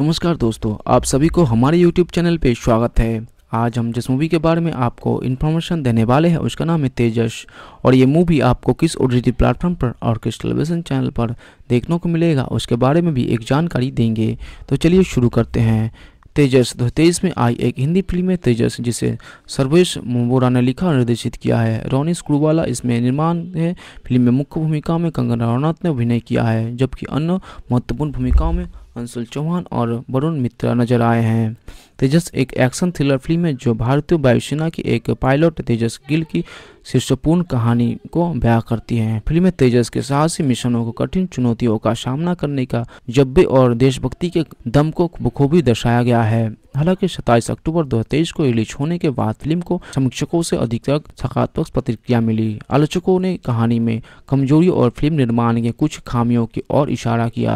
नमस्कार दोस्तों आप सभी को हमारे YouTube चैनल पे स्वागत है आज हम जिस मूवी के बारे में आपको इन्फॉर्मेशन देने वाले हैं उसका नाम है तेजस और ये मूवी आपको किस ओ प्लेटफॉर्म पर और किस टेलीविज़न चैनल पर देखने को मिलेगा उसके बारे में भी एक जानकारी देंगे तो चलिए शुरू करते हैं तेजस दो तेईस में आई एक हिंदी फिल्म है तेजस जिसे सर्वेश मुंबोरा ने लिखा और निर्देशित किया है रोनी स्क्रूवाला इसमें निर्माण है फिल्म में मुख्य भूमिका में कंगना रनौत ने अभिनय किया है जबकि अन्य महत्वपूर्ण भूमिकाओं में अंशुल चौहान और वरुण मित्रा नजर आए हैं तेजस एक एक्शन थ्रिलर फिल्म है जो भारतीय वायुसेना की एक पायलट तेजस गिल की शीर्षपूर्ण कहानी को बया करती है फिल्म में तेजस के साहसी मिशनों को कठिन चुनौतियों का सामना करने का जब्बे और देशभक्ति के दम को बखूबी दर्शाया गया है हालांकि 27 अक्टूबर 2023 को रिलीज होने के बाद फिल्म को समीक्षकों से अधिक सकारात्मक प्रतिक्रिया मिली आलोचकों ने कहानी में कमजोरी और फिल्म निर्माण के कुछ खामियों की ओर इशारा किया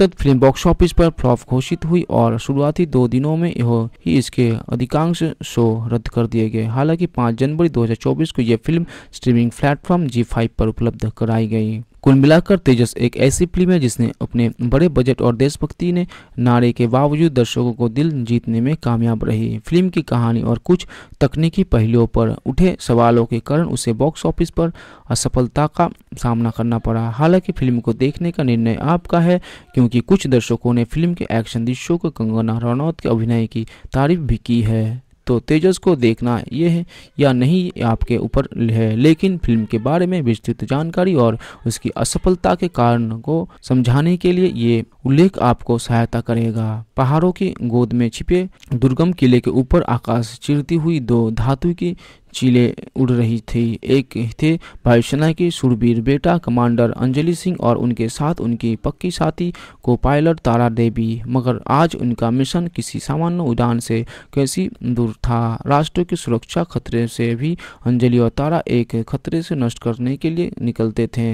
तक फिल्म बॉक्स ऑफिस पर फ्लॉप घोषित हुई और शुरुआती दो दिनों में ही इसके अधिकांश शो रद्द कर दिए गए हालांकि पाँच जनवरी दो को यह film streaming platform Zee five पर उपलब्ध कराई गई कुल मिलाकर तेजस एक ऐसी फिल्म है जिसने अपने बड़े बजट और देशभक्ति ने नारे के बावजूद दर्शकों को दिल जीतने में कामयाब रही फिल्म की कहानी और कुछ तकनीकी पहलुओं पर उठे सवालों के कारण उसे बॉक्स ऑफिस पर असफलता का सामना करना पड़ा हालांकि फिल्म को देखने का निर्णय आपका है क्योंकि कुछ दर्शकों ने फिल्म के एक्शन दृश्यों को कंगना रनौत के अभिनय की तारीफ भी की है तो तेजस को देखना ये है या नहीं आपके ऊपर है लेकिन फिल्म के बारे में विस्तृत जानकारी और उसकी असफलता के कारण को समझाने के लिए ये उल्लेख आपको सहायता करेगा पहाड़ों की गोद में छिपे दुर्गम किले के ऊपर आकाश चिरती हुई दो धातु की चीले उड़ रही थी एक थे वायुसेना के सुरवीर बेटा कमांडर अंजलि सिंह और उनके साथ उनके पक्की साथी को पायलट तारा देवी मगर आज उनका मिशन किसी सामान्य उड़ान से कैसी दूर था राष्ट्र की सुरक्षा खतरे से भी अंजलि और तारा एक खतरे से नष्ट करने के लिए निकलते थे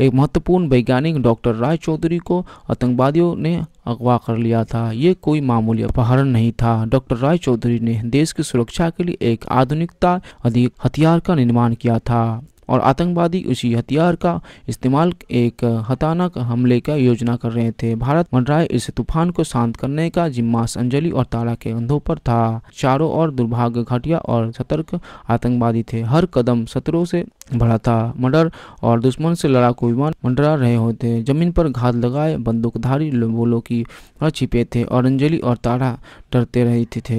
एक महत्वपूर्ण वैज्ञानिक डॉक्टर राय चौधरी को आतंकवादियों ने अगवा कर लिया था ये कोई मामूली अपहरण नहीं था डॉक्टर राय चौधरी ने देश की सुरक्षा के लिए एक आधुनिकता अधिक हथियार का निर्माण किया था और आतंकवादी उसी हथियार का इस्तेमाल एक हतानक हमले का योजना कर रहे थे भारत मंडराय इस तूफान को शांत करने का जिम्मा अंजलि और तारा के अंधों पर था चारों ओर दुर्भाग्य घटिया और सतर्क आतंकवादी थे हर कदम शत्रुओं से भरा था मर्डर और दुश्मन से लड़ाकू विमान मंडरा रहे होते जमीन पर घात लगाए बंदूकधारी बोलो की छिपे थे और अंजलि और तारा डरते रहते थे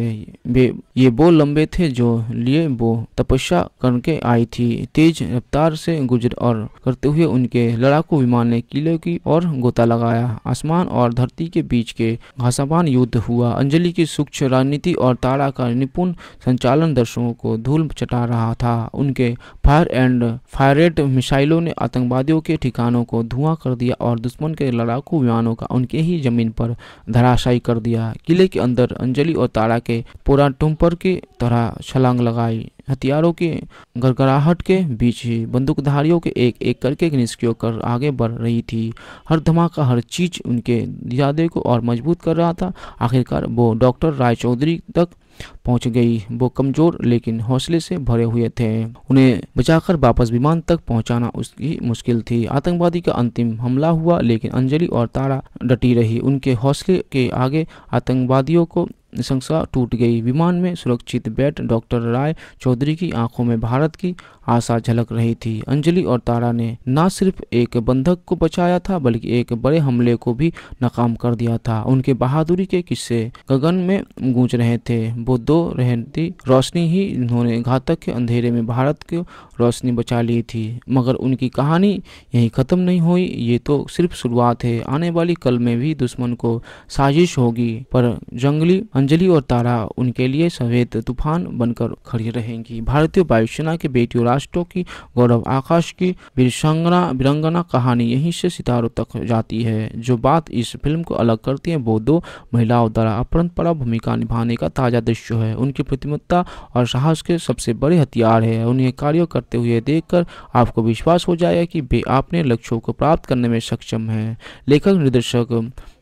वे ये वो लंबे थे जो लिए वो तपस्या करके आई थी तेज रफ्तार से गुजर और करते हुए उनके लड़ाकू विमान ने किले की और गोता लगाया आसमान और धरती के बीच के घासाबान युद्ध हुआ अंजलि की सूक्ष्म राजनीति और तारा का निपुण संचालन दर्शकों को धूल चटा रहा था उनके फायर एंड एंड फायरेट मिसाइलों ने आतंकवादियों के ठिकानों को धुआं कर दिया और दुश्मन के लड़ाकू विमानों का उनके ही जमीन पर धराशायी कर दिया किले के अंदर अंजलि और तारा के पोरा टुम्पर की तरह छलांग लगाई हथियारों के गड़गड़ाहट के बीच ही बंदूकधारियों के एक एक करके निष्क्रिय कर आगे बढ़ रही थी हर धमाका हर चीज उनके इरादे को और मजबूत कर रहा था आखिरकार वो डॉक्टर राय चौधरी तक पहुंच गई वो कमजोर लेकिन हौसले से भरे हुए थे उन्हें बचाकर वापस विमान तक पहुंचाना उसकी मुश्किल थी आतंकवादी का अंतिम हमला हुआ लेकिन अंजलि और तारा डटी रही उनके हौसले के आगे आतंकवादियों को शंसा टूट गई विमान में सुरक्षित बैठ डॉक्टर राय चौधरी की आंखों में भारत की आशा झलक रही थी अंजलि और तारा ने न सिर्फ एक बंधक को बचाया था बल्कि एक बड़े हमले को भी नाकाम कर दिया था उनके बहादुरी के किस्से गगन में गूंज रहे थे वो दो रहती रोशनी ही इन्होंने घातक के अंधेरे में भारत की रोशनी बचा ली थी मगर उनकी कहानी यही ख़त्म नहीं हुई ये तो सिर्फ शुरुआत है आने वाली कल में भी दुश्मन को साजिश होगी पर जंगली अंजलि और तारा उनके लिए सवेद तूफान बनकर खड़ी रहेंगी भारतीय वायुसेना के बेटियों राष्ट्रों की गौरव आकाश की विरसंगना विरंगना कहानी यहीं से सितारों तक जाती है जो बात इस फिल्म को अलग करती है वो दो महिलाओं द्वारा अपरंत पड़ा भूमिका निभाने का ताजा दृश्य है उनकी प्रतिमत्ता और साहस के सबसे बड़े हथियार है उन्हें कार्य करते हुए देखकर आपको विश्वास हो जाएगा कि वे अपने लक्ष्यों को प्राप्त करने में सक्षम है लेखक निर्देशक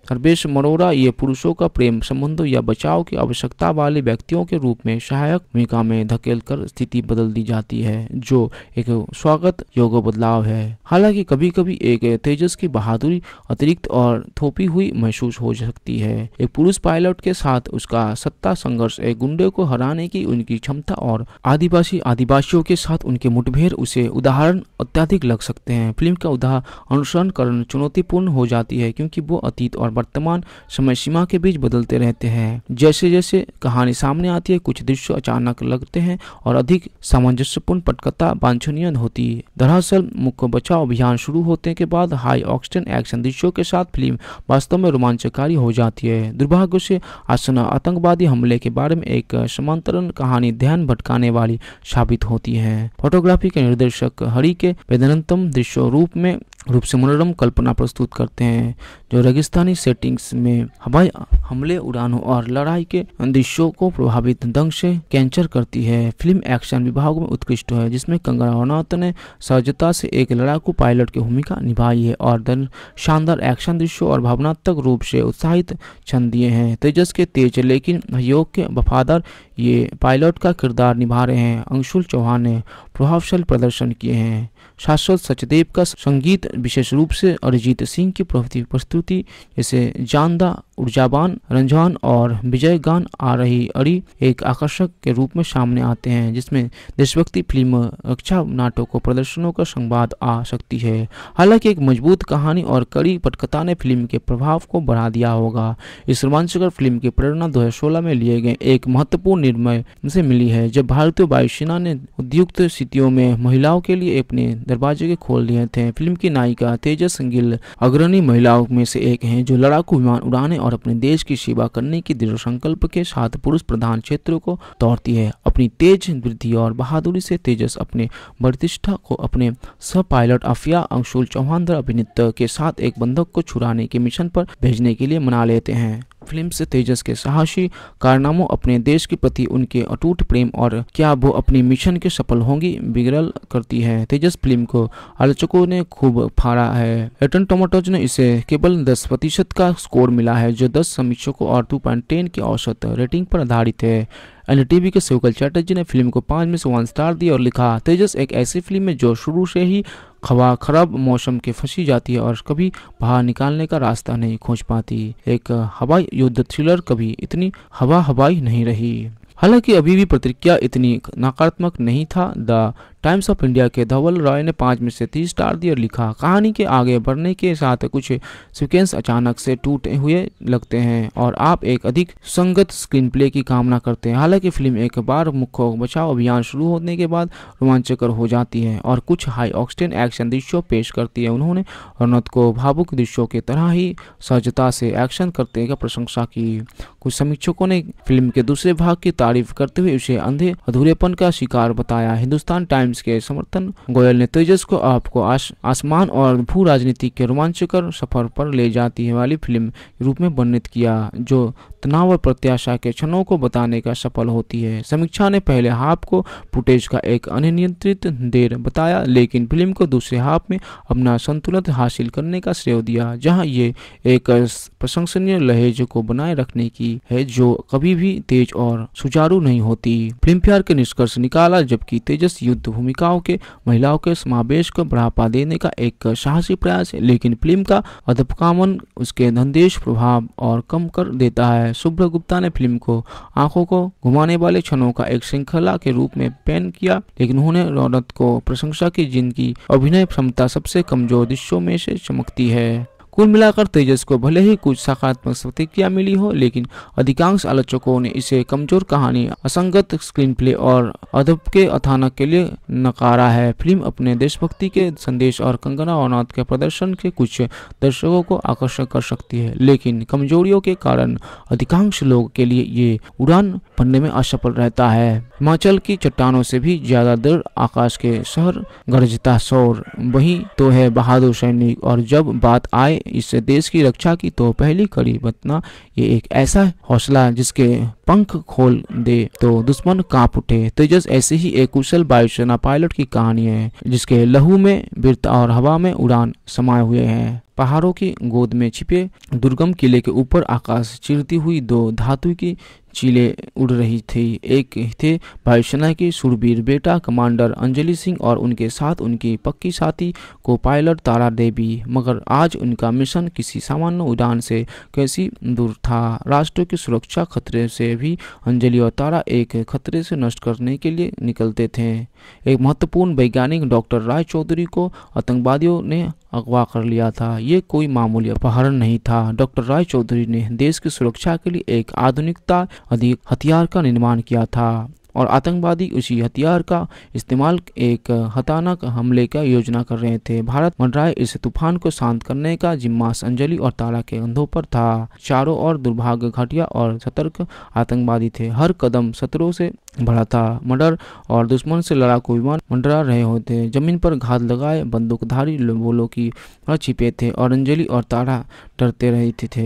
सर्वेश मनोरा ये पुरुषों का प्रेम संबंधों या बचाव की आवश्यकता वाले व्यक्तियों के रूप में सहायक भूमिका में धकेल कर स्थिति बदल दी जाती है जो एक स्वागत योग्य बदलाव है हालांकि कभी कभी एक तेजस की बहादुरी अतिरिक्त और थोपी हुई महसूस हो सकती है एक पुरुष पायलट के साथ उसका सत्ता संघर्ष एक गुंडे को हराने की उनकी क्षमता और आदिवासी आदिवासियों के साथ उनके मुठभेड़ उसे उदाहरण अत्याधिक लग सकते हैं फिल्म का उदाहरण अनुसरण करण चुनौतीपूर्ण हो जाती है क्योंकि वो अतीत और वर्तमान समय सीमा के बीच बदलते रहते हैं जैसे जैसे कहानी सामने आती है कुछ दृश्य अचानक लगते हैं और अधिक सामंजस्यपूर्ण पटकथा वांछनीय होती है दरअसल मुख्य बचाव अभियान शुरू होते के बाद हाई ऑक्सीजन एक्शन दृश्यों के साथ फिल्म वास्तव में रोमांचकारी हो जाती है दुर्भाग्य से आसना आतंकवादी हमले के बारे में एक समांतरण कहानी ध्यान भटकाने वाली साबित होती है फोटोग्राफी के निर्देशक हरि के वेदनतम दृश्य रूप में रूप से मनोरम कल्पना प्रस्तुत करते हैं जो रेगिस्तानी सेटिंग्स में हवाई हमले उड़ानों और लड़ाई के दृश्यों को प्रभावित ढंग से कैंचर करती है फिल्म एक्शन विभाग में उत्कृष्ट है जिसमें कंगना रनौत ने सहजता से एक लड़ाकू पायलट की भूमिका निभाई है और शानदार एक्शन दृश्यों और भावनात्मक रूप से उत्साहित छंद दिए हैं तेजस के तेज लेकिन योग के वफादार ये पायलट का किरदार निभा रहे हैं अंशुल चौहान ने प्रभावशाली प्रदर्शन किए हैं शाश्वत सचदेव का संगीत विशेष रूप से अरिजीत सिंह की प्रभृति प्रस्तुति जैसे जानदा ऊर्जावान रंझान और विजय गान आ रही अड़ी एक आकर्षक के रूप में सामने आते हैं जिसमें देशभक्ति फिल्म रक्षा नाटकों प्रदर्शनों का संवाद आ सकती है हालांकि एक मजबूत कहानी और कड़ी पटकथा ने फिल्म के प्रभाव को बढ़ा दिया होगा इस रोमांचकर फिल्म की प्रेरणा दो में लिए गए एक महत्वपूर्ण निर्णय से मिली है जब भारतीय वायुसेना ने उद्युक्त परिस्थितियों में महिलाओं के लिए अपने दरवाजे के खोल दिए थे फिल्म की नायिका तेजस गिल अग्रणी महिलाओं में से एक हैं जो लड़ाकू विमान उड़ाने और अपने देश की सेवा करने की दृढ़ संकल्प के साथ पुरुष प्रधान क्षेत्रों को तोड़ती है अपनी तेज वृद्धि और बहादुरी से तेजस अपने प्रतिष्ठा को अपने सह पायलट अफिया अंशुल चौहान अभिनेता के साथ एक बंधक को छुड़ाने के मिशन पर भेजने के लिए मना लेते हैं फिल्म से तेजस के साहसी कारनामों अपने देश के प्रति उनके अटूट प्रेम और क्या वो अपने मिशन के सफल होंगी बिगड़ल करती है तेजस फिल्म को आलोचकों ने खूब फाड़ा है एटन टोमेटोज ने इसे केवल दस प्रतिशत का स्कोर मिला है जो दस समीक्षकों और टू पॉइंट टेन की औसत रेटिंग पर आधारित है एन टीवी के शिवकल चैटर्जी ने फिल्म को पांच में से वन स्टार दिया और लिखा तेजस एक ऐसी फिल्म है जो शुरू से ही खवा खराब मौसम के फंसी जाती है और कभी बाहर निकालने का रास्ता नहीं खोज पाती एक हवाई युद्ध थ्रिलर कभी इतनी हवा हवाई नहीं रही हालांकि अभी भी प्रतिक्रिया इतनी नकारात्मक नहीं था द टाइम्स ऑफ इंडिया के धवल रॉय ने पाँच में से तीस स्टार दिए और लिखा कहानी के आगे बढ़ने के साथ कुछ सिक्वेंस अचानक से टूटे हुए लगते हैं और आप एक अधिक संगत स्क्रीन प्ले की कामना करते हैं हालांकि फिल्म एक बार मुख्य बचाव अभियान शुरू होने के बाद रोमांचकर हो जाती है और कुछ हाई ऑक्सीजन एक्शन दृश्यों पेश करती है उन्होंने रनौत को भावुक दृश्यों की तरह ही सहजता से एक्शन करते का प्रशंसा की कुछ समीक्षकों ने फिल्म के दूसरे भाग की तारीफ करते हुए उसे अंधे अधूरेपन का शिकार बताया हिंदुस्तान टाइम्स टाइम्स के समर्थन गोयल ने तेजस को आपको आसमान और भू राजनीति के रोमांचकर सफर पर ले जाती है वाली फिल्म रूप में वर्णित किया जो तनाव और प्रत्याशा के क्षणों को बताने का सफल होती है समीक्षा ने पहले हाफ को फुटेज का एक अनियंत्रित देर बताया लेकिन फिल्म को दूसरे हाफ में अपना संतुलन हासिल करने का श्रेय दिया जहां ये एक प्रशंसनीय लहेज को बनाए रखने की है जो कभी भी तेज और सुचारू नहीं होती फिल्म फेयर के निष्कर्ष निकाला जबकि तेजस युद्ध भूमिकाओं के महिलाओं के समावेश को बढ़ावा देने का एक साहसी प्रयास है लेकिन फिल्म का अधपकामन उसके धनदेश प्रभाव और कम कर देता है शुभ्र गुप्ता ने फिल्म को आंखों को घुमाने वाले क्षणों का एक श्रृंखला के रूप में पेन किया लेकिन उन्होंने रौनक को प्रशंसा की जिनकी अभिनय क्षमता सबसे कमजोर दृश्यों में से चमकती है कुल मिलाकर तेजस को भले ही कुछ सकारात्मक प्रतिक्रिया मिली हो लेकिन अधिकांश आलोचकों ने इसे कमजोर कहानी असंगत स्क्रीन प्ले और अदब के अथानक के लिए नकारा है फिल्म अपने देशभक्ति के संदेश और कंगना रनौत के प्रदर्शन के कुछ दर्शकों को आकर्षक कर सकती है लेकिन कमजोरियों के कारण अधिकांश लोग के लिए ये उड़ान भरने में असफल रहता है हिमाचल की चट्टानों से भी ज्यादा देर आकाश के शहर गरजता शोर वही तो है बहादुर सैनिक और जब बात आए इस देश की रक्षा की तो पहली कड़ी बतना ये एक ऐसा हौसला जिसके पंख खोल दे तो दुश्मन कांप उठे तेजस ऐसे ही एक कुशल वायुसेना पायलट की कहानी है जिसके लहू में वृत और हवा में उड़ान समाये हुए हैं पहाड़ों की गोद में छिपे दुर्गम किले के ऊपर आकाश चिरती हुई दो धातु की चीले उड़ रही थी एक थे वायुसेना के सुरबीर बेटा कमांडर अंजलि सिंह और उनके साथ उनकी पक्की साथी को पायलट तारा देवी मगर आज उनका मिशन किसी सामान्य उड़ान से कैसी दूर था राष्ट्र की सुरक्षा खतरे से भी अंजलि और तारा एक खतरे से नष्ट करने के लिए निकलते थे एक महत्वपूर्ण वैज्ञानिक डॉक्टर राय चौधरी को आतंकवादियों ने अगवा कर लिया था ये कोई मामूली अपहरण नहीं था डॉक्टर राय चौधरी ने देश की सुरक्षा के लिए एक आधुनिकता अधिक हथियार का निर्माण किया था और आतंकवादी उसी हथियार का इस्तेमाल एक हतानक हमले का योजना कर रहे थे भारत मंडराए इस तूफान को शांत करने का जिम्मा अंजलि और तारा के अंधों पर था चारों ओर दुर्भाग्य घटिया और सतर्क आतंकवादी थे हर कदम सत्रों से भरा था मर्डर और दुश्मन से लड़ाकू विमान मंडरा रहे होते जमीन पर घात लगाए बंदूकधारी बोलों की छिपे थे और अंजलि और तारा करते रहते थे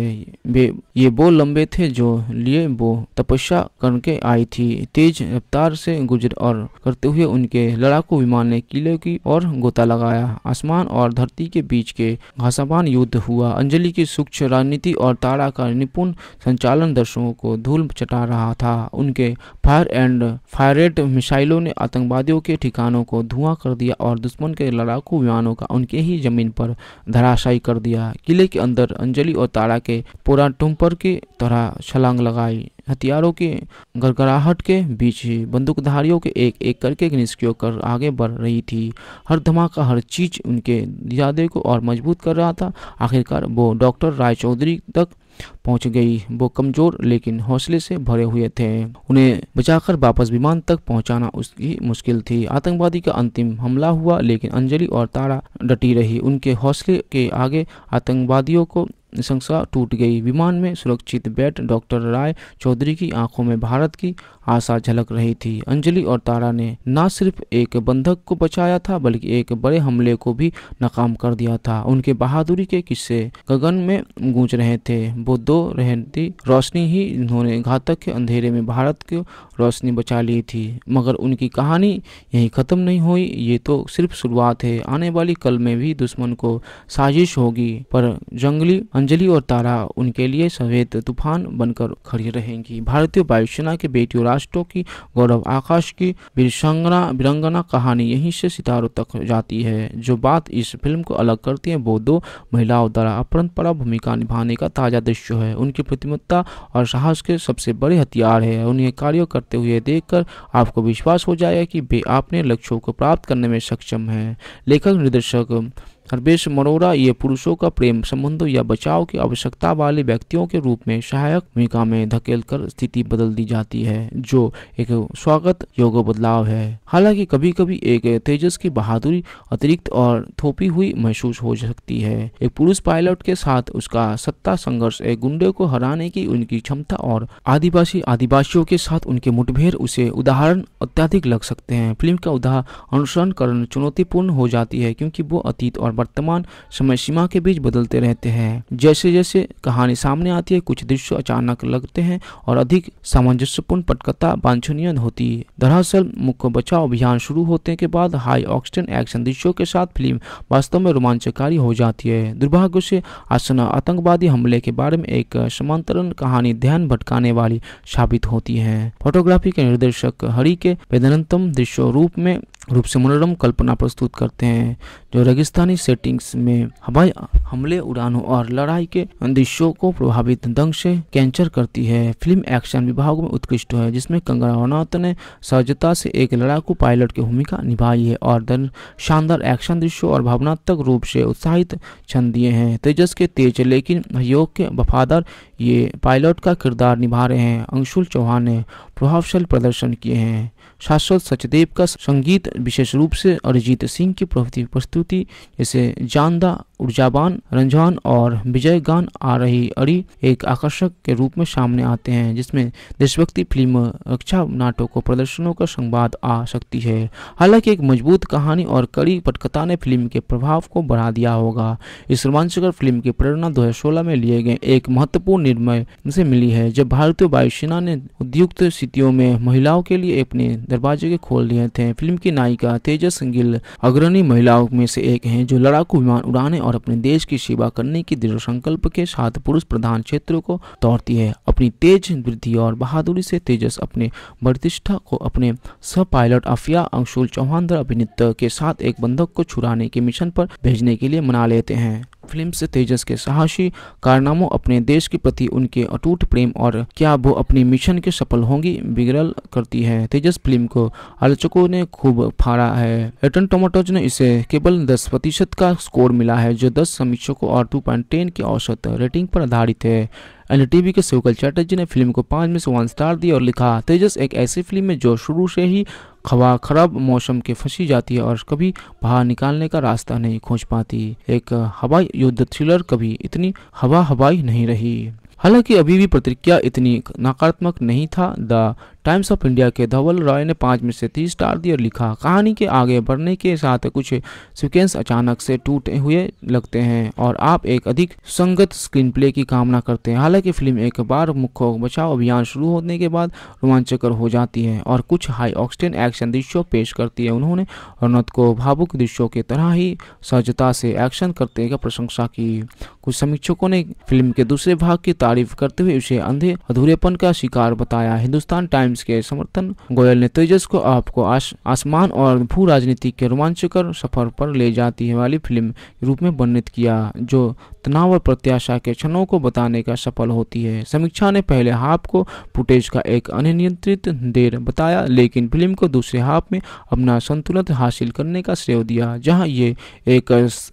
वे ये वो लंबे थे जो लिए वो तपस्या करके आई थी तेज रफ्तार से गुजर और करते हुए उनके लड़ाकू विमान ने किले की और गोता लगाया आसमान और धरती के बीच के घासाबान युद्ध हुआ अंजलि की सूक्ष्म राजनीति और तारा का निपुण संचालन दर्शकों को धूल चटा रहा था उनके फायर एंड फायरेट मिसाइलों ने आतंकवादियों के ठिकानों को धुआं कर दिया और दुश्मन के लड़ाकू विमानों का उनके ही जमीन पर धराशायी कर दिया किले के अंदर अंजलि और तारा के पूरा टुम्पर की तरह छलांग लगाई हथियारों की गड़गड़ाहट के बीच ही बंदूकधारियों के एक एक करके निष्क्रिय कर आगे बढ़ रही थी हर धमाका हर चीज उनके इरादे को और मजबूत कर रहा था आखिरकार वो डॉक्टर राय चौधरी तक पहुंच गई वो कमजोर लेकिन हौसले से भरे हुए थे उन्हें बचाकर वापस विमान तक पहुंचाना उसकी मुश्किल थी आतंकवादी का अंतिम हमला हुआ लेकिन अंजलि और तारा डटी रही उनके हौसले के आगे आतंकवादियों को शंसा टूट गई विमान में सुरक्षित बैठ डॉक्टर राय चौधरी की आंखों में भारत की आशा झलक रही थी अंजलि और तारा ने न सिर्फ एक बंधक को बचाया था बल्कि एक बड़े हमले को भी नाकाम कर दिया था उनके बहादुरी के किस्से गगन में गूंज रहे थे वो दो रहती रोशनी ही इन्होंने घातक के अंधेरे में भारत की रोशनी बचा ली थी मगर उनकी कहानी यही ख़त्म नहीं हुई ये तो सिर्फ शुरुआत है आने वाली कल में भी दुश्मन को साजिश होगी पर जंगली अंजलि और तारा उनके लिए सवेद तूफान बनकर खड़ी रहेंगी भारतीय वायुसेना के बेटियों राष्ट्रों की गौरव आकाश की बिरसंगना बिरंगना कहानी यहीं से सितारों तक जाती है जो बात इस फिल्म को अलग करती है वो दो महिलाओं द्वारा अपरंपरा भूमिका निभाने का ताजा दृश्य है उनकी प्रतिमत्ता और साहस के सबसे बड़े हथियार है उन्हें कार्य करते हुए देखकर आपको विश्वास हो जाएगा कि वे अपने लक्ष्यों को प्राप्त करने में सक्षम है लेखक निर्देशक सर्वेश मरोरा ये पुरुषों का प्रेम संबंध या बचाव की आवश्यकता वाले व्यक्तियों के रूप में सहायक भूमिका में धकेल कर स्थिति बदल दी जाती है जो एक स्वागत योग बदलाव है हालांकि कभी कभी एक तेजस की बहादुरी अतिरिक्त और थोपी हुई महसूस हो सकती है एक पुरुष पायलट के साथ उसका सत्ता संघर्ष एक गुंडे को हराने की उनकी क्षमता और आदिवासी आदिवासियों के साथ उनके मुठभेड़ उसे उदाहरण अत्याधिक लग सकते हैं फिल्म का उदाहरण अनुसरण करना चुनौतीपूर्ण हो जाती है क्योंकि वो अतीत और वर्तमान समय सीमा के बीच बदलते रहते हैं जैसे जैसे कहानी सामने आती है कुछ दृश्य अचानक लगते हैं और अधिक सामंजस्यपूर्ण पटकथा वांछनीय होती है दरअसल मुख्य बचाव अभियान शुरू होते के बाद हाई ऑक्सीजन एक्शन दृश्यों के साथ फिल्म वास्तव में रोमांचकारी हो जाती है दुर्भाग्य से आसना आतंकवादी हमले के बारे में एक समांतरण कहानी ध्यान भटकाने वाली साबित होती है फोटोग्राफी के निर्देशक हरि के वेदनतम दृश्य रूप में रूप से मनोरम कल्पना प्रस्तुत करते हैं जो रेगिस्तानी सेटिंग्स में हवाई हमले उड़ानों और लड़ाई के दृश्यों को प्रभावित ढंग से कैंचर करती है फिल्म एक्शन विभाग में उत्कृष्ट है जिसमें कंगना रनौत ने सहजता से एक लड़ाकू पायलट की भूमिका निभाई है और शानदार एक्शन दृश्यों और भावनात्मक रूप से उत्साहित छन दिए हैं तेजस के तेज लेकिन योग के वफादार ये पायलट का किरदार निभा रहे हैं अंशुल चौहान ने प्रभावशाली प्रदर्शन किए हैं शाश्वत सचदेव का संगीत विशेष रूप से अरिजीत सिंह की प्रभृति प्रस्तुति जैसे जानदा ऊर्जावान रंजान और विजय गान आ रही अड़ी एक आकर्षक के रूप में सामने आते हैं जिसमें देशभक्ति फिल्म रक्षा नाटकों प्रदर्शनों का संवाद आ सकती है हालांकि एक मजबूत कहानी और कड़ी पटकथा ने फिल्म के प्रभाव को बढ़ा दिया होगा इस रोमांचकर फिल्म की प्रेरणा दो में लिए गए एक महत्वपूर्ण निर्णय से मिली है जब भारतीय वायुसेना ने उद्युक्त स्थितियों में महिलाओं के लिए अपने दरवाजे के खोल दिए थे फिल्म की नायिका तेजस गिल अग्रणी महिलाओं में से एक हैं जो लड़ाकू विमान उड़ाने और अपने देश की सेवा करने की दृढ़ संकल्प के साथ पुरुष प्रधान क्षेत्रों को तोड़ती है अपनी तेज वृद्धि और बहादुरी से तेजस अपने प्रतिष्ठा को अपने सह पायलट अफिया अंशुल चौहान अभिनीत के साथ एक बंधक को छुड़ाने के मिशन पर भेजने के लिए मना लेते हैं फिल्म से तेजस के साहसी कारनामों अपने देश के प्रति उनके अटूट प्रेम और क्या वो अपने मिशन के सफल होंगी बिगड़ल करती है तेजस फिल्म फिल्म को आलोचकों ने खूब फाड़ा है एटन टोमेटोज ने इसे केवल 10 प्रतिशत का स्कोर मिला है जो 10 समीक्षकों और 2.10 की औसत रेटिंग पर आधारित है एन टीवी के शिवकल चैटर्जी ने फिल्म को पाँच में से वन स्टार दिया और लिखा तेजस एक ऐसी फिल्म है जो शुरू से ही खवा खराब मौसम के फंसी जाती है और कभी बाहर निकालने का रास्ता नहीं खोज पाती एक हवाई युद्ध थ्रिलर कभी इतनी हवा हवाई नहीं रही हालांकि अभी भी प्रतिक्रिया इतनी नकारात्मक नहीं था द टाइम्स ऑफ इंडिया के धवल रॉय ने पांच में से तीन स्टार और लिखा कहानी के आगे बढ़ने के साथ कुछ सिक्वेंस अचानक से टूटे हुए लगते हैं और आप एक अधिक संगत स्क्रीन प्ले की कामना करते हैं हालांकि फिल्म एक बार मुख्य बचाव अभियान शुरू होने के बाद रोमांचकर हो जाती है और कुछ हाई ऑक्सीजन एक्शन दृश्यों पेश करती है उन्होंने रनत को भावुक दृश्यों की तरह ही सहजता से एक्शन करते का प्रशंसा की कुछ समीक्षकों ने फिल्म के दूसरे भाग की तारीफ करते हुए उसे अंधे अधूरेपन का शिकार बताया हिंदुस्तान टाइम्स टाइम्स के समर्थन गोयल ने तेजस को आपको आसमान और भू राजनीति के रोमांचकर सफर पर ले जाती है वाली फिल्म रूप में वर्णित किया जो तनाव और प्रत्याशा के क्षणों को बताने का सफल होती है समीक्षा ने पहले हाफ को फुटेज का एक अनियंत्रित देर बताया लेकिन फिल्म को दूसरे हाफ में अपना संतुलन हासिल करने का श्रेय दिया जहां ये एक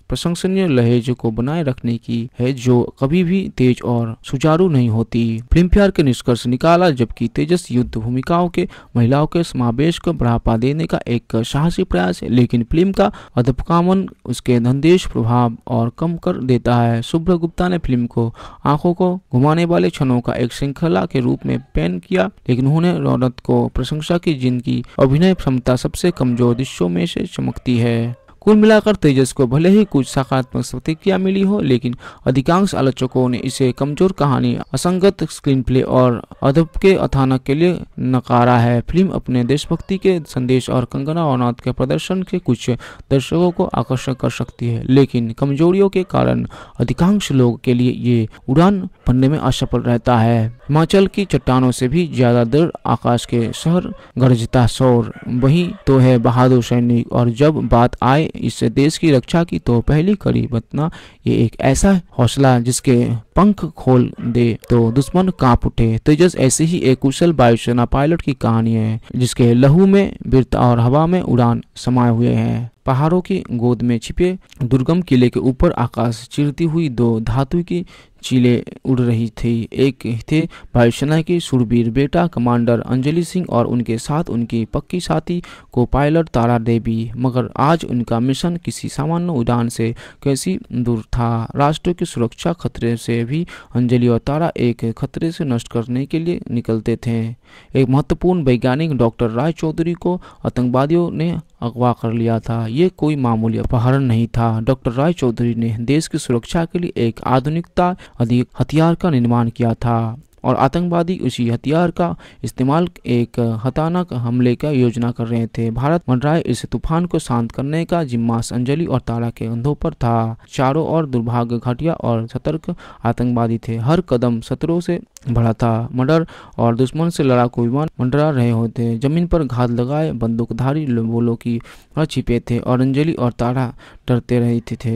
प्रशंसनीय लहेज को बनाए रखने की है जो कभी भी तेज और सुचारू नहीं होती फिल्म फेयर के निष्कर्ष निकाला जबकि तेजस युद्ध भूमिकाओं के महिलाओं के समावेश को बढ़ावा देने का एक साहसी प्रयास है लेकिन फिल्म का अधपकामन उसके धनदेश प्रभाव और कम कर देता है शुभ्र गुप्ता ने फिल्म को आंखों को घुमाने वाले क्षणों का एक श्रृंखला के रूप में पेन किया लेकिन उन्होंने रौनक को प्रशंसा की जिनकी अभिनय क्षमता सबसे कमजोर दृश्यों में से चमकती है कुल मिलाकर तेजस को भले ही कुछ सकारात्मक प्रतिक्रिया मिली हो लेकिन अधिकांश आलोचकों ने इसे कमजोर कहानी असंगत स्क्रीन प्ले और अदब के अथानक के लिए नकारा है फिल्म अपने देशभक्ति के संदेश और कंगना रनौत के प्रदर्शन के कुछ दर्शकों को आकर्षक कर सकती है लेकिन कमजोरियों के कारण अधिकांश लोग के लिए ये उड़ान भरने में असफल रहता है हिमाचल की चट्टानों से भी ज्यादा देर आकाश के शहर गरजता शोर वही तो है बहादुर सैनिक और जब बात आए इससे देश की रक्षा की तो पहली कड़ी बतना ये एक ऐसा हौसला जिसके पंख खोल दे तो दुश्मन कांप उठे तेजस ऐसे ही एक कुशल वायुसेना पायलट की कहानी है जिसके लहू में वृत और हवा में उड़ान समाये हुए हैं पहाड़ों की गोद में छिपे दुर्गम किले के ऊपर आकाश चिरती हुई दो धातु की चीले उड़ रही थी एक थे वायुसेना के सुरवीर बेटा कमांडर अंजलि सिंह और उनके साथ उनकी पक्की साथी को पायलट तारा देवी मगर आज उनका मिशन किसी सामान्य उड़ान से कैसी दूर था राष्ट्र की सुरक्षा खतरे से भी अंजलि और तारा एक खतरे से नष्ट करने के लिए निकलते थे एक महत्वपूर्ण वैज्ञानिक डॉक्टर राय चौधरी को आतंकवादियों ने अगवा कर लिया था ये कोई मामूली अपहरण नहीं था डॉक्टर राय चौधरी ने देश की सुरक्षा के लिए एक आधुनिकता अधिक हथियार का निर्माण किया था और आतंकवादी उसी हथियार का इस्तेमाल एक हतानक हमले का योजना कर रहे थे भारत मंडराए इस तूफान को शांत करने का जिम्मा अंजलि और तारा के अंधों पर था चारों ओर दुर्भाग्य घटिया और सतर्क आतंकवादी थे हर कदम सतरों से भरा था मर्डर और दुश्मन से लड़ाकू विमान मंडरा रहे होते जमीन पर घात लगाए बंदूकधारी वो की छिपे थे और अंजलि और तारा डरते रहते थे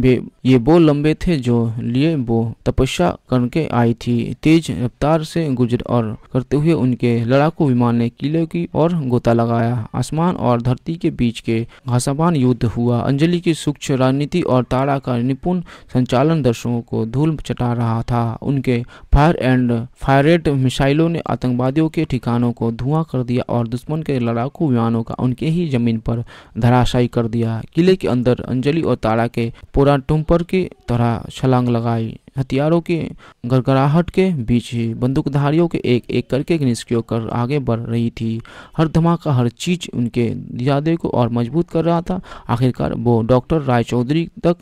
वे ये वो लंबे थे जो लिए वो तपस्या करके आई थी तेज रफ्तार से गुजर और करते हुए उनके लड़ाकू विमान ने किले की और गोता लगाया आसमान और धरती के बीच के घासाबान युद्ध हुआ अंजलि की सूक्ष्म राजनीति और तारा का निपुण संचालन दर्शकों को धूल चटा रहा था उनके फायर एंड फायरेट मिसाइलों ने आतंकवादियों के ठिकानों को धुआं कर दिया और दुश्मन के लड़ाकू विमानों का उनके ही जमीन पर धराशायी कर दिया किले के अंदर अंजलि और तारा के पूरा टुम्पर की तरह छलांग लगाई हथियारों की गड़गड़ाहट के बीच ही बंदूकधारियों के एक एक करके निष्क्रिय कर आगे बढ़ रही थी हर धमाका हर चीज उनके इरादे को और मजबूत कर रहा था आखिरकार वो डॉक्टर राय चौधरी तक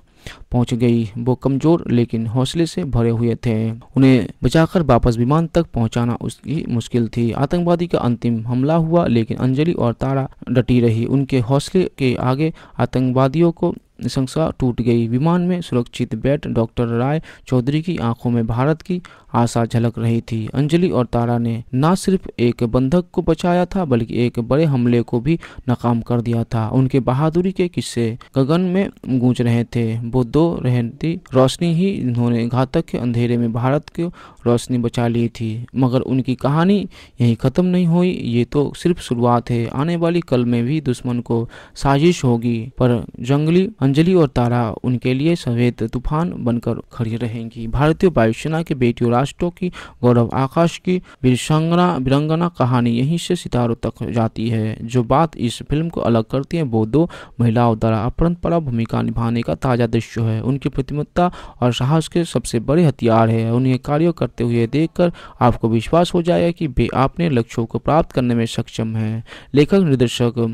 पहुंच गई वो कमजोर लेकिन हौसले से भरे हुए थे उन्हें बचाकर वापस विमान तक पहुंचाना उसकी मुश्किल थी आतंकवादी का अंतिम हमला हुआ लेकिन अंजलि और तारा डटी रही उनके हौसले के आगे आतंकवादियों को निशंसा टूट गई विमान में सुरक्षित बैठ डॉक्टर राय चौधरी की आंखों में भारत की आशा झलक रही थी अंजलि और तारा ने न सिर्फ एक बंधक को बचाया था बल्कि एक बड़े हमले को भी नाकाम कर दिया था उनके बहादुरी के किस्से गगन में गूंज रहे थे वो दो रहती रोशनी ही इन्होंने घातक के अंधेरे में भारत की रोशनी बचा ली थी मगर उनकी कहानी यही खत्म नहीं हुई ये तो सिर्फ शुरुआत है आने वाली कल में भी दुश्मन को साजिश होगी पर जंगली अंजलि और तारा उनके लिए सफेद तूफान बनकर खड़ी रहेंगी भारतीय वायुसेना के बेटियों राष्ट्रों की गौरव आकाश की विरसंगना विरंगना कहानी यहीं से सितारों तक जाती है जो बात इस फिल्म को अलग करती है वो दो महिलाओं द्वारा अपरंपरा भूमिका निभाने का ताजा दृश्य है उनकी प्रतिमत्ता और साहस के सबसे बड़े हथियार है उन्हें कार्य करते हुए देखकर आपको विश्वास हो जाएगा कि वे अपने लक्ष्यों को प्राप्त करने में सक्षम है लेखक निर्देशक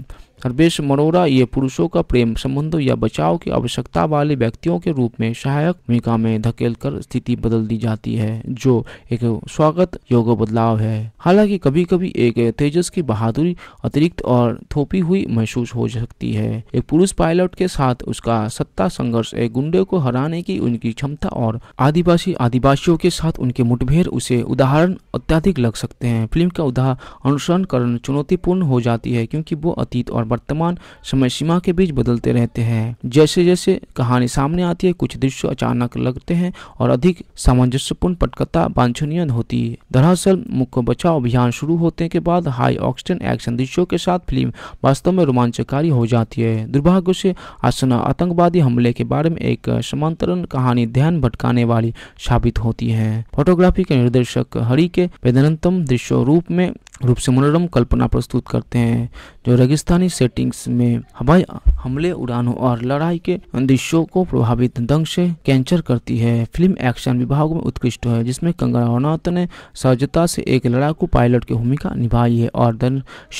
सर्वेश मरोरा ये पुरुषों का प्रेम संबंधों या बचाव की आवश्यकता वाले व्यक्तियों के रूप में सहायक भूमिका में धकेल कर स्थिति बदल दी जाती है जो एक स्वागत योग बदलाव है हालांकि कभी कभी एक तेजस की बहादुरी अतिरिक्त और थोपी हुई महसूस हो सकती है एक पुरुष पायलट के साथ उसका सत्ता संघर्ष एक गुंडे को हराने की उनकी क्षमता और आदिवासी आदिवासियों के साथ उनके मुठभेड़ उसे उदाहरण अत्याधिक लग सकते हैं फिल्म का उदाहरण अनुसरण करना चुनौतीपूर्ण हो जाती है क्योंकि वो अतीत और वर्तमान समय सीमा के बीच बदलते रहते हैं जैसे जैसे कहानी सामने आती है कुछ दृश्य अचानक लगते हैं और अधिक सामंजस्यपूर्ण पटकथा वांछनीय होती है दरअसल मुख्य बचाव अभियान शुरू होने के बाद हाई ऑक्सीजन एक्शन दृश्यों के साथ फिल्म वास्तव में रोमांचकारी हो जाती है दुर्भाग्य से आसना आतंकवादी हमले के बारे में एक समांतरण कहानी ध्यान भटकाने वाली साबित होती है फोटोग्राफी के निर्देशक हरि के वेदनतम दृश्य रूप में रूप से मनोरम कल्पना प्रस्तुत करते हैं जो रेगिस्तानी सेटिंग्स में हवाई हमले उड़ानों और लड़ाई के दृश्यों को प्रभावित ढंग से कैंचर करती है फिल्म एक्शन विभाग में उत्कृष्ट है जिसमें कंगना रनौत ने सहजता से एक लड़ाकू पायलट की भूमिका निभाई है और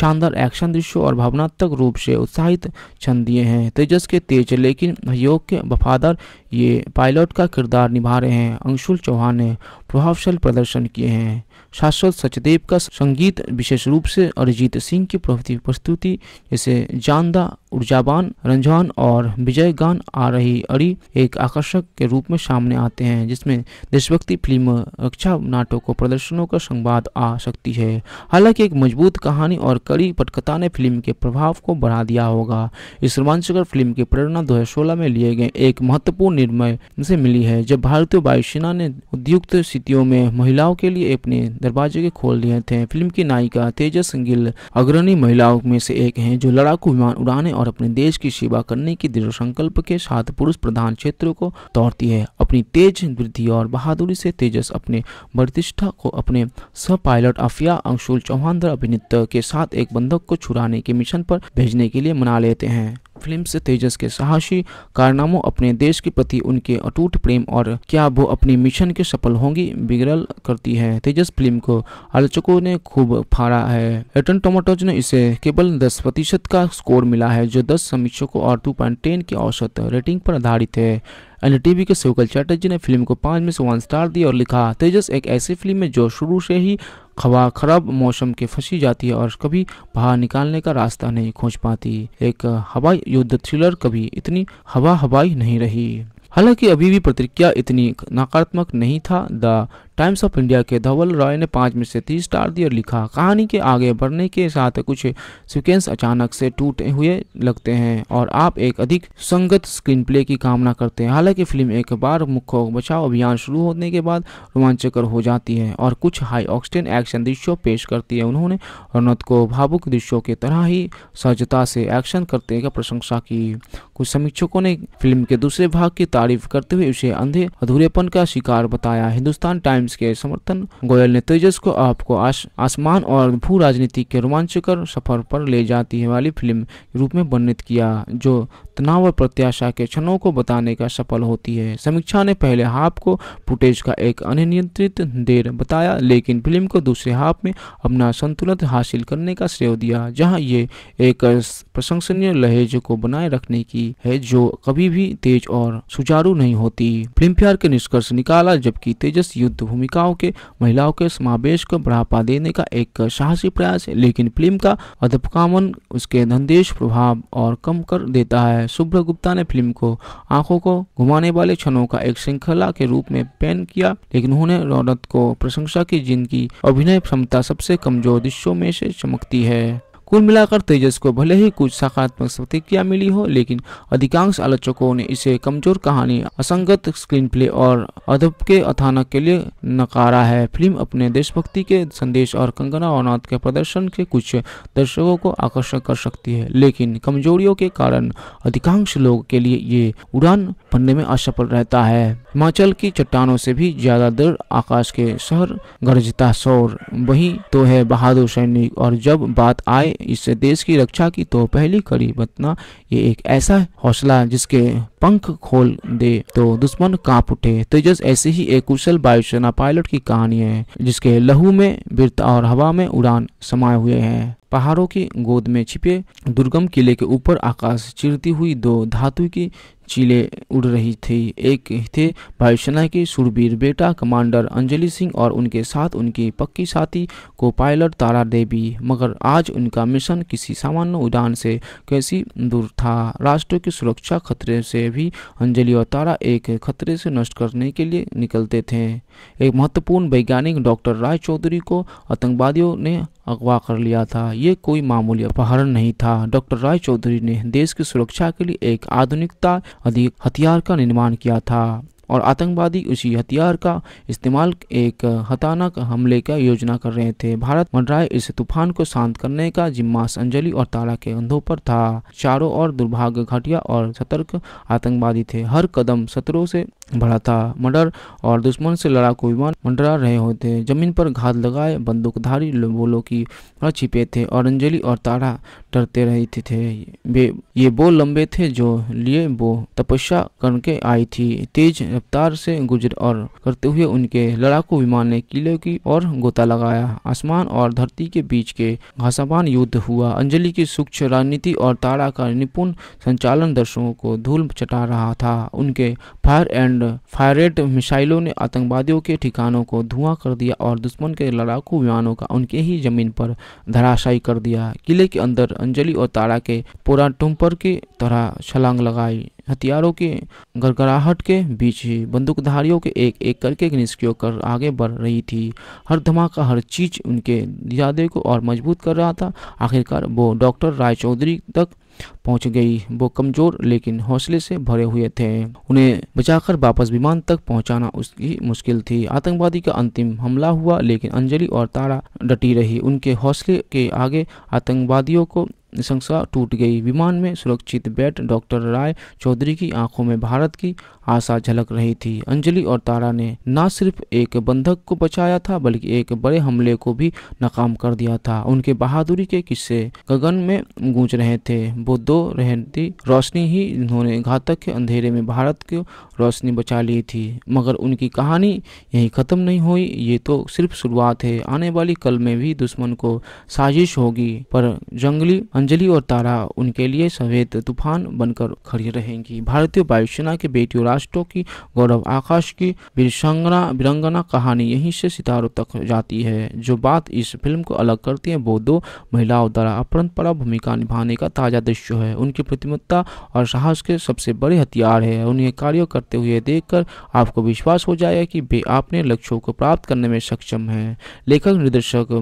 शानदार एक्शन दृश्यों और भावनात्मक रूप से उत्साहित छन दिए हैं तेजस के तेज लेकिन योग के वफादार ये पायलट का किरदार निभा रहे हैं अंशुल चौहान ने प्रभावशाली प्रदर्शन किए हैं शाश्वत सचदेव का संगीत विशेष रूप से अरिजीत सिंह की प्रभृति प्रस्तुति जैसे जानदा ऊर्जावान रंझान और विजय गान आ रही अड़ी एक आकर्षक के रूप में सामने आते हैं जिसमें देशभक्ति फिल्म रक्षा नाटक को प्रदर्शनों का संवाद आ सकती है हालांकि एक मजबूत कहानी और कड़ी पटकथा ने फिल्म के प्रभाव को बढ़ा दिया होगा इस रोमांचकर फिल्म की प्रेरणा 2016 में लिए गए एक महत्वपूर्ण निर्णय से मिली है जब भारतीय वायुसेना ने उद्युक्त स्थितियों में महिलाओं के लिए अपने दरवाजे के खोल दिए थे फिल्म की नायिका तेजस गिल अग्रणी महिलाओं में से एक हैं जो लड़ाकू विमान उड़ाने और अपने देश की सेवा करने की दृढ़ संकल्प के साथ पुरुष प्रधान क्षेत्रों को तोड़ती है अपनी तेज वृद्धि और बहादुरी से तेजस अपने प्रतिष्ठा को अपने सह पायलट अफिया अंशुल चौहान अभिनेता के साथ एक बंधक को छुड़ाने के मिशन पर भेजने के लिए मना लेते हैं फिल्म से तेजस के साहसी कारनामों अपने देश के प्रति उनके अटूट प्रेम और क्या वो अपने मिशन के सफल होंगी बिगड़ल करती है तेजस फिल्म को आलोचकों ने खूब फाड़ा है रिटर्न टोमेटोज ने इसे केवल 10 प्रतिशत का स्कोर मिला है जो 10 समीक्षकों और 2.10 के औसत रेटिंग पर आधारित है अन्य टीवी के शिवकल चैटर्जी ने फिल्म को पाँच में से वन स्टार दिया और लिखा तेजस एक ऐसी फिल्म है जो शुरू से ही खवा खराब मौसम के फंसी जाती है और कभी बाहर निकालने का रास्ता नहीं खोज पाती एक हवाई युद्ध थ्रिलर कभी इतनी हवा हवाई नहीं रही हालांकि अभी भी प्रतिक्रिया इतनी नकारात्मक नहीं था द टाइम्स ऑफ इंडिया के धवल रॉय ने पाँच में से तीस स्टार और लिखा कहानी के आगे बढ़ने के साथ कुछ सिक्वेंस अचानक से टूटे हुए लगते हैं और आप एक अधिक संगत स्क्रीन प्ले की कामना करते हैं हालांकि फिल्म एक बार मुख्य बचाव अभियान शुरू होने के बाद रोमांचकर हो जाती है और कुछ हाई ऑक्सीजन एक्शन दृश्यों पेश करती है उन्होंने रनत को भावुक दृश्यों के तरह ही सहजता से एक्शन करते का प्रशंसा की कुछ समीक्षकों ने फिल्म के दूसरे भाग की तारीफ करते हुए उसे अंधे अधूरेपन का शिकार बताया हिंदुस्तान टाइम्स टीम्स के समर्थन गोयल ने तेजस को आपको आसमान और भू राजनीति के रोमांचकर सफर पर ले जाती है वाली फिल्म के रूप में वर्णित किया जो तनाव और प्रत्याशा के क्षणों को बताने का सफल होती है समीक्षा ने पहले हाफ को फुटेज का एक अनियंत्रित देर बताया लेकिन फिल्म को दूसरे हाफ में अपना संतुलन हासिल करने का श्रेय दिया जहां ये एक प्रशंसनीय लहेज को बनाए रखने की है जो कभी भी तेज और सुचारू नहीं होती फिल्म फेयर के निष्कर्ष निकाला जबकि तेजस युद्ध भूमिकाओं के महिलाओं के समावेश को बढ़ावा देने का एक साहसी प्रयास है लेकिन फिल्म का अधपकामन उसके धनदेश प्रभाव और कम कर देता है है शुभ्र गुप्ता ने फिल्म को आंखों को घुमाने वाले क्षणों का एक श्रृंखला के रूप में पेन किया लेकिन उन्होंने रौनक को प्रशंसा की जिनकी अभिनय क्षमता सबसे कमजोर दृश्यों में से चमकती है कुल मिलाकर तेजस को भले ही कुछ सकारात्मक प्रतिक्रिया मिली हो लेकिन अधिकांश आलोचकों ने इसे कमजोर कहानी असंगत स्क्रीन प्ले और अदब के अथानक के लिए नकारा है फिल्म अपने देशभक्ति के संदेश और कंगना रनौत के प्रदर्शन के कुछ दर्शकों को आकर्षक कर सकती है लेकिन कमजोरियों के कारण अधिकांश लोग के लिए ये उड़ान भरने में असफल रहता है हिमाचल की चट्टानों से भी ज्यादा दर आकाश के शहर गरजता शोर वही तो है बहादुर सैनिक और जब बात आए इससे देश की रक्षा की तो पहली कड़ी बतना ये एक ऐसा हौसला जिसके पंख खोल दे तो दुश्मन कांप उठे तेजस ऐसे ही एक कुशल वायुसेना पायलट की कहानी है जिसके लहू में वृत और हवा में उड़ान समाये हुए है पहाड़ों की गोद में छिपे दुर्गम किले के ऊपर आकाश चिरती हुई दो धातु की चीले उड़ रही थी एक थे वायुसेना के सुरबीर बेटा कमांडर अंजलि सिंह और उनके साथ उनकी पक्की साथी को पायलट तारा देवी मगर आज उनका मिशन किसी सामान्य उड़ान से कैसी दूर था राष्ट्र की सुरक्षा खतरे से भी अंजलि और तारा एक खतरे से नष्ट करने के लिए निकलते थे एक महत्वपूर्ण वैज्ञानिक डॉक्टर राय चौधरी को आतंकवादियों ने अगवा कर लिया था ये कोई मामूली अपहरण नहीं था डॉक्टर राय चौधरी ने देश की सुरक्षा के लिए एक आधुनिकता अधिक हथियार का निर्माण किया था और आतंकवादी उसी हथियार का इस्तेमाल एक हतानक हमले का योजना कर रहे थे भारत मंडराए इस तूफान को शांत करने का जिम्मा अंजलि और तारा के अंधों पर था चारों ओर दुर्भाग्य घटिया और सतर्क आतंकवादी थे हर कदम शत्रुओं से भरा था मर्डर और दुश्मन से लड़ाकू विमान मंडरा रहे होते जमीन पर घात लगाए बंदूकधारी बोलों की छिपे थे और अंजलि और तारा डरते रहते थे वे ये बोल लंबे थे जो लिए वो तपस्या करके आई थी तेज रफ्तार से गुजर और करते हुए उनके लड़ाकू विमान ने किले की ओर गोता लगाया आसमान और धरती के बीच के घासाबान युद्ध हुआ अंजलि की सूक्ष्म राजनीति और तारा का निपुण संचालन दर्शकों को धूल चटा रहा था उनके फायर एंड फायरेट मिसाइलों ने आतंकवादियों के ठिकानों को धुआं कर दिया और दुश्मन के लड़ाकू विमानों का उनके ही जमीन पर धराशायी कर दिया किले के अंदर अंजलि और तारा के पोरा टुम्पर की तरह छलांग लगाई हथियारों की गड़गड़ाहट के बीच ही बंदूकधारियों के एक एक करके निष्क्रिय कर आगे बढ़ रही थी हर धमाका हर चीज उनके इरादे को और मजबूत कर रहा था आखिरकार वो डॉक्टर राय चौधरी तक पहुंच गई वो कमजोर लेकिन हौसले से भरे हुए थे उन्हें बचाकर वापस विमान तक पहुंचाना उसकी मुश्किल थी आतंकवादी का अंतिम हमला हुआ लेकिन अंजलि और तारा डटी रही उनके हौसले के आगे आतंकवादियों को निशंसा टूट गई विमान में सुरक्षित बैठ डॉक्टर राय चौधरी की आंखों में भारत की आशा झलक रही थी अंजलि और तारा ने न सिर्फ एक बंधक को बचाया था बल्कि एक बड़े हमले को भी नाकाम कर दिया था उनके बहादुरी के किस्से गगन में गूंज रहे थे वो दो रहती रोशनी ही इन्होंने घातक के अंधेरे में भारत की रोशनी बचा ली थी मगर उनकी कहानी यही ख़त्म नहीं हुई ये तो सिर्फ शुरुआत है आने वाली कल में भी दुश्मन को साजिश होगी पर जंगली अंजलि और तारा उनके लिए सवेद तूफान बनकर खड़ी रहेंगी भारतीय वायुसेना के बेटियों राष्ट्रों की गौरव आकाश की विरसंगना विरंगना कहानी यहीं से सितारों तक जाती है जो बात इस फिल्म को अलग करती है वो दो महिलाओं द्वारा अपरंपरा भूमिका निभाने का ताजा दृश्य है उनकी प्रतिमत्ता और साहस के सबसे बड़े हथियार है उन्हें कार्य करते हुए देखकर आपको विश्वास हो जाएगा कि वे अपने लक्ष्यों को प्राप्त करने में सक्षम है लेखक निर्देशक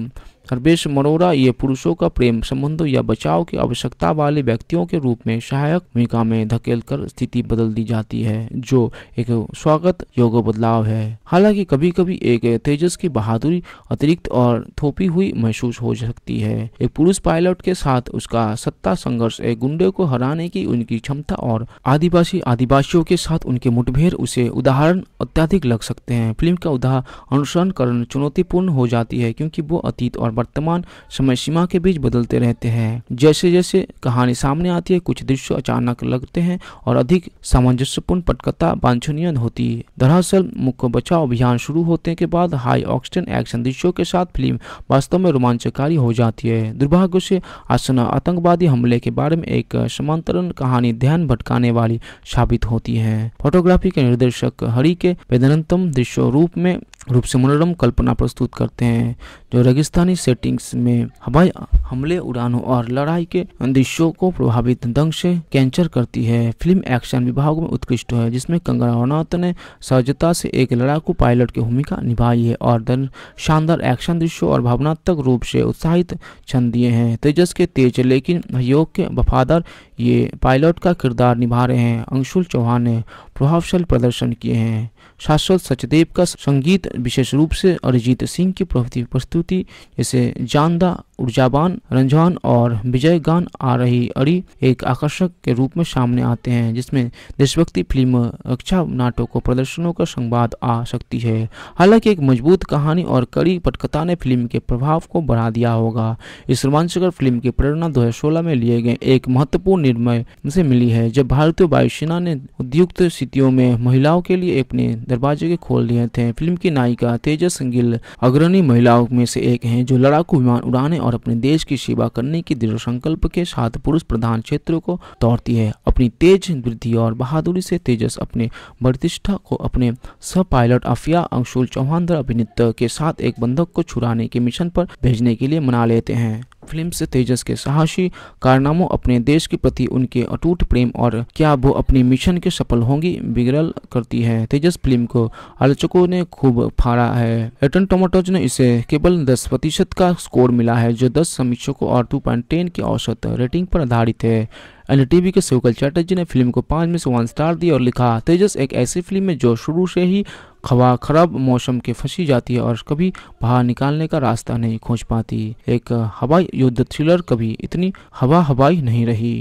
सर्वेश मनोरा ये पुरुषों का प्रेम संबंधों या बचाव की आवश्यकता वाले व्यक्तियों के रूप में सहायक भूमिका में धकेल कर स्थिति बदल दी जाती है जो एक स्वागत योग्य बदलाव है हालांकि कभी कभी एक तेजस की बहादुरी अतिरिक्त और थोपी हुई महसूस हो सकती है एक पुरुष पायलट के साथ उसका सत्ता संघर्ष एक गुंडे को हराने की उनकी क्षमता और आदिवासी आदिवासियों के साथ उनके मुठभेड़ उसे उदाहरण अत्याधिक लग सकते हैं फिल्म का उदाहरण अनुसरण करना चुनौतीपूर्ण हो जाती है क्योंकि वो अतीत और और वर्तमान समय सीमा के बीच बदलते रहते हैं जैसे जैसे कहानी सामने आती है कुछ दृश्य अचानक लगते हैं और अधिक सामंजस्यपूर्ण पटकथा वांछनीय होती है दरअसल मुख्य बचाव अभियान शुरू होने के बाद हाई ऑक्सीजन एक्शन दृश्यों के साथ फिल्म वास्तव में रोमांचकारी हो जाती है दुर्भाग्य से आसना आतंकवादी हमले के बारे में एक समांतरण कहानी ध्यान भटकाने वाली साबित होती है फोटोग्राफी के निर्देशक हरि के वेदनतम दृश्य रूप में रूप से मनोरम कल्पना प्रस्तुत करते हैं जो रेगिस्तानी सेटिंग्स में हवाई हमले उड़ानों और लड़ाई के दृश्यों को प्रभावित ढंग से कैंचर करती है फिल्म एक्शन विभाग में उत्कृष्ट है जिसमें कंगना रनौत ने सहजता से एक लड़ाकू पायलट की भूमिका निभाई है और शानदार एक्शन दृश्यों और भावनात्मक रूप से उत्साहित छंद दिए हैं तेजस के तेज लेकिन योग के वफादार ये पायलट का किरदार निभा रहे हैं अंशुल चौहान ने प्रभावशाली प्रदर्शन किए हैं शाश्वत सचदेव का संगीत विशेष रूप से अरिजीत सिंह की प्रस्तुति जैसे जानदा ऊर्जावान रंझान और विजय गान आ रही अड़ी एक आकर्षक के रूप में सामने आते हैं जिसमें देशभक्ति फिल्म रक्षा नाटक को प्रदर्शनों का संवाद आ सकती है हालांकि एक मजबूत कहानी और कड़ी पटकथा ने फिल्म के प्रभाव को बढ़ा दिया होगा इस रोमांचकर फिल्म की प्रेरणा दो में लिए गए एक महत्वपूर्ण निर्णय से मिली है जब भारतीय वायुसेना ने उद्युक्त स्थितियों में महिलाओं के लिए अपने दरवाजे के खोल दिए थे फिल्म की नायिका तेजस गिल अग्रणी महिलाओं में से एक है जो लड़ाकू विमान उड़ाने और और अपने देश की सेवा करने की दृढ़ संकल्प के साथ पुरुष प्रधान क्षेत्रों को तोड़ती है अपनी तेज वृद्धि और बहादुरी से तेजस अपने प्रतिष्ठा को अपने स पायलट अफिया अंशुल चौहान अभिनेता के साथ एक बंधक को छुड़ाने के मिशन पर भेजने के लिए मना लेते हैं फिल्म से तेजस के साहसी कारनामों अपने देश के प्रति उनके अटूट प्रेम और क्या वो अपने मिशन के सफल होंगी बिगड़ल करती है तेजस फिल्म को आलोचकों ने खूब फाड़ा है एटन टोमेटोज ने इसे केवल दस प्रतिशत का स्कोर मिला है जो दस समीक्षकों और टू पॉइंट टेन के औसत रेटिंग पर आधारित है एंड टीवी के शिवकल चैटर्जी ने फिल्म को पाँच में से वन स्टार दिया और लिखा तेजस एक ऐसी फिल्म है जो शुरू से ही खवा खराब मौसम के फंसी जाती है और कभी बाहर निकालने का रास्ता नहीं खोज पाती एक हवाई युद्ध थ्रिलर कभी इतनी हवा हवाई नहीं रही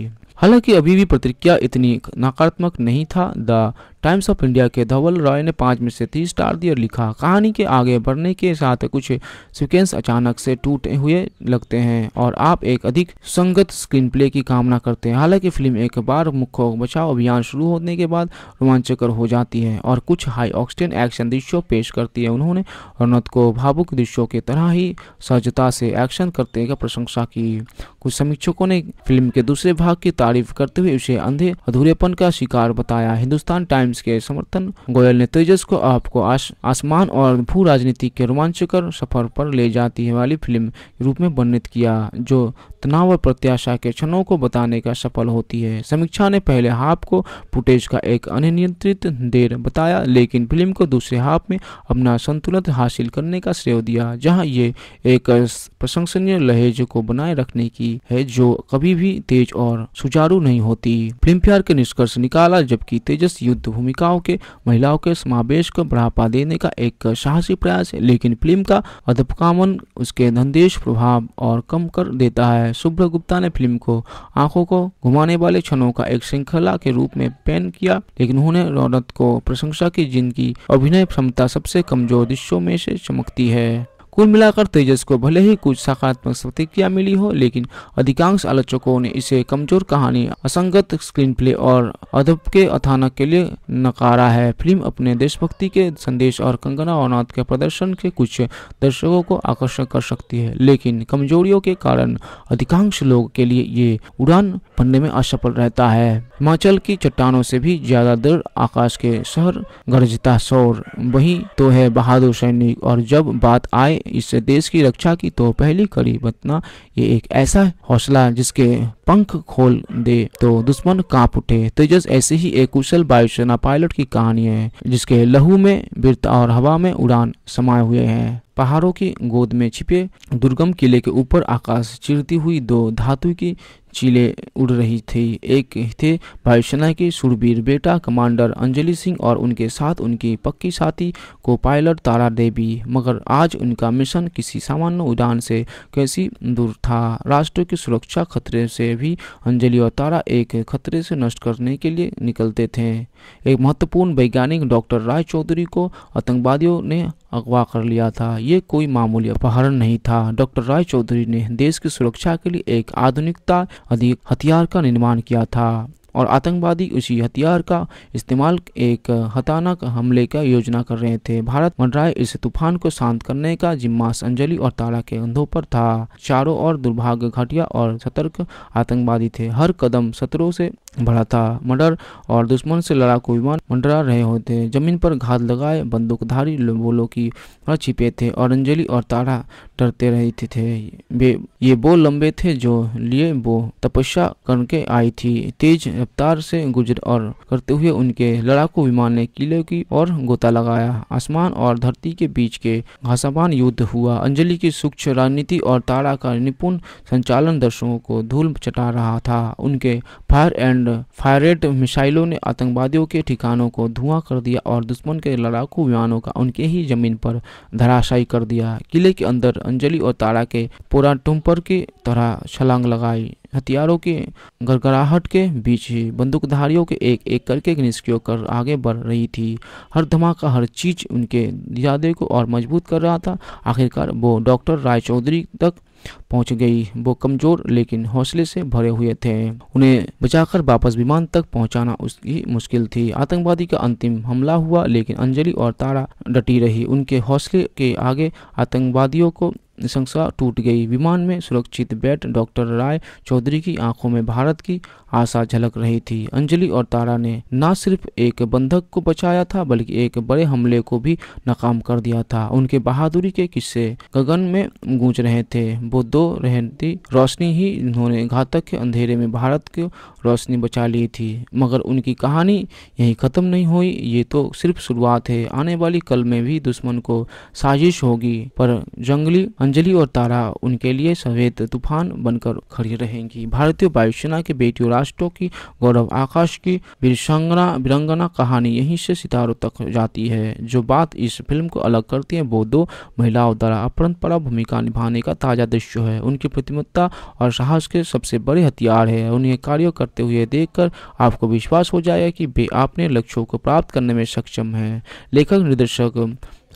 हालांकि अभी भी प्रतिक्रिया इतनी नकारात्मक नहीं था द टाइम्स ऑफ इंडिया के धवल रॉय ने पाँच में से तीन स्टार दिए लिखा कहानी के आगे बढ़ने के साथ कुछ सिक्वेंस अचानक से टूटे हुए लगते हैं और आप एक अधिक संगत स्क्रीन प्ले की कामना करते हैं हालांकि फिल्म एक बार मुख्य बचाव अभियान शुरू होने के बाद रोमांचकर हो जाती है और कुछ हाई ऑक्सीजन एक्शन दृश्यों पेश करती है उन्होंने रनौत को भावुक दृश्यों की तरह ही सहजता से एक्शन करते का प्रशंसा की कुछ समीक्षकों ने फिल्म के दूसरे भाग की तारीफ करते हुए उसे अंधे अधूरेपन का शिकार बताया हिंदुस्तान टाइम्स टाइम्स के समर्थन गोयल ने तेजस को आपको आसमान और भू राजनीति के रोमांचकर सफर पर ले जाती है वाली फिल्म रूप में वर्णित किया जो तनाव और प्रत्याशा के क्षणों को बताने का सफल होती है समीक्षा ने पहले हाफ को फुटेज का एक अनियंत्रित देर बताया लेकिन फिल्म को दूसरे हाफ में अपना संतुलन हासिल करने का श्रेय दिया जहां ये एक प्रशंसनीय लहेज को बनाए रखने की है जो कभी भी तेज और सुचारू नहीं होती फिल्म फेयर के निष्कर्ष निकाला जबकि तेजस युद्ध भूमिकाओं के महिलाओं के समावेश को बढ़ावा देने का एक साहसी प्रयास है लेकिन फिल्म का अधपकामन उसके धनदेश प्रभाव और कम कर देता है है शुभ्र गुप्ता ने फिल्म को आंखों को घुमाने वाले क्षणों का एक श्रृंखला के रूप में पेन किया लेकिन उन्होंने रौनक को प्रशंसा की जिनकी अभिनय क्षमता सबसे कमजोर दृश्यों में से चमकती है कुल मिलाकर तेजस को भले ही कुछ सकारात्मक प्रतिक्रिया मिली हो लेकिन अधिकांश आलोचकों ने इसे कमजोर कहानी असंगत स्क्रीन प्ले और अदब के अथानक के लिए नकारा है फिल्म अपने देशभक्ति के संदेश और कंगना रनौत के प्रदर्शन के कुछ दर्शकों को आकर्षक कर सकती है लेकिन कमजोरियों के कारण अधिकांश लोग के लिए ये उड़ान भरने में असफल रहता है हिमाचल की चट्टानों से भी ज्यादा दूर आकाश के शहर गरजता शोर वही तो है बहादुर सैनिक और जब बात आए इससे देश की रक्षा की तो पहली कड़ी बतना ये एक ऐसा हौसला जिसके पंख खोल दे तो दुश्मन कांप उठे तेजस ऐसे ही एक कुशल वायुसेना पायलट की कहानी है जिसके लहू में वृत और हवा में उड़ान समाये हुए हैं पहाड़ों की गोद में छिपे दुर्गम किले के ऊपर आकाश चिरती हुई दो धातु की चीले उड़ रही थी एक थे वायुसेना के सुरबीर बेटा कमांडर अंजलि सिंह और उनके साथ उनकी पक्की साथी को पायलट तारा देवी मगर आज उनका मिशन किसी सामान्य उड़ान से कैसी दूर था राष्ट्र की सुरक्षा खतरे से भी अंजलि और तारा एक खतरे से नष्ट करने के लिए निकलते थे एक महत्वपूर्ण वैज्ञानिक डॉक्टर राय चौधरी को आतंकवादियों ने अगवा कर लिया था ये कोई मामूली अपहरण नहीं था डॉक्टर राय चौधरी ने देश की सुरक्षा के लिए एक आधुनिकता अधिक हथियार का निर्माण किया था और आतंकवादी उसी हथियार का इस्तेमाल एक हतानक हमले का योजना कर रहे थे भारत मंडराए इस तूफान को शांत करने का जिम्मा अंजलि और तारा के अंधों पर था चारों ओर दुर्भाग्य घटिया और सतर्क आतंकवादी थे हर कदम शत्रुओं से भरा था मर्डर और दुश्मन से लड़ाकू विमान मंडरा रहे होते जमीन पर घात लगाए बंदूकधारी बोलो की छिपे थे और अंजलि और तारा डरते रहते थे वे ये वो लंबे थे जो लिए वो तपस्या करके आई थी तेज रफ्तार से गुजर और करते हुए उनके लड़ाकू विमान ने किले की और गोता लगाया आसमान और धरती के बीच के घासाबान युद्ध हुआ अंजलि की सूक्ष्म राजनीति और तारा का निपुण संचालन दर्शकों को धूल चटा रहा था उनके फायर एंड एंड फायरेट मिसाइलों ने आतंकवादियों के ठिकानों को धुआं कर दिया और दुश्मन के लड़ाकू विमानों का उनके ही जमीन पर धराशायी कर दिया किले के अंदर अंजलि और तारा के पूरा टुम्पर की तरह छलांग लगाई हथियारों के गड़गड़ाहट के बीच ही बंदूकधारियों के एक एक करके निष्क्रिय कर आगे बढ़ रही थी हर धमाका हर चीज उनके इरादे को और मजबूत कर रहा था आखिरकार वो डॉक्टर राय चौधरी तक पहुंच गई वो कमजोर लेकिन हौसले से भरे हुए थे उन्हें बचाकर वापस विमान तक पहुंचाना उसकी मुश्किल थी आतंकवादी का अंतिम हमला हुआ लेकिन अंजलि और तारा डटी रही उनके हौसले के आगे आतंकवादियों को शंसा टूट गई विमान में सुरक्षित बैठ डॉक्टर राय चौधरी की आंखों में भारत की आशा झलक रही थी अंजलि और तारा ने न सिर्फ एक बंधक को बचाया था बल्कि एक बड़े हमले को भी नाकाम कर दिया था उनके बहादुरी के किस्से गगन में गूंज रहे थे वो दो रहती रोशनी ही इन्होंने घातक के अंधेरे में भारत की रोशनी बचा ली थी मगर उनकी कहानी यही ख़त्म नहीं हुई ये तो सिर्फ शुरुआत है आने वाली कल में भी दुश्मन को साजिश होगी पर जंगली अंजलि और तारा उनके लिए सवेद तूफान बनकर खड़ी रहेंगी भारतीय वायुसेना के बेटियों राष्ट्रों की गौरव आकाश की बिरसंगना बिरंगना कहानी यहीं से सितारों तक जाती है जो बात इस फिल्म को अलग करती है वो दो महिलाओं द्वारा अपरंत अपरंपरा भूमिका निभाने का ताजा दृश्य है उनकी प्रतिमत्ता और साहस के सबसे बड़े हथियार है उन्हें कार्य करते हुए देखकर आपको विश्वास हो जाएगा कि वे अपने लक्ष्यों को प्राप्त करने में सक्षम है लेखक निर्देशक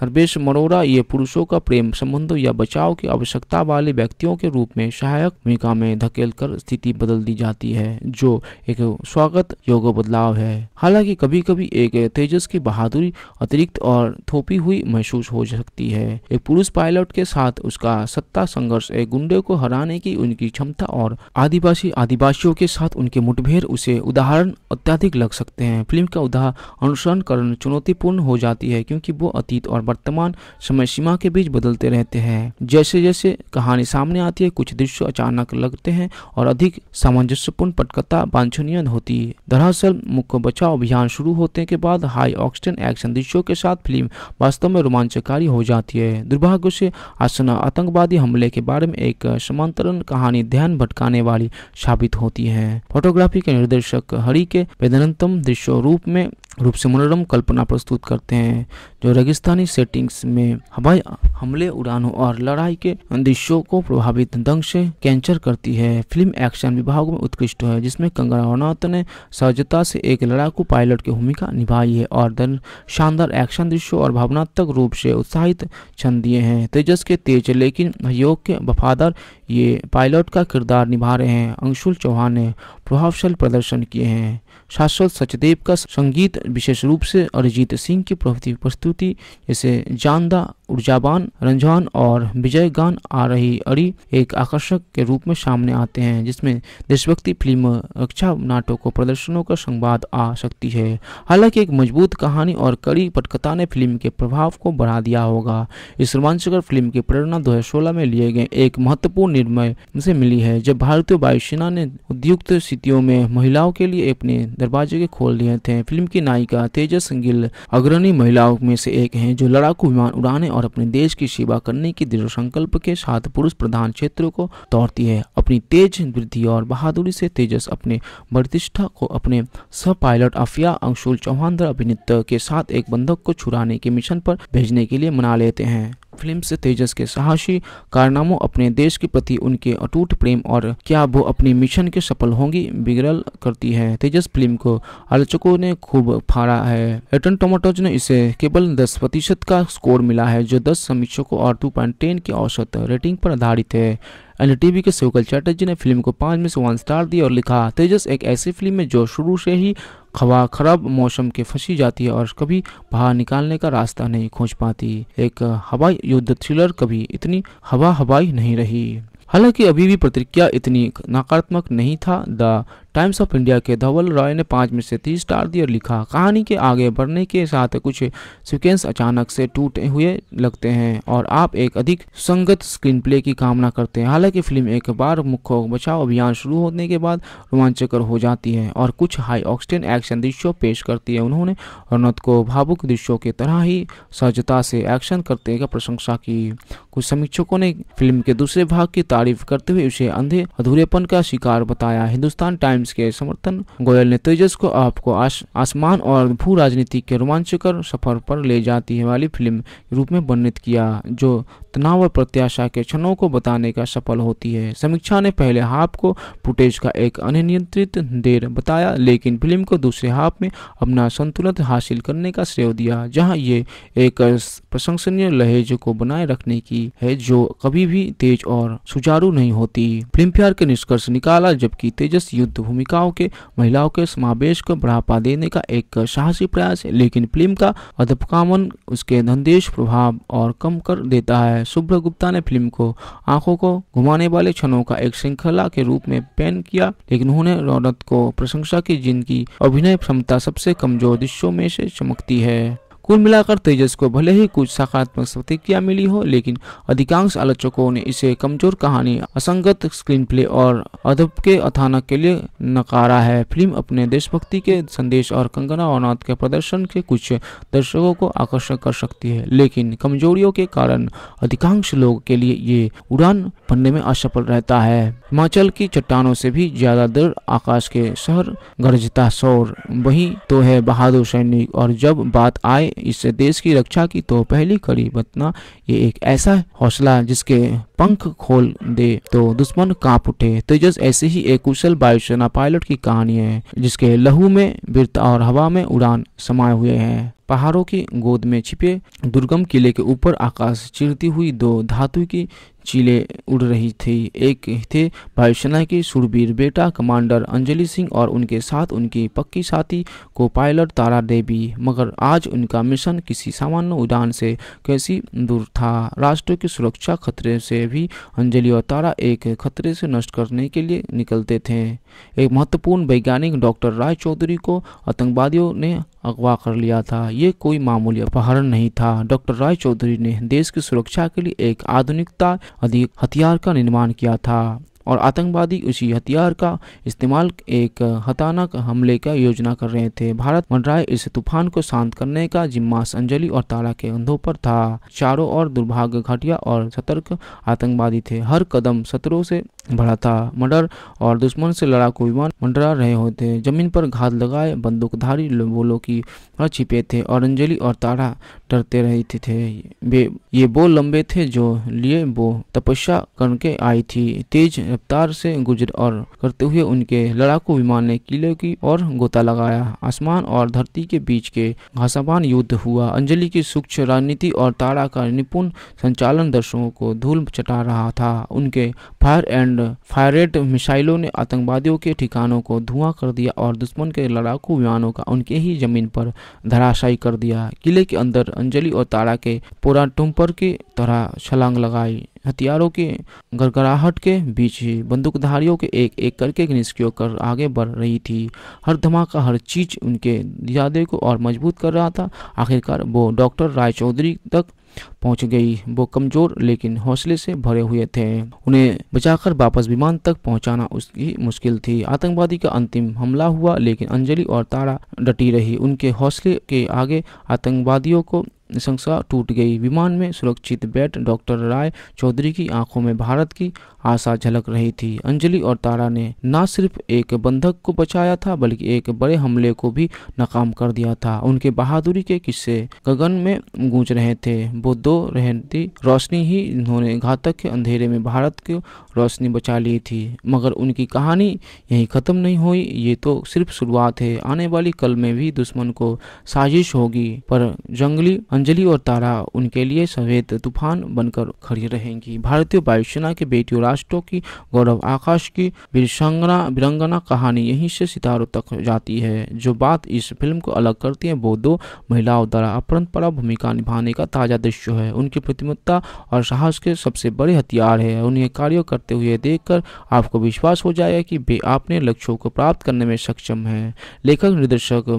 सर्वेश मनोरा ये पुरुषों का प्रेम संबंधों या बचाव की आवश्यकता वाले व्यक्तियों के रूप में सहायक भूमिका में धकेल कर स्थिति बदल दी जाती है जो एक स्वागत योग्य बदलाव है हालांकि कभी कभी एक तेजस की बहादुरी अतिरिक्त और थोपी हुई महसूस हो सकती है एक पुरुष पायलट के साथ उसका सत्ता संघर्ष एक गुंडे को हराने की उनकी क्षमता और आदिवासी आदिवासियों के साथ उनके मुठभेड़ उसे उदाहरण अत्याधिक लग सकते हैं फिल्म का उदाहरण अनुसरण करण चुनौतीपूर्ण हो जाती है क्योंकि वो अतीत और वर्तमान समय सीमा के बीच बदलते रहते हैं जैसे जैसे कहानी सामने आती है कुछ दृश्य अचानक लगते हैं और अधिक सामंजस्यपूर्ण पटकथा वांछनीय होती है दरअसल मुख्य बचाव अभियान शुरू होते के बाद हाई ऑक्सीजन एक्शन दृश्यों के साथ फिल्म वास्तव में रोमांचकारी हो जाती है दुर्भाग्य से आसना आतंकवादी हमले के बारे में एक समांतरण कहानी ध्यान भटकाने वाली साबित होती है फोटोग्राफी के निर्देशक हरि के वेदनतम दृश्य रूप में रूप से मनोरम कल्पना प्रस्तुत करते हैं जो रेगिस्तानी सेटिंग्स में हवाई हमले उड़ानों और लड़ाई के दृश्यों को प्रभावित ढंग से कैंचर करती है फिल्म एक्शन विभाग में उत्कृष्ट है जिसमें कंगना रनौत ने सहजता से एक लड़ाकू पायलट की भूमिका निभाई है और शानदार एक्शन दृश्यों और भावनात्मक रूप से उत्साहित छंद दिए हैं तेजस के तेज लेकिन योग के वफादार ये पायलट का किरदार निभा रहे हैं अंशुल चौहान ने प्रभावशाली प्रदर्शन किए हैं शाश्वत सचदेव का संगीत विशेष रूप से अरिजीत सिंह की प्रस्तुति जैसे जानदा ऊर्जावान रंझान और विजय गान आ रही अड़ी एक आकर्षक के रूप में सामने आते हैं जिसमें देशभक्ति फिल्म रक्षा नाटकों प्रदर्शनों का संवाद आ सकती है हालांकि एक मजबूत कहानी और कड़ी पटकथा ने फिल्म के प्रभाव को बढ़ा दिया होगा इस रोमांचकर फिल्म की प्रेरणा दो में लिए गए एक महत्वपूर्ण निर्णय से मिली है जब भारतीय वायुसेना ने उद्युक्त स्थितियों में महिलाओं के लिए अपने दरवाजे के खोल दिए थे फिल्म की नायिका तेजस गिल अग्रणी महिलाओं में से एक है जो लड़ाकू विमान उड़ाने और अपने देश की सेवा करने की दृढ़ संकल्प के साथ पुरुष प्रधान क्षेत्र को तोड़ती है अपनी तेज वृद्धि और बहादुरी से तेजस अपने प्रतिष्ठा को अपने सह पायलट अफिया अंशुल चौहान अभिनेता के साथ एक बंधक को छुड़ाने के मिशन पर भेजने के लिए मना लेते हैं फिल्म से तेजस के साहसी कारनामों अपने देश के प्रति उनके अटूट प्रेम और क्या वो अपने मिशन के सफल होंगी बिगड़ल करती है तेजस फिल्म को आलोचकों ने खूब फाड़ा है एटन टोमेटोज ने इसे केवल 10 प्रतिशत का स्कोर मिला है जो 10 समीक्षकों और 2.10 की औसत रेटिंग पर आधारित है एनडी टीवी के शिवकल चैटर्जी ने फिल्म को पाँच में से वन स्टार दिया और लिखा तेजस एक ऐसी फिल्म है जो शुरू से ही खवा खराब मौसम के फंसी जाती है और कभी बाहर निकालने का रास्ता नहीं खोज पाती एक हवाई युद्ध थ्रिलर कभी इतनी हवा हवाई नहीं रही हालांकि अभी भी प्रतिक्रिया इतनी नकारात्मक नहीं था द टाइम्स ऑफ इंडिया के धवल रॉय ने पाँच में से तीस स्टार दिए और लिखा कहानी के आगे बढ़ने के साथ कुछ सिक्वेंस अचानक से टूटे हुए लगते हैं और आप एक अधिक संगत स्क्रीन प्ले की कामना करते हैं हालांकि फिल्म एक बार मुख्य बचाव अभियान शुरू होने के बाद रोमांचकर हो जाती है और कुछ हाई ऑक्सीजन एक्शन दृश्यों पेश करती है उन्होंने रनौत को भावुक दृश्यों की तरह ही सहजता से एक्शन करते का प्रशंसा की कुछ समीक्षकों ने फिल्म के दूसरे भाग की तारीफ करते हुए उसे अंधे अधूरेपन का शिकार बताया हिंदुस्तान टाइम्स टाइम्स के समर्थन गोयल ने तेजस को आपको आसमान और भू राजनीति के रोमांचकर सफर पर ले जाती है वाली फिल्म रूप में वर्णित किया जो तनाव और प्रत्याशा के क्षणों को बताने का सफल होती है समीक्षा ने पहले हाफ को फुटेज का एक अनियंत्रित देर बताया लेकिन फिल्म को दूसरे हाफ में अपना संतुलन हासिल करने का श्रेय दिया जहां ये एक प्रशंसनीय लहेज को बनाए रखने की है जो कभी भी तेज और सुचारू नहीं होती फिल्म फेयर के निष्कर्ष निकाला जबकि तेजस युद्ध भूमिकाओं के महिलाओं के समावेश को बढ़ावा देने का एक साहसी प्रयास है लेकिन फिल्म का अधपकामन उसके धनदेश प्रभाव और कम कर देता है शुभ्र गुप्ता ने फिल्म को आंखों को घुमाने वाले क्षणों का एक श्रृंखला के रूप में पेन किया लेकिन उन्होंने रौनक को प्रशंसा की जिनकी अभिनय क्षमता सबसे कमजोर दृश्यों में से चमकती है कुल मिलाकर तेजस को भले ही कुछ सकारात्मक प्रतिक्रिया मिली हो लेकिन अधिकांश आलोचकों ने इसे कमजोर कहानी असंगत स्क्रीन प्ले और अदब के अथानक के लिए नकारा है फिल्म अपने देशभक्ति के संदेश और कंगना और के प्रदर्शन के कुछ दर्शकों को आकर्षक कर सकती है लेकिन कमजोरियों के कारण अधिकांश लोग के लिए ये उड़ान भरने में असफल रहता है हिमाचल की चट्टानों से भी ज्यादा देर आकाश के शहर गरजता शोर वही तो है बहादुर सैनिक और जब बात आए इससे देश की रक्षा की तो पहली कड़ी बतना ये एक ऐसा हौसला जिसके पंख खोल दे तो दुश्मन कांप उठे तेजस ऐसे ही एक कुशल वायुसेना पायलट की कहानी है जिसके लहू में वीरता और हवा में उड़ान समाये हुए हैं पहाड़ों की गोद में छिपे दुर्गम किले के ऊपर आकाश चिरती हुई दो धातु की चीले उड़ रही थी एक थे वायुसेना के सुरबीर बेटा कमांडर अंजलि सिंह और उनके साथ उनकी पक्की साथी को पायलट तारा देवी मगर आज उनका मिशन किसी सामान्य उड़ान से कैसी दूर था राष्ट्र की सुरक्षा खतरे से भी अंजलि और तारा एक खतरे से नष्ट करने के लिए निकलते थे एक महत्वपूर्ण वैज्ञानिक डॉक्टर राय चौधरी को आतंकवादियों ने अगवा कर लिया था ये कोई मामूली अपहरण नहीं था डॉक्टर राय चौधरी ने देश की सुरक्षा के लिए एक आधुनिकता अधिक हथियार का निर्माण किया था और आतंकवादी उसी हथियार का इस्तेमाल एक हतानक हमले का योजना कर रहे थे भारत मंडराए इस तूफान को शांत करने का जिम्मा अंजलि और ताला के अंधों पर था चारों ओर दुर्भाग्य घटिया और सतर्क आतंकवादी थे हर कदम सत्रों से भरा था मर्डर और दुश्मन से लड़ाकू विमान मंडरा रहे होते जमीन पर घात लगाए बंदूकधारी बोलो की छिपे थे और अंजलि और तारा डरते रहे थे थे ये वो लंबे थे जो लिए वो तपस्या करके आई थी तेज रफ्तार से गुजर और करते हुए उनके लड़ाकू विमान ने किले की और गोता लगाया आसमान और धरती के बीच के घासाबान युद्ध हुआ अंजलि की सूक्ष्म राजनीति और तारा का निपुण संचालन दर्शकों को धूल चटा रहा था उनके फायर एंड फायरेट मिसाइलों ने आतंकवादियों के ठिकानों को धुआं कर दिया और दुश्मन के लड़ाकू विमानों का उनके ही जमीन पर धराशायी कर दिया किले के अंदर अंजलि और तारा के पोरा टुम्पर की तरह छलांग लगाई हथियारों की गड़गड़ाहट के बीच ही बंदूकधारियों के एक एक करके निष्क्रिय कर आगे बढ़ रही थी हर धमाका हर चीज उनके इरादे को और मजबूत कर रहा था आखिरकार वो डॉक्टर राय चौधरी तक पहुंच गई वो कमजोर लेकिन हौसले से भरे हुए थे उन्हें बचाकर वापस विमान तक पहुंचाना उसकी मुश्किल थी आतंकवादी का अंतिम हमला हुआ लेकिन अंजलि और तारा डटी रही उनके हौसले के आगे आतंकवादियों को निशंसा टूट गई विमान में सुरक्षित बैठ डॉक्टर राय चौधरी की आंखों में भारत की आशा झलक रही थी अंजलि और तारा ने न सिर्फ एक बंधक को बचाया था बल्कि एक बड़े हमले को भी नाकाम कर दिया था उनके बहादुरी के किस्से गगन में गूंज रहे थे वो दो रहती रोशनी ही इन्होंने घातक के अंधेरे में भारत की रोशनी बचा ली थी मगर उनकी कहानी यही खत्म नहीं हुई ये तो सिर्फ शुरुआत है आने वाली कल में भी दुश्मन को साजिश होगी पर जंगली अंजलि और तारा उनके लिए सवेद तूफान बनकर खड़ी रहेंगी भारतीय वायुसेना के बेटियों राष्ट्रों की गौरव आकाश की बिरसंगना बिरंगना कहानी यहीं से सितारों तक जाती है जो बात इस फिल्म को अलग करती है वो दो महिलाओं द्वारा अपरंपरा भूमिका निभाने का ताज़ा दृश्य है उनकी प्रतिमत्ता और साहस के सबसे बड़े हथियार है उन्हें कार्य करते हुए देखकर आपको विश्वास हो जाएगा कि वे अपने लक्ष्यों को प्राप्त करने में सक्षम है लेखक निर्देशक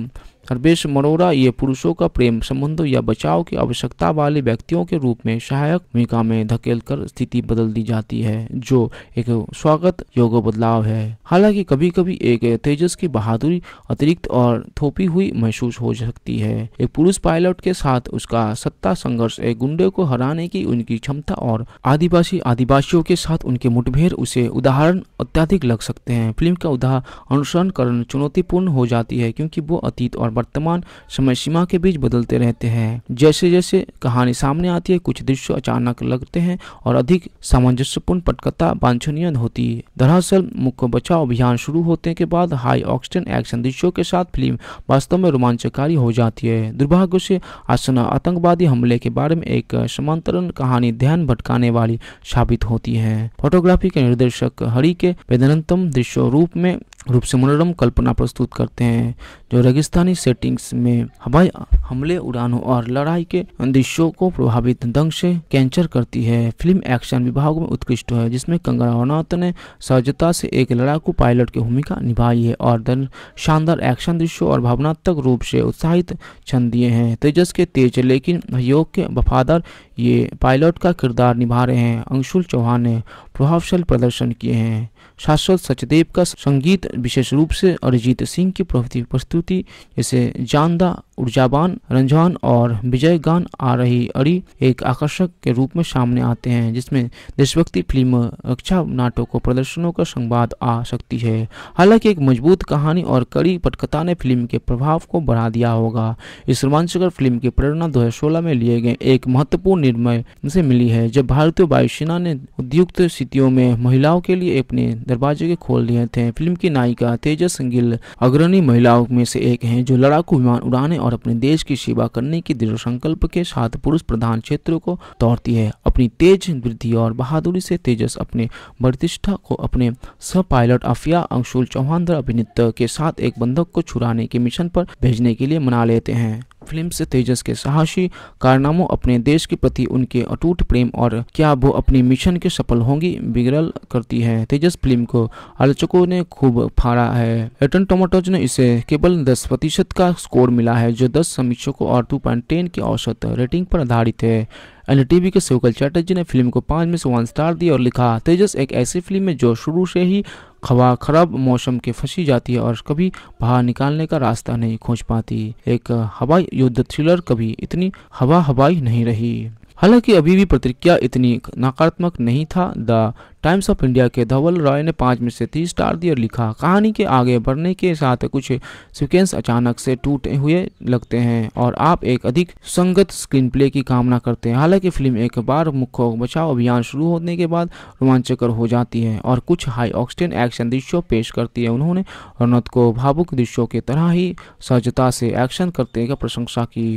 सर्वेश मरोरा ये पुरुषों का प्रेम संबंध या बचाव की आवश्यकता वाले व्यक्तियों के रूप में सहायक भूमिका में धकेल कर स्थिति बदल दी जाती है जो एक स्वागत योग बदलाव है हालांकि कभी कभी एक तेजस की बहादुरी अतिरिक्त और थोपी हुई महसूस हो सकती है एक पुरुष पायलट के साथ उसका सत्ता संघर्ष एक गुंडे को हराने की उनकी क्षमता और आदिवासी आदिवासियों के साथ उनके मुठभेड़ उसे उदाहरण अत्याधिक लग सकते हैं फिल्म का उदाहरण अनुसरण करना चुनौतीपूर्ण हो जाती है क्योंकि वो अतीत और वर्तमान समय सीमा के बीच बदलते रहते हैं जैसे जैसे कहानी सामने आती है कुछ दृश्य अचानक लगते हैं और अधिक सामंजस्यपूर्ण पटकथा वांछनीय होती है दरअसल मुख्य बचाव अभियान शुरू होते के बाद हाई ऑक्सीजन एक्शन दृश्यों के साथ फिल्म वास्तव में रोमांचकारी हो जाती है दुर्भाग्य से आसना आतंकवादी हमले के बारे में एक समांतरण कहानी ध्यान भटकाने वाली साबित होती है फोटोग्राफी के निर्देशक हरि के वेदनतम दृश्य रूप में रूप से मनोरम कल्पना प्रस्तुत करते हैं जो रेगिस्तानी सेटिंग्स में हवाई हमले उड़ानों और लड़ाई के दृश्यों को प्रभावित ढंग से कैंचर करती है फिल्म एक्शन विभाग में उत्कृष्ट है जिसमें कंगना रनौत ने सहजता से एक लड़ाकू पायलट की भूमिका निभाई है और शानदार एक्शन दृश्यों और भावनात्मक रूप से उत्साहित छन दिए हैं तेजस के तेज लेकिन योग के वफादार ये पायलट का किरदार निभा रहे हैं अंशुल चौहान ने प्रभावशाली प्रदर्शन किए हैं शाश्वत सचदेव का संगीत विशेष रूप से अरिजीत सिंह की प्रस्तुति जैसे जानदा ऊर्जावान रंझान और विजय गान आ रही अड़ी एक आकर्षक के रूप में सामने आते हैं जिसमें देशभक्ति फिल्म रक्षा नाटकों प्रदर्शनों का संवाद आ सकती है हालांकि एक मजबूत कहानी और कड़ी पटकथा ने फिल्म के प्रभाव को बढ़ा दिया होगा इस रोमांचकर फिल्म की प्रेरणा दो में लिए गए एक महत्वपूर्ण निर्णय से मिली है जब भारतीय वायुसेना ने उद्युक्त स्थितियों में महिलाओं के लिए अपने दरवाजे के खोल दिए थे फिल्म की नायिका तेजस गिल अग्रणी महिलाओं में से एक है जो लड़ाकू विमान उड़ाने और अपने देश की सेवा करने की दृढ़ संकल्प के साथ पुरुष प्रधान क्षेत्रों को तोड़ती है अपनी तेज वृद्धि और बहादुरी से तेजस अपने प्रतिष्ठा को अपने सह पायलट अफिया अंशुल चौहान अभिनेता के साथ एक बंधक को छुड़ाने के मिशन पर भेजने के लिए मना लेते हैं फिल्म से तेजस के साहसी कारनामों अपने देश के प्रति उनके अटूट प्रेम और क्या वो अपने मिशन के सफल होंगी बिगड़ल करती है तेजस फिल्म को आलोचकों ने खूब फाड़ा है एटन टोमेटोज ने इसे केवल दस प्रतिशत का स्कोर मिला है जो दस समीक्षकों और टू पॉइंट टेन की औसत रेटिंग पर आधारित है अन्य टीवी के शिवकल चैटर्जी ने फिल्म को पाँच में से वन स्टार दिया और लिखा तेजस एक ऐसी फिल्म है जो शुरू से ही खवा खराब मौसम के फंसी जाती है और कभी बाहर निकालने का रास्ता नहीं खोज पाती एक हवाई युद्ध थ्रिलर कभी इतनी हवा हवाई नहीं रही हालांकि अभी भी प्रतिक्रिया इतनी नकारात्मक नहीं था द टाइम्स ऑफ इंडिया के धवल रॉय ने पाँच में से तीन स्टार दिए लिखा कहानी के आगे बढ़ने के साथ कुछ सिक्वेंस अचानक से टूटे हुए लगते हैं और आप एक अधिक संगत स्क्रीन प्ले की कामना करते हैं हालांकि फिल्म एक बार मुख्य बचाव अभियान शुरू होने के बाद रोमांचकर हो जाती है और कुछ हाई ऑक्सीजन एक्शन दृश्यों पेश करती है उन्होंने रनौत को भावुक दृश्यों की तरह ही सहजता से एक्शन करते का प्रशंसा की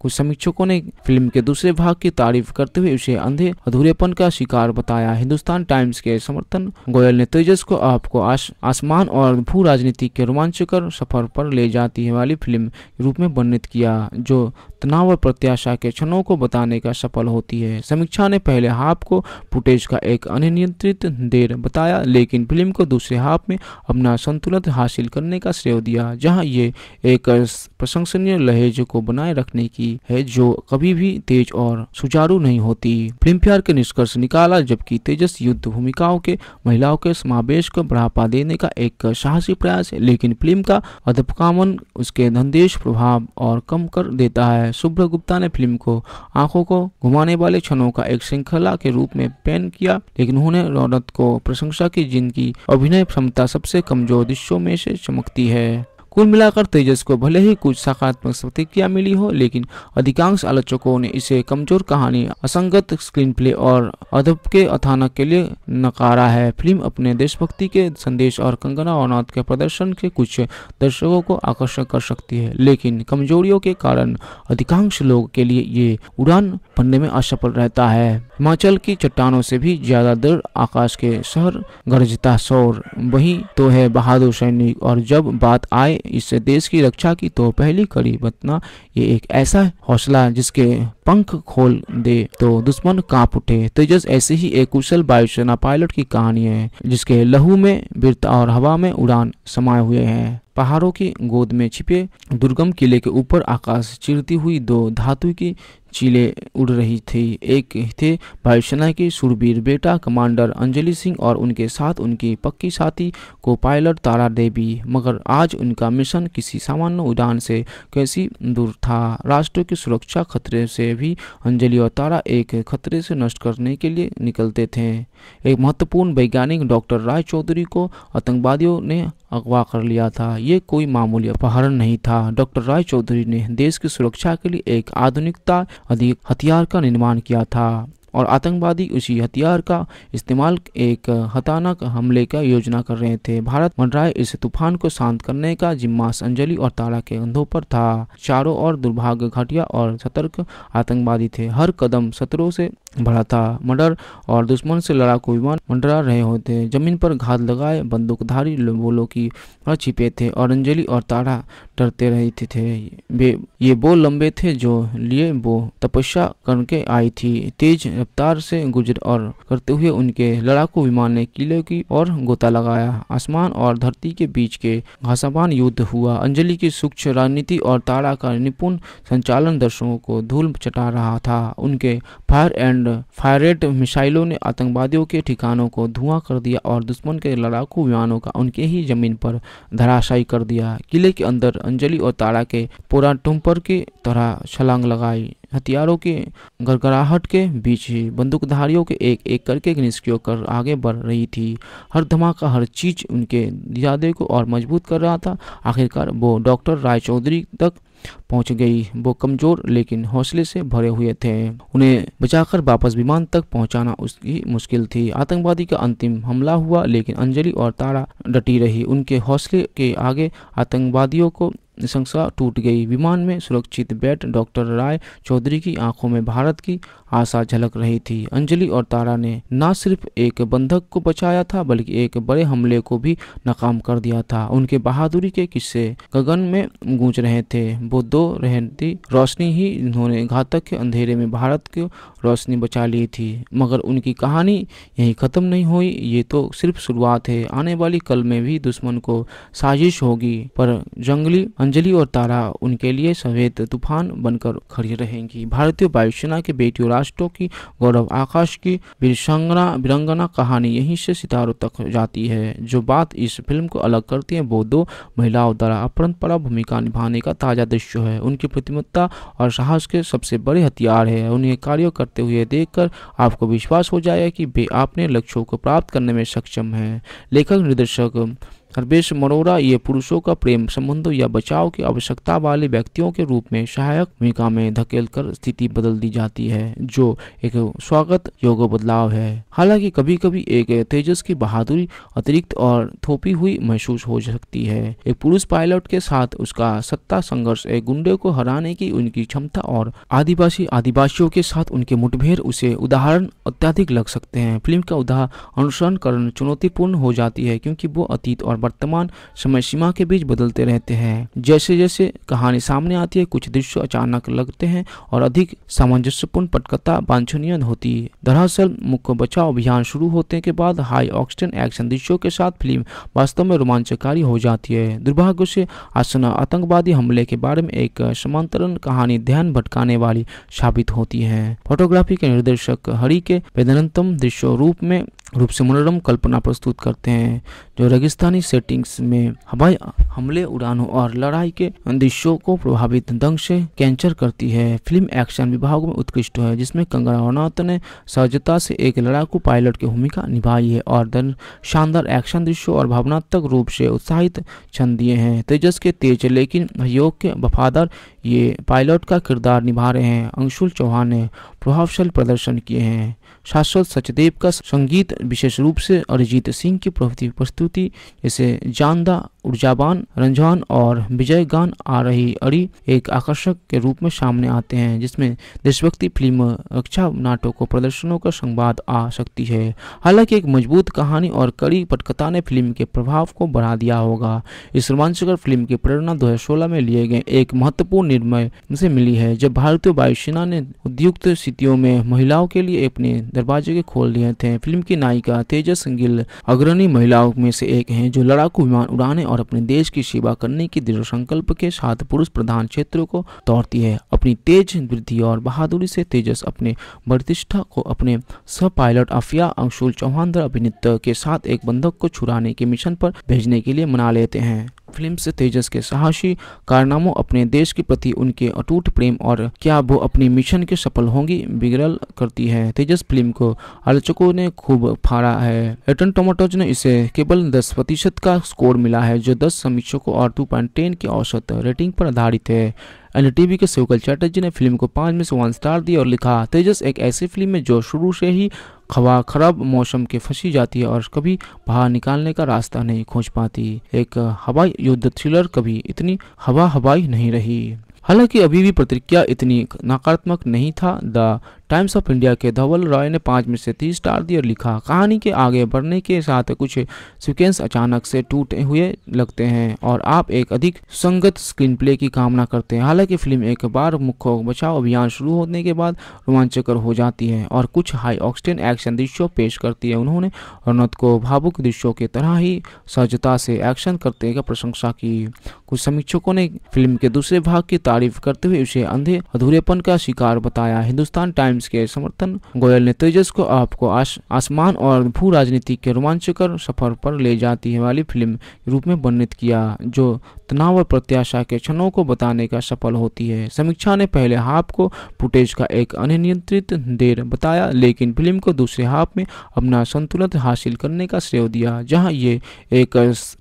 कुछ समीक्षकों ने फिल्म के दूसरे भाग की तारीफ करते हुए उसे अंधे अधूरेपन का शिकार बताया हिंदुस्तान टाइम्स टीम्स के समर्थन गोयल ने तेजस को आपको आसमान और भू राजनीति के रोमांचकर सफर पर ले जाती है वाली फिल्म रूप में वर्णित किया जो तनाव और प्रत्याशा के क्षणों को बताने का सफल होती है समीक्षा ने पहले हाफ को फुटेज का एक अनियंत्रित देर बताया लेकिन फिल्म को दूसरे हाफ में अपना संतुलन हासिल करने का श्रेय दिया जहां ये एक प्रशंसनीय लहेज को बनाए रखने की है जो कभी भी तेज और सुचारू नहीं होती फिल्म फेयर के निष्कर्ष निकाला जबकि तेजस युद्ध भूमिकाओं के महिलाओं के समावेश को बढ़ावा देने का एक साहसी प्रयास है लेकिन फिल्म का अधपकामन उसके धनदेश प्रभाव और कम कर देता है शुभ्र गुप्ता ने फिल्म को आंखों को घुमाने वाले क्षणों का एक श्रृंखला के रूप में पेन किया लेकिन उन्होंने रौनक को प्रशंसा की जिनकी अभिनय क्षमता सबसे कमजोर दृश्यों में से चमकती है कुल मिलाकर तेजस को भले ही कुछ सकारात्मक प्रतिक्रिया मिली हो लेकिन अधिकांश आलोचकों ने इसे कमजोर कहानी असंगत स्क्रीन प्ले और अदब के अथानक के लिए नकारा है फिल्म अपने देशभक्ति के संदेश और कंगना नाथ के प्रदर्शन के कुछ दर्शकों को आकर्षक कर सकती है लेकिन कमजोरियों के कारण अधिकांश लोग के लिए ये उड़ान भरने में असफल रहता है हिमाचल की चट्टानों से भी ज्यादा दर आकाश के शहर गरजता शोर वही तो है बहादुर सैनिक और जब बात आए इससे देश की रक्षा की तो पहली कड़ी बतना ये एक ऐसा हौसला जिसके पंख खोल दे तो दुश्मन कांप उठे तेजस ऐसे ही एक कुशल वायुसेना पायलट की कहानी है जिसके लहू में वीरता और हवा में उड़ान समाये हुए हैं पहाड़ों की गोद में छिपे दुर्गम किले के ऊपर आकाश चिरती हुई दो धातु की चीले उड़ रही थी एक थे वायुसेना के सुरबीर बेटा कमांडर अंजलि सिंह और उनके साथ उनकी पक्की साथी को पायलट तारा देवी मगर आज उनका मिशन किसी सामान्य उड़ान से कैसी दूर था राष्ट्र की सुरक्षा खतरे से भी अंजलि और तारा एक खतरे से नष्ट करने के लिए निकलते थे एक महत्वपूर्ण वैज्ञानिक डॉक्टर राय चौधरी को आतंकवादियों ने अगवा कर लिया था ये कोई मामूली अपहरण नहीं था डॉक्टर राय चौधरी ने देश की सुरक्षा के लिए एक आधुनिकता अधिक हथियार का निर्माण किया था और आतंकवादी उसी हथियार का इस्तेमाल एक हतानक हमले का योजना कर रहे थे भारत मंडराए इस तूफान को शांत करने का जिम्मा अंजलि और तारा के अंधों पर था चारों ओर दुर्भाग्य घटिया और सतर्क आतंकवादी थे हर कदम सत्रों से भरा था मर्डर और दुश्मन से लड़ाकू विमान मंडरा रहे होते जमीन पर घात लगाए बंदूकधारी बोलो की छिपे थे और अंजलि और तारा डरते रहते थे वे ये वो लंबे थे जो लिए वो तपस्या करके आई थी तेज रफ्तार से गुजर और करते हुए उनके लड़ाकू विमान ने किले की और गोता लगाया आसमान और धरती के बीच के घासाबान युद्ध हुआ अंजलि की सूक्ष्म राजनीति और तारा का निपुण संचालन दर्शकों को धूल चटा रहा था उनके फायर एंड एंड फायरेट मिसाइलों ने आतंकवादियों के ठिकानों को धुआं कर दिया और दुश्मन के लड़ाकू विमानों का उनके ही जमीन पर धराशायी कर दिया किले के अंदर अंजलि और तारा के पूरा टुम्पर की तरह छलांग लगाई हथियारों के गड़गड़ाहट के बीच ही बंदूकधारियों के एक एक करके निष्क्रिय कर आगे बढ़ रही थी हर धमाका हर चीज उनके इरादे को और मजबूत कर रहा था आखिरकार वो डॉक्टर राय चौधरी तक पहुंच गई वो कमजोर लेकिन हौसले से भरे हुए थे उन्हें बचाकर वापस विमान तक पहुंचाना उसकी मुश्किल थी आतंकवादी का अंतिम हमला हुआ लेकिन अंजलि और तारा डटी रही उनके हौसले के आगे आतंकवादियों को शंसा टूट गई विमान में सुरक्षित बैठ डॉक्टर राय चौधरी की आंखों में भारत की आशा झलक रही थी अंजलि और तारा ने न सिर्फ एक बंधक को बचाया था बल्कि एक बड़े हमले को भी नाकाम कर दिया था उनके बहादुरी के किस्से गगन में गूंज रहे थे वो दो रहती रोशनी ही इन्होंने घातक के अंधेरे में भारत को रोशनी बचा ली थी मगर उनकी कहानी यही ख़त्म नहीं हुई ये तो सिर्फ शुरुआत है आने वाली कल में भी दुश्मन को साजिश होगी पर जंगली अंजलि और तारा उनके लिए सफेद तूफान बनकर खड़ी रहेंगी भारतीय वायुसेना के बेटियों महाराष्ट्र की गौरव आकाश की विरसंगना विरंगना कहानी यहीं से सितारों तक जाती है जो बात इस फिल्म को अलग करती है वो दो महिलाओं द्वारा अपरंपरा भूमिका निभाने का ताजा दृश्य है उनकी प्रतिमत्ता और साहस के सबसे बड़े हथियार है उन्हें कार्य करते हुए देखकर आपको विश्वास हो जाएगा कि वे अपने लक्ष्यों को प्राप्त करने में सक्षम है लेखक निर्देशक सर्वेश मनोरा ये पुरुषों का प्रेम संबंध या बचाव की आवश्यकता वाले व्यक्तियों के रूप में सहायक भूमिका में धकेल कर स्थिति बदल दी जाती है जो एक स्वागत योग बदलाव है हालांकि कभी कभी एक तेजस की बहादुरी अतिरिक्त और थोपी हुई महसूस हो सकती है एक पुरुष पायलट के साथ उसका सत्ता संघर्ष एक गुंडे को हराने की उनकी क्षमता और आदिवासी आदिवासियों के साथ उनके मुठभेड़ उसे उदाहरण अत्याधिक लग सकते हैं फिल्म का उदाहरण अनुसरण करना चुनौतीपूर्ण हो जाती है क्योंकि वो अतीत और वर्तमान समय सीमा के बीच बदलते रहते हैं जैसे जैसे कहानी सामने आती है कुछ दृश्य अचानक लगते हैं और अधिक सामंजस्यपूर्ण पटकथा वांछनीय होती है दरअसल मुख्य बचाव अभियान शुरू होने के बाद हाई ऑक्सीजन एक्शन दृश्यों के साथ फिल्म वास्तव में रोमांचकारी हो जाती है दुर्भाग्य से आसना आतंकवादी हमले के बारे में एक समांतरण कहानी ध्यान भटकाने वाली साबित होती है फोटोग्राफी के निर्देशक हरि के वेदनतम दृश्य रूप में रूप से मनोरम कल्पना प्रस्तुत करते हैं जो रेगिस्तानी सेटिंग्स में हवाई हमले उड़ानों और लड़ाई के दृश्यों को प्रभावित ढंग से कैंसर करती है फिल्म एक्शन विभाग में उत्कृष्ट है जिसमें कंगना रनौत ने सहजता से एक लड़ाकू पायलट की भूमिका निभाई है और शानदार एक्शन दृश्य और भावनात्मक रूप से उत्साहित छंद दिए हैं तेजस के तेज लेकिन योग के वफादार ये पायलट का किरदार निभा रहे हैं अंशुल चौहान ने प्रभावशाली प्रदर्शन किए हैं शाश्वत सचदेव का संगीत विशेष रूप से अरिजीत सिंह की प्रस्तुति जैसे जानदा ऊर्जावान रंझान और विजय गान आ रही अड़ी एक आकर्षक के रूप में सामने आते हैं जिसमें देशभक्ति फिल्म रक्षा को प्रदर्शनों का संवाद आ सकती है हालांकि एक मजबूत कहानी और कड़ी पटकथा ने फिल्म के प्रभाव को बढ़ा दिया होगा इस रोमांचकर फिल्म की प्रेरणा दो में लिए गए एक महत्वपूर्ण निर्णय से मिली है जब भारतीय वायुसेना ने उद्युक्त स्थितियों में महिलाओं के लिए अपने दरवाजे के खोल दिए थे फिल्म की नायिका तेजस गिल अग्रणी महिलाओं में से एक है जो लड़ाकू विमान उड़ाने और और अपने देश की सेवा करने की दृढ़ संकल्प के साथ पुरुष प्रधान क्षेत्रों को तोड़ती है अपनी तेज वृद्धि और बहादुरी से तेजस अपने प्रतिष्ठा को अपने सह पायलट अफिया अंशुल चौहान अभिनेता के साथ एक बंधक को छुड़ाने के मिशन पर भेजने के लिए मना लेते हैं फिल्म से तेजस के साहसी कारनामों अपने देश के प्रति उनके अटूट प्रेम और क्या वो अपने मिशन के सफल होंगी बिगड़ल करती है तेजस फिल्म को आलोचकों ने खूब फाड़ा है एटन टोमेटोज ने इसे केवल दस प्रतिशत का स्कोर मिला है जो दस समीक्षकों और टू पॉइंट टेन की औसत रेटिंग पर आधारित है एन टीवी के शिवकल चैटर्जी ने फिल्म को पाँच में से वन स्टार दिया और लिखा तेजस एक ऐसी फिल्म है जो शुरू से ही हवा खराब मौसम के फंसी जाती है और कभी बाहर निकालने का रास्ता नहीं खोज पाती एक हवाई युद्ध थ्रिलर कभी इतनी हवा हवाई नहीं रही हालांकि अभी भी प्रतिक्रिया इतनी नकारात्मक नहीं था द टाइम्स ऑफ इंडिया के धवल रॉय ने पाँच में से तीस स्टार और लिखा कहानी के आगे बढ़ने के साथ कुछ सिक्वेंस अचानक से टूटे हुए लगते हैं और आप एक अधिक संगत स्क्रीन प्ले की कामना करते हैं हालांकि फिल्म एक बार मुख्य बचाव अभियान शुरू होने के बाद रोमांचकर हो जाती है और कुछ हाई ऑक्सीजन एक्शन दृश्यों पेश करती है उन्होंने रनत को भावुक दृश्यों की तरह ही सहजता से एक्शन करते का प्रशंसा की कुछ समीक्षकों ने फिल्म के दूसरे भाग की तारीफ करते हुए उसे अंधे अधूरेपन का शिकार बताया हिंदुस्तान टाइम्स टाइम्स के समर्थन गोयल ने तेजस को आपको आसमान और भू राजनीति के रोमांचकर सफर पर ले जाती है वाली फिल्म रूप में वर्णित किया जो तनाव और प्रत्याशा के क्षणों को बताने का सफल होती है समीक्षा ने पहले हाफ को फुटेज का एक अनियंत्रित देर बताया लेकिन फिल्म को दूसरे हाफ में अपना संतुलन हासिल करने का श्रेय दिया जहां ये एक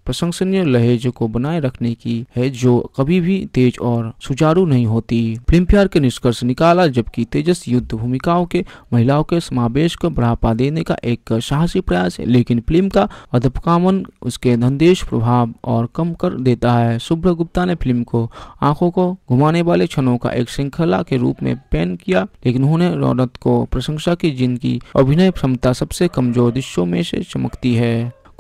प्रशंसनीय लहेज को बनाए रखने की है जो कभी भी तेज और सुचारू नहीं होती फिल्म फेयर के निष्कर्ष निकाला जबकि तेजस युद्ध भूमिकाओं के महिलाओं के समावेश को बढ़ावा देने का एक साहसी प्रयास है लेकिन फिल्म का अधपकामन उसके धनदेश प्रभाव और कम कर देता है शुभ्र गुप्ता ने फिल्म को आंखों को घुमाने वाले क्षणों का एक श्रृंखला के रूप में पेन किया लेकिन उन्होंने रौनक को प्रशंसा की जिनकी अभिनय क्षमता सबसे कमजोर दृश्यों में से चमकती है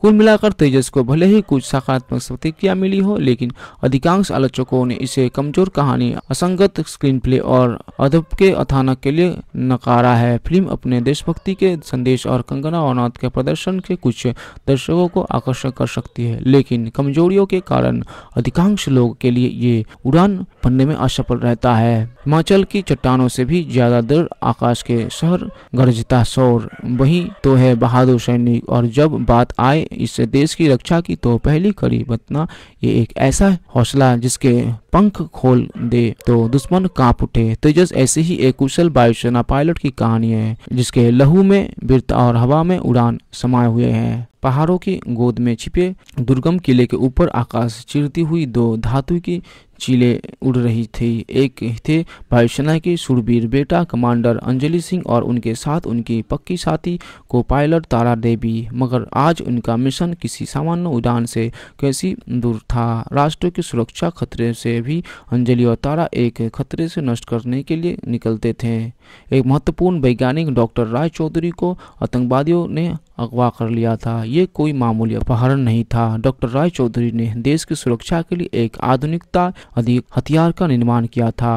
कुल मिलाकर तेजस को भले ही कुछ सकारात्मक प्रतिक्रिया मिली हो लेकिन अधिकांश आलोचकों ने इसे कमजोर कहानी असंगत स्क्रीन प्ले और अदब के अथानक के लिए नकारा है फिल्म अपने देशभक्ति के संदेश और कंगना रनौत के प्रदर्शन के कुछ दर्शकों को आकर्षक कर सकती है लेकिन कमजोरियों के कारण अधिकांश लोग के लिए ये उड़ान भरने में असफल रहता है हिमाचल की चट्टानों से भी ज्यादा दर आकाश के शहर गरजता शोर वही तो है बहादुर सैनिक और जब बात आए इससे देश की रक्षा की तो पहली कड़ी बतना ये एक ऐसा हौसला जिसके पंख खोल दे तो दुश्मन कांप उठे तेजस ऐसे ही एक कुशल वायुसेना पायलट की कहानी है जिसके लहू में वृत और हवा में उड़ान समाये हुए है पहाड़ों की गोद में छिपे दुर्गम किले के ऊपर आकाश चिरती हुई दो धातु की चीले उड़ रही थी एक थे वायुसेना के सुरबीर बेटा कमांडर अंजलि सिंह और उनके साथ उनकी पक्की साथी को पायलट तारा देवी मगर आज उनका मिशन किसी सामान्य उड़ान से कैसी दूर था राष्ट्र की सुरक्षा खतरे से भी अंजलि और तारा एक खतरे से नष्ट करने के लिए निकलते थे एक महत्वपूर्ण वैज्ञानिक डॉक्टर राय चौधरी को आतंकवादियों ने अगवा कर लिया था ये कोई मामूली अपहरण नहीं था डॉक्टर राय चौधरी ने देश की सुरक्षा के लिए एक आधुनिकता अधिक हथियार का निर्माण किया था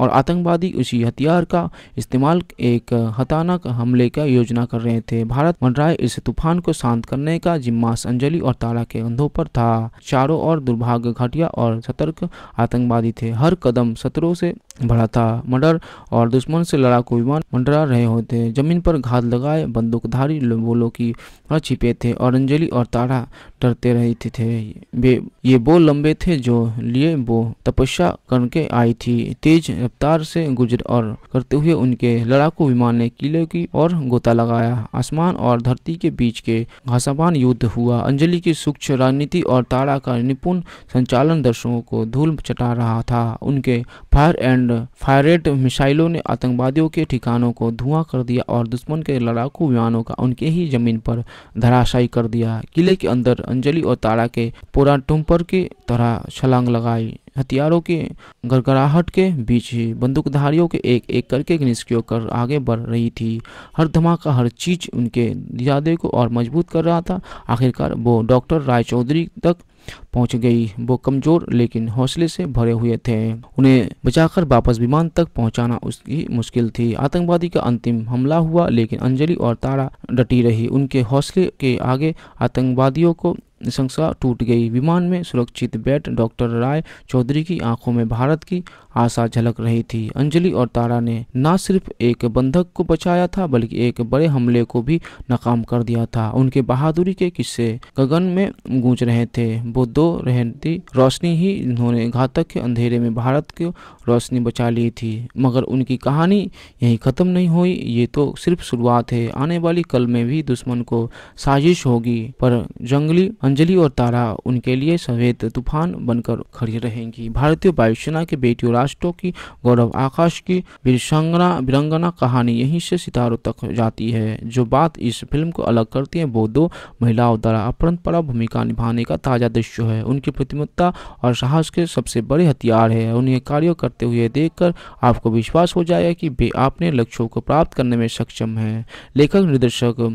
और आतंकवादी उसी हथियार का इस्तेमाल एक हतानक हमले का योजना कर रहे थे भारत मंडराए इस तूफान को शांत करने का जिम्मा अंजलि और ताला के अंधों पर था चारों ओर दुर्भाग्य घटिया और सतर्क आतंकवादी थे हर कदम शत्रुओं से भरा था मर्डर और दुश्मन से लड़ाकू विमान मंडरा रहे होते जमीन पर घात लगाए बंदूकधारी बोलों की छिपे थे और अंजलि और तारा डरते रहे थे वे ये वो लंबे थे जो लिए वो तपस्या करके आई थी तेज रफ्तार से गुजर और करते हुए उनके लड़ाकू विमान ने किले की और गोता लगाया आसमान और धरती के बीच के घासाबान युद्ध हुआ अंजलि की सूक्ष्म राजनीति और तारा का निपुण संचालन दर्शकों को धूल चटा रहा था उनके फायर एंड एंड फायरेट मिसाइलों ने आतंकवादियों के ठिकानों को धुआं कर दिया और दुश्मन के लड़ाकू विमानों का उनके ही जमीन पर धराशायी कर दिया किले के अंदर अंजलि और तारा के पुरा टुम्पर की तरह छलांग लगाई हथियारों की गड़गड़ाहट के बीच ही बंदूकधारियों के एक एक करके निष्क्रिय कर आगे बढ़ रही थी हर धमाका हर चीज उनके इरादे को और मजबूत कर रहा था आखिरकार वो डॉक्टर राय चौधरी तक पहुंच गई वो कमजोर लेकिन हौसले से भरे हुए थे उन्हें बचाकर वापस विमान तक पहुंचाना उसकी मुश्किल थी आतंकवादी का अंतिम हमला हुआ लेकिन अंजलि और तारा डटी रही उनके हौसले के आगे आतंकवादियों को निशंसा टूट गई विमान में सुरक्षित बैठ डॉक्टर राय चौधरी की आंखों में भारत की आशा झलक रही थी अंजलि और तारा ने न सिर्फ एक बंधक को बचाया था बल्कि एक बड़े हमले को भी नाकाम कर दिया था उनके बहादुरी के किस्से गगन में गूंज रहे थे वो दो रहती रोशनी ही इन्होंने घातक के अंधेरे में भारत की रोशनी बचा ली थी मगर उनकी कहानी यहीं खत्म नहीं हुई ये तो सिर्फ शुरुआत है आने वाली कल में भी दुश्मन को साजिश होगी पर जंगली अंजलि और तारा उनके लिए सफेद तूफान बनकर खड़ी रहेंगी भारतीय वायुसेना के बेटियों राष्ट्रों की गौरव आकाश की विरसंगना विरंगना कहानी यहीं से सितारों तक जाती है जो बात इस फिल्म को अलग करती है वो दो महिलाओं द्वारा अपरंपरा भूमिका निभाने का ताजा दृश्य है उनकी प्रतिमत्ता और साहस के सबसे बड़े हथियार है उन्हें कार्य करते हुए देखकर आपको विश्वास हो जाएगा कि वे अपने लक्ष्यों को प्राप्त करने में सक्षम है लेखक निर्देशक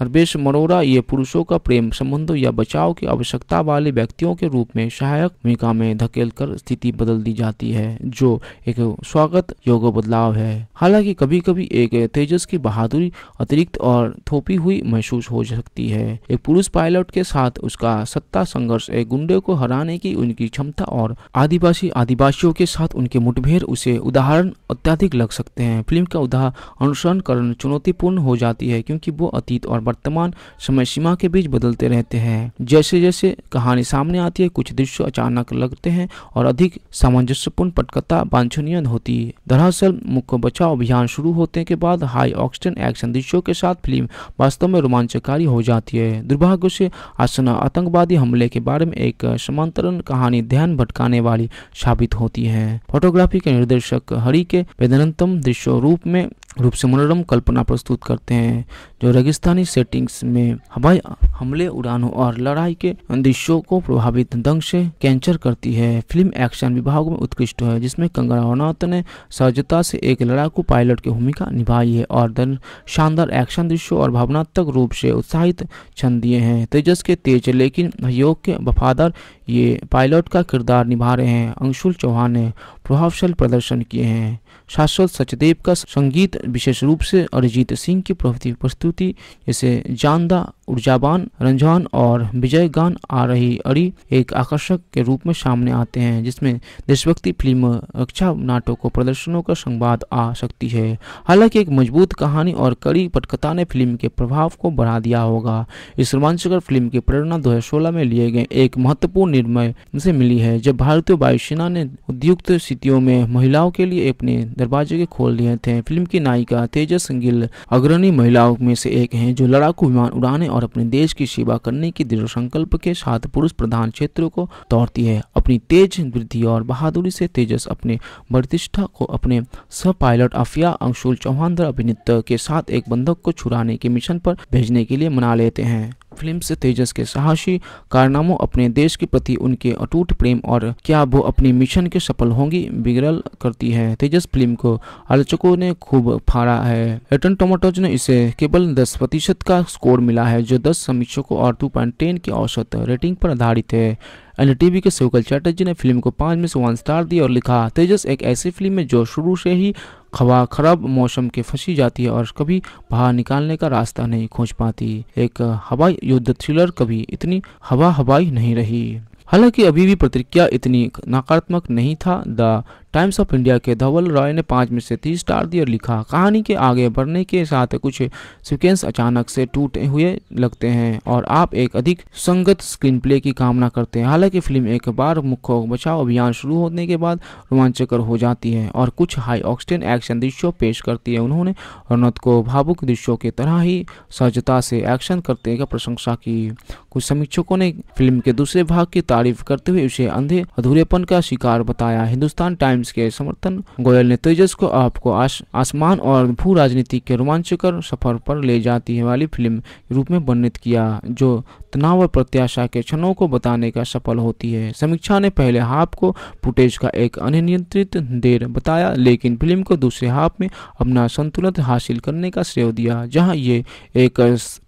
सर्वेश मरोरा ये पुरुषों का प्रेम संबंधों या बचाव की आवश्यकता वाले व्यक्तियों के रूप में सहायक भूमिका में धकेल कर स्थिति बदल दी जाती है जो एक स्वागत योग्य बदलाव है हालांकि कभी कभी एक तेजस की बहादुरी अतिरिक्त और थोपी हुई महसूस हो सकती है एक पुरुष पायलट के साथ उसका सत्ता संघर्ष एक गुंडे को हराने की उनकी क्षमता और आदिवासी आदिवासियों के साथ उनके मुठभेड़ उसे उदाहरण अत्याधिक लग सकते हैं फिल्म का उदाहरण अनुसरण चुनौतीपूर्ण हो जाती है क्योंकि वो अतीत और वर्तमान समय सीमा के बीच बदलते रहते हैं जैसे जैसे कहानी सामने आती है कुछ दृश्य अचानक लगते हैं और अधिक सामंजस्यपूर्ण पटकथा वांछनीय होती है दरअसल मुख्य बचाव अभियान शुरू होते के बाद हाई ऑक्सीजन एक्शन दृश्यों के साथ फिल्म वास्तव में रोमांचकारी हो जाती है दुर्भाग्य से आसना आतंकवादी हमले के बारे में एक समांतरण कहानी ध्यान भटकाने वाली साबित होती है फोटोग्राफी के निर्देशक हरि के वेदनतम दृश्य रूप में रूप से मनोरम कल्पना प्रस्तुत करते हैं जो रेगिस्तानी सेटिंग्स में हवाई हमले उड़ानों और लड़ाई के दृश्यों को प्रभावित ढंग से कैंचर करती है फिल्म एक्शन विभाग में उत्कृष्ट है जिसमें कंगना रनौत ने सहजता से एक लड़ाकू पायलट की भूमिका निभाई है और शानदार एक्शन दृश्यों और भावनात्मक रूप से उत्साहित छन दिए हैं तेजस के तेज लेकिन योग के वफादार ये पायलट का किरदार निभा रहे हैं अंशुल चौहान ने प्रभावशाली प्रदर्शन किए हैं शाश्वत सचदेव का संगीत विशेष रूप से अरिजीत सिंह की प्रस्तुति जैसे जानदा ऊर्जावान रंझान और विजय गान आ रही अड़ी एक आकर्षक के रूप में सामने आते हैं जिसमें देशभक्ति फिल्म रक्षा नाटक को प्रदर्शनों का संवाद आ सकती है हालांकि एक मजबूत कहानी और कड़ी पटकथा ने फिल्म के प्रभाव को बढ़ा दिया होगा इस रोमांचकर फिल्म की प्रेरणा दो में लिए गए एक महत्वपूर्ण निर्णय से मिली है जब भारतीय वायुसेना ने उद्युक्त स्थितियों में महिलाओं के लिए अपने दरवाजे के खोल दिए थे फिल्म की नायिका तेजस गिल अग्रणी महिलाओं में से एक है जो लड़ाकू विमान उड़ाने और और अपने देश की सेवा करने की दृढ़ संकल्प के साथ पुरुष प्रधान क्षेत्रों को दौड़ती है अपनी तेज वृद्धि और बहादुरी से तेजस अपने प्रतिष्ठा को अपने स पायलट अफिया अंशुल चौहान अभिनेता के साथ एक बंधक को छुड़ाने के मिशन पर भेजने के लिए मना लेते हैं फिल्म से तेजस के साहसी कारनामों अपने देश के प्रति उनके अटूट प्रेम और क्या वो अपने मिशन के सफल होंगी बिगड़ल करती है तेजस फिल्म को आलोचकों ने खूब फाड़ा है रटन टोमेटोज ने इसे केवल दस प्रतिशत का स्कोर मिला है जो दस समीक्षकों और टू पॉइंट टेन की औसत रेटिंग पर आधारित है एन टीवी के शिवकल चैटर्जी ने फिल्म को पांच में से वन स्टार दिया और लिखा तेजस एक ऐसी फिल्म है जो शुरू से ही खवा खराब मौसम के फंसी जाती है और कभी बाहर निकालने का रास्ता नहीं खोज पाती एक हवाई युद्ध थ्रिलर कभी इतनी हवा हवाई नहीं रही हालांकि अभी भी प्रतिक्रिया इतनी नकारात्मक नहीं था द टाइम्स ऑफ इंडिया के धवल रॉय ने पाँच में से तीस स्टार दिए लिखा कहानी के आगे बढ़ने के साथ कुछ सिक्वेंस अचानक से टूटे हुए लगते हैं और आप एक अधिक संगत स्क्रीन प्ले की कामना करते हैं हालांकि फिल्म एक बार मुख्य बचाव अभियान शुरू होने के बाद रोमांचकर हो जाती है और कुछ हाई ऑक्सीजन एक्शन दृश्यों पेश करती है उन्होंने रनौत को भावुक दृश्यों की तरह ही सहजता से एक्शन करते का प्रशंसा की कुछ समीक्षकों ने फिल्म के दूसरे भाग की तारीफ करते हुए उसे अंधे अधूरेपन का शिकार बताया हिंदुस्तान टाइम्स टाइम्स के समर्थन गोयल ने तेजस को आपको आसमान और भू राजनीति के रोमांचकर सफर पर ले जाती है वाली फिल्म रूप में वर्णित किया जो तनाव और प्रत्याशा के क्षणों को बताने का सफल होती है समीक्षा ने पहले हाफ को फुटेज का एक अनियंत्रित देर बताया लेकिन फिल्म को दूसरे हाफ में अपना संतुलन हासिल करने का श्रेय दिया जहां ये एक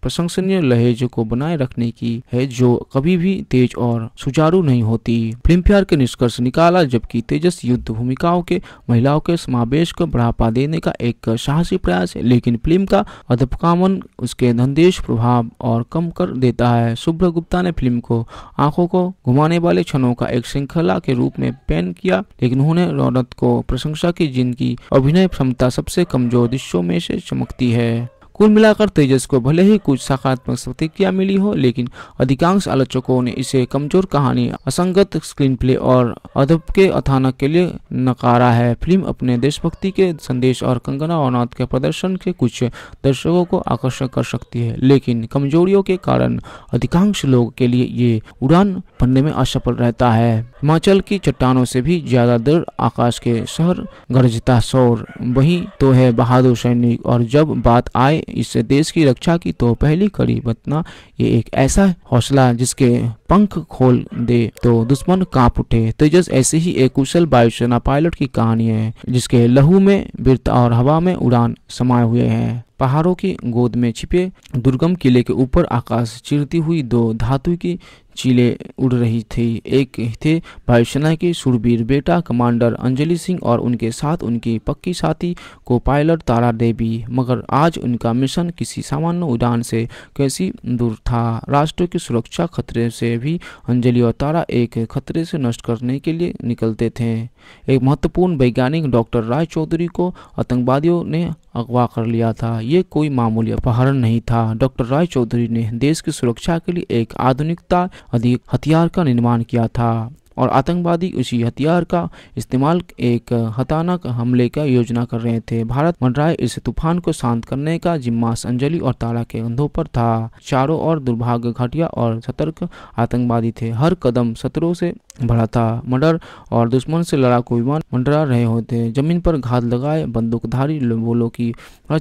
प्रशंसनीय लहेज को बनाए रखने की है जो कभी भी तेज और सुचारू नहीं होती फिल्म फेयर के निष्कर्ष निकाला जबकि तेजस युद्ध भूमिकाओं के महिलाओं के समावेश को बढ़ावा देने का एक साहसी प्रयास है लेकिन फिल्म का अधपकामन उसके धनदेश प्रभाव और कम कर देता है शुभ्र गुप्ता ने फिल्म को आंखों को घुमाने वाले क्षणों का एक श्रृंखला के रूप में पेन किया लेकिन उन्होंने रौनक को प्रशंसा की जिनकी अभिनय क्षमता सबसे कमजोर दृश्यों में से चमकती है कुल मिलाकर तेजस को भले ही कुछ सकारात्मक प्रतिक्रिया मिली हो लेकिन अधिकांश आलोचकों ने इसे कमजोर कहानी असंगत स्क्रीन प्ले और अदब के अथानक के लिए नकारा है फिल्म अपने देशभक्ति के संदेश और कंगना रनौत के प्रदर्शन के कुछ दर्शकों को आकर्षक कर सकती है लेकिन कमजोरियों के कारण अधिकांश लोग के लिए ये उड़ान भरने में असफल रहता है हिमाचल की चट्टानों से भी ज्यादा दूर आकाश के शहर गरजता शोर वही तो है बहादुर सैनिक और जब बात आए इस देश की रक्षा की तो पहली कड़ी बतना ये एक ऐसा हौसला जिसके पंख खोल दे तो दुश्मन कांप उठे तेजस ऐसे ही एक कुशल वायुसेना पायलट की कहानी है जिसके लहू में वृत और हवा में उड़ान समाये हुए हैं पहाड़ों की गोद में छिपे दुर्गम किले के ऊपर आकाश चिरती हुई दो धातु की चीले उड़ रही थी एक थे वायुसेना के सुरबीर बेटा कमांडर अंजलि सिंह और उनके साथ उनकी पक्की साथी को पायलट तारा देवी मगर आज उनका मिशन किसी सामान्य उड़ान से कैसी दूर था राष्ट्र की सुरक्षा खतरे से भी अंजलि और तारा एक खतरे से नष्ट करने के लिए निकलते थे एक महत्वपूर्ण वैज्ञानिक डॉक्टर राय चौधरी को आतंकवादियों ने अगवा कर लिया था ये कोई मामूली अपहरण नहीं था डॉक्टर राय चौधरी ने देश की सुरक्षा के लिए एक आधुनिकता अधिक हथियार का निर्माण किया था और आतंकवादी उसी हथियार का इस्तेमाल एक हतानक हमले का योजना कर रहे थे भारत मंडराए इस तूफान को शांत करने का जिम्मा अंजलि और ताला के अंधों पर था चारों ओर दुर्भाग्य घटिया और सतर्क आतंकवादी थे हर कदम शत्रुओं से भरा था मर्डर और दुश्मन से लड़ाकू विमान मंडरा रहे होते जमीन पर घात लगाए बंदूकधारी बोलो की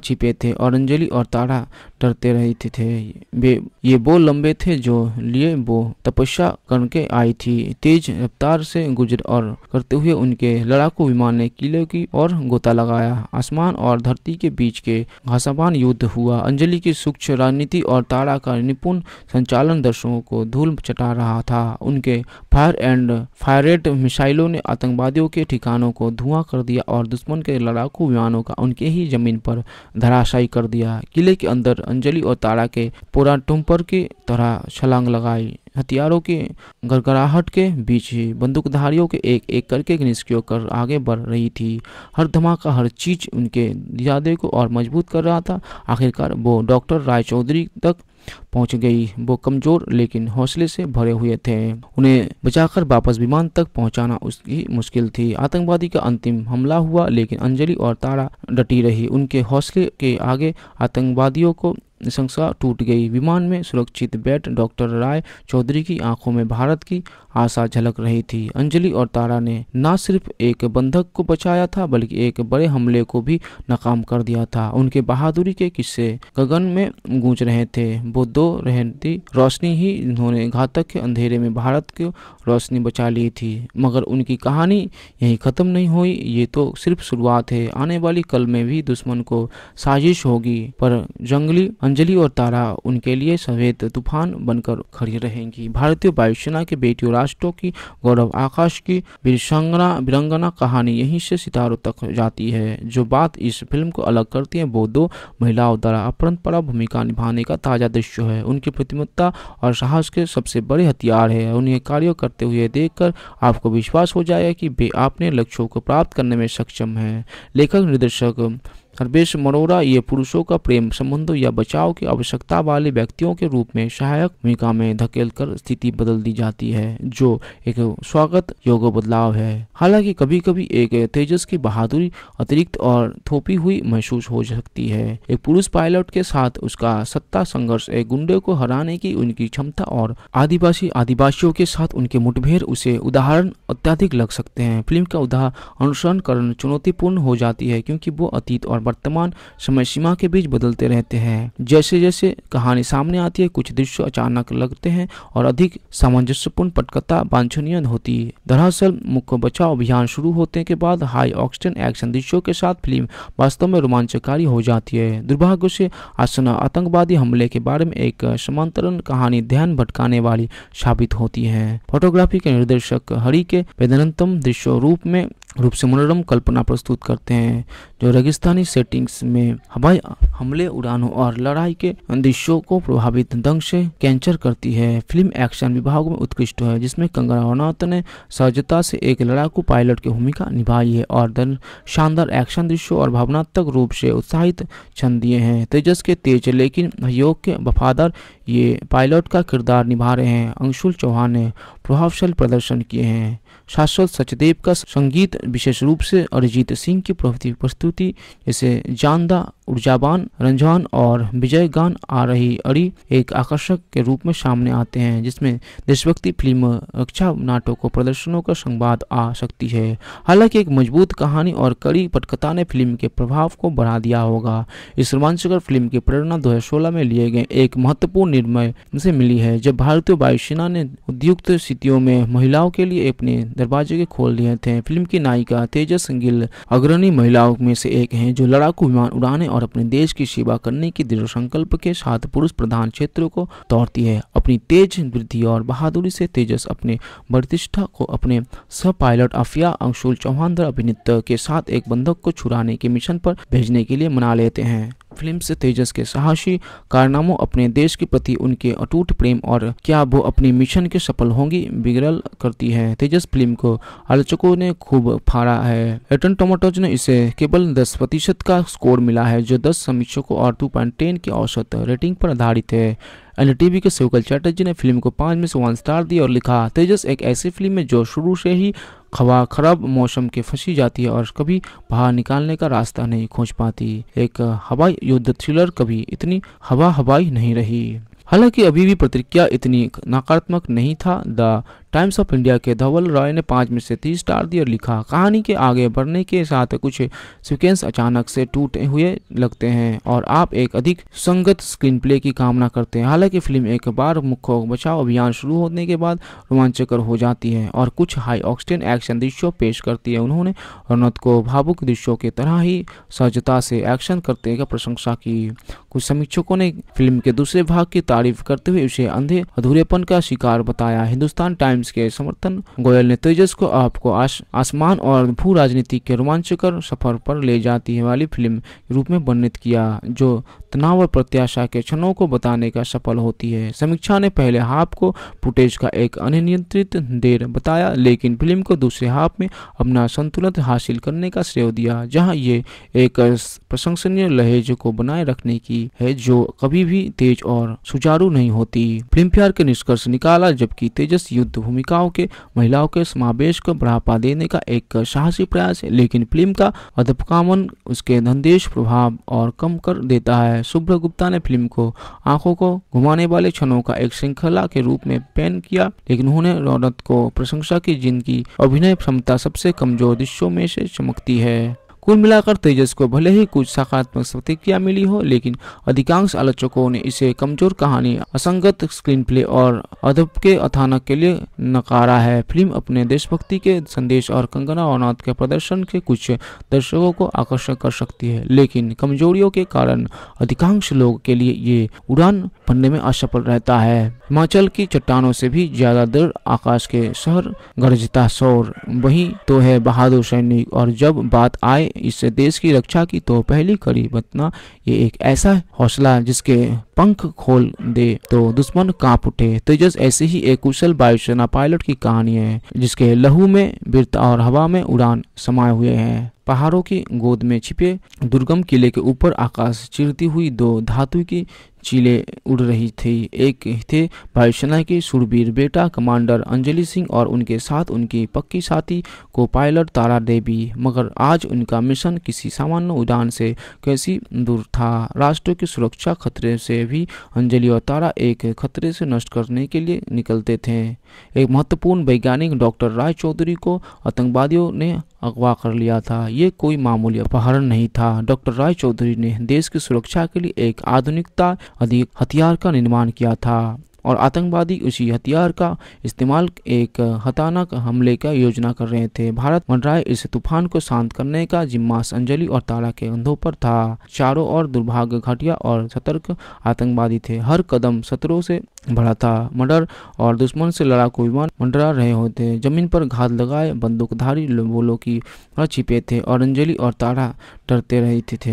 छिपे थे और अंजलि और तारा डरते रहते थे वे ये वो लंबे थे जो लिए वो तपस्या करके आई थी तेज रफ्तार से गुजर और करते हुए उनके लड़ाकू विमान ने किले की और गोता लगाया आसमान और धरती के बीच के घासाबान युद्ध हुआ अंजलि की सूक्ष्म राजनीति और तारा का निपुण संचालन दर्शकों को धूल चटा रहा था उनके फायर एंड एंड फायरेट मिसाइलों ने आतंकवादियों के ठिकानों को धुआं कर दिया और दुश्मन के लड़ाकू विमानों का उनके ही जमीन पर धराशायी कर दिया किले के अंदर अंजलि और तारा के पुरा टुम्पर की तरह छलांग लगाई हथियारों की गड़गड़ाहट के बीच ही बंदूकधारियों के एक एक करके निष्क्रिय कर आगे बढ़ रही थी हर धमाका हर चीज उनके इरादे को और मजबूत कर रहा था आखिरकार वो डॉक्टर राय चौधरी तक पहुंच गई वो कमजोर लेकिन हौसले से भरे हुए थे उन्हें बचाकर वापस विमान तक पहुंचाना उसकी मुश्किल थी आतंकवादी का अंतिम हमला हुआ लेकिन अंजलि और तारा डटी रही उनके हौसले के आगे आतंकवादियों को निशंसा टूट गई विमान में सुरक्षित बैठ डॉक्टर राय चौधरी की आंखों में भारत की आशा झलक रही थी अंजलि और तारा ने न सिर्फ एक बंधक को बचाया था बल्कि एक बड़े हमले को भी नाकाम कर दिया था उनके बहादुरी के किस्से गगन में गूंज रहे थे वो दो रहती रोशनी ही इन्होंने घातक के अंधेरे में भारत की रोशनी बचा ली थी मगर उनकी कहानी यही ख़त्म नहीं हुई ये तो सिर्फ शुरुआत है आने वाली कल में भी दुश्मन को साजिश होगी पर जंगली अंजलि और तारा उनके लिए सफेद तूफान बनकर खड़ी रहेंगी भारतीय वायुसेना के बेटी राष्ट्रों की गौरव आकाश की विरसंगना विरंगना कहानी यहीं से सितारों तक जाती है जो बात इस फिल्म को अलग करती है वो दो महिलाओं द्वारा अपरंत अपरंपरा भूमिका निभाने का ताजा दृश्य है उनकी प्रतिमत्ता और साहस के सबसे बड़े हथियार है उन्हें कार्य करते हुए देखकर आपको विश्वास हो जाएगा कि वे अपने लक्ष्यों को प्राप्त करने में सक्षम है लेखक निर्देशक सर्वेश मनोरा ये पुरुषों का प्रेम संबंधों या बचाव की आवश्यकता वाले व्यक्तियों के रूप में सहायक भूमिका में धकेल कर स्थिति बदल दी जाती है जो एक स्वागत योग्य बदलाव है हालांकि कभी कभी एक तेजस की बहादुरी अतिरिक्त और थोपी हुई महसूस हो सकती है एक पुरुष पायलट के साथ उसका सत्ता संघर्ष एक गुंडे को हराने की उनकी क्षमता और आदिवासी आदिवासियों के साथ उनके मुठभेड़ उसे उदाहरण अत्याधिक लग सकते हैं फिल्म का उदाहरण अनुसरण करण चुनौतीपूर्ण हो जाती है क्योंकि वो अतीत और वर्तमान समय सीमा के बीच बदलते रहते हैं जैसे जैसे कहानी सामने आती है कुछ दृश्य अचानक लगते हैं और अधिक सामंजस्यपूर्ण पटकथा वांछनीय होती है दरअसल मुख्य बचाव अभियान शुरू होने के बाद हाई ऑक्सीजन एक्शन दृश्यों के साथ फिल्म वास्तव में रोमांचकारी हो जाती है दुर्भाग्य से आसना आतंकवादी हमले के बारे में एक समांतरण कहानी ध्यान भटकाने वाली साबित होती है फोटोग्राफी के निर्देशक हरि के वेदनतम दृश्य रूप में रूप से मनोरम कल्पना प्रस्तुत करते हैं जो रेगिस्तानी सेटिंग्स में हवाई हमले उड़ानों और लड़ाई के दृश्यों को प्रभावित ढंग से कैंचर करती है फिल्म एक्शन विभाग में उत्कृष्ट है जिसमें कंगना रनौत ने सहजता से एक लड़ाकू पायलट की भूमिका निभाई है और शानदार एक्शन दृश्यों और भावनात्मक रूप से उत्साहित छन दिए हैं तेजस के तेज लेकिन योग के वफादार ये पायलट का किरदार निभा रहे हैं अंशुल चौहान ने प्रभावशाली प्रदर्शन किए हैं शाश्वत सचदेव का संगीत विशेष रूप से अरिजीत सिंह की प्रभृति प्रस्तुति जैसे जानदा ऊर्जावान रंझान और विजय गान आ रही अड़ी एक आकर्षक के रूप में सामने आते हैं जिसमें देशभक्ति फिल्म रक्षा नाटकों प्रदर्शनों का संवाद आ सकती है हालांकि एक मजबूत कहानी और कड़ी पटकथा ने फिल्म के प्रभाव को बढ़ा दिया होगा इस रोमांचकर फिल्म की प्रेरणा दो में लिए गए एक महत्वपूर्ण निर्णय से मिली है जब भारतीय वायुसेना ने उद्युक्त स्थितियों में महिलाओं के लिए अपने दरवाजे के खोल दिए थे फिल्म की नायिका तेजस गिल अग्रणी महिलाओं में से एक हैं जो लड़ाकू विमान उड़ाने और अपने देश की सेवा करने की दृढ़ संकल्प के साथ पुरुष प्रधान क्षेत्रों को तोड़ती है अपनी तेज वृद्धि और बहादुरी से तेजस अपने प्रतिष्ठा को अपने सह पायलट अफिया अंशुल चौहान अभिनेता के साथ एक बंधक को छुड़ाने के मिशन पर भेजने के लिए मना लेते हैं फिल्म से तेजस के साहसी कारनामों अपने देश के प्रति उनके अटूट प्रेम और क्या वो अपने मिशन के सफल होंगी बिगड़ल करती है तेजस फिल्म को आलोचकों ने खूब फाड़ा है एटन टोमेटोज ने इसे केवल दस प्रतिशत का स्कोर मिला है जो दस समीक्षकों और टू पॉइंट टेन की औसत रेटिंग पर आधारित है एन टीवी के शिवकल चैटर्जी ने फिल्म को पाँच में से वन स्टार दिया और लिखा तेजस एक ऐसी फिल्म है जो शुरू से ही खवा खराब मौसम के फंसी जाती है और कभी बाहर निकालने का रास्ता नहीं खोज पाती एक हवाई युद्ध थ्रिलर कभी इतनी हवा हवाई नहीं रही हालांकि अभी भी प्रतिक्रिया इतनी नकारात्मक नहीं था द टाइम्स ऑफ इंडिया के धवल रॉय ने पाँच में से तीस स्टार दिए और लिखा कहानी के आगे बढ़ने के साथ कुछ सिक्वेंस अचानक से टूटे हुए लगते हैं और आप एक अधिक संगत स्क्रीन प्ले की कामना करते हैं हालांकि फिल्म एक बार मुख्य बचाव अभियान शुरू होने के बाद रोमांचकर हो जाती है और कुछ हाई ऑक्सीजन एक्शन दृश्यों पेश करती है उन्होंने रनौत को भावुक दृश्यों की तरह ही सहजता से एक्शन करते हुए प्रशंसा की कुछ समीक्षकों ने फिल्म के दूसरे भाग की तारीफ करते हुए उसे अंधे अधूरेपन का शिकार बताया हिंदुस्तान टाइम्स टाइम्स के समर्थन गोयल ने तेजस को आपको आसमान आसमान और भू राजनीति के रोमांचकर सफर पर ले जाती है वाली फिल्म रूप में वर्णित किया जो तनाव और प्रत्याशा के क्षणों को बताने का सफल होती है समीक्षा ने पहले हाफ को फुटेज का एक अनियंत्रित देर बताया लेकिन फिल्म को दूसरे हाफ में अपना संतुलन हासिल करने का श्रेय दिया जहां ये एक प्रशंसनीय लहेज को बनाए रखने की है जो कभी भी तेज और सुचारू नहीं होती फिल्म फेयर के निष्कर्ष निकाला जबकि तेजस युद्ध भूमिकाओं के महिलाओं के समावेश को बढ़ावा देने का एक साहसी प्रयास है लेकिन फिल्म का अधपकामन उसके धनदेश प्रभाव और कम कर देता है शुभ्र गुप्ता ने फिल्म को आंखों को घुमाने वाले क्षणों का एक श्रृंखला के रूप में पेन किया लेकिन उन्होंने रौनक को प्रशंसा की जिनकी अभिनय क्षमता सबसे कमजोर दृश्यों में से चमकती है कुल मिलाकर तेजस को भले ही कुछ सकारात्मक प्रतिक्रिया मिली हो लेकिन अधिकांश आलोचकों ने इसे कमजोर कहानी असंगत स्क्रीन प्ले और अदब के अथानक के लिए नकारा है फिल्म अपने देशभक्ति के संदेश और कंगना और के प्रदर्शन के कुछ दर्शकों को आकर्षक कर सकती है लेकिन कमजोरियों के कारण अधिकांश लोग के लिए ये उड़ान भरने में असफल रहता है हिमाचल की चट्टानों से भी ज्यादा देर आकाश के शहर गरजता शोर वही तो है बहादुर सैनिक और जब बात आए इससे देश की रक्षा की तो पहली कड़ी बतना ये एक ऐसा हौसला जिसके पंख खोल दे तो दुश्मन कांप उठे तेजस ऐसे ही एक कुशल वायुसेना पायलट की कहानी है जिसके लहू में वृत और हवा में उड़ान समाये हुए हैं पहाड़ों की गोद में छिपे दुर्गम किले के ऊपर आकाश चिरती हुई दो धातु की चीले उड़ रही थी एक थे वायुसेना के सुरबीर बेटा कमांडर अंजलि सिंह और उनके साथ उनकी पक्की साथी को पायलट तारा देवी मगर आज उनका मिशन किसी सामान्य उड़ान से कैसी दूर था राष्ट्र की सुरक्षा खतरे से भी अंजलि और तारा एक खतरे से नष्ट करने के लिए निकलते थे एक महत्वपूर्ण वैज्ञानिक डॉक्टर राय चौधरी को आतंकवादियों ने अगवा कर लिया था ये कोई मामूली अपहरण नहीं था डॉक्टर राय चौधरी ने देश की सुरक्षा के लिए एक आधुनिकता अधिक हथियार का निर्माण किया था और आतंकवादी उसी हथियार का इस्तेमाल एक हतानक हमले का योजना कर रहे थे भारत मंडराए इस तूफान को शांत करने का जिम्मा अंजलि और ताला के अंधों पर था चारों ओर दुर्भाग्य घटिया और सतर्क आतंकवादी थे हर कदम सत्रों से भरा था मर्डर और दुश्मन से लड़ाकू विमान मंडरा रहे होते जमीन पर घात लगाए बंदूकधारी बोलों की छिपे थे और अंजलि और तारा डरते रहते थे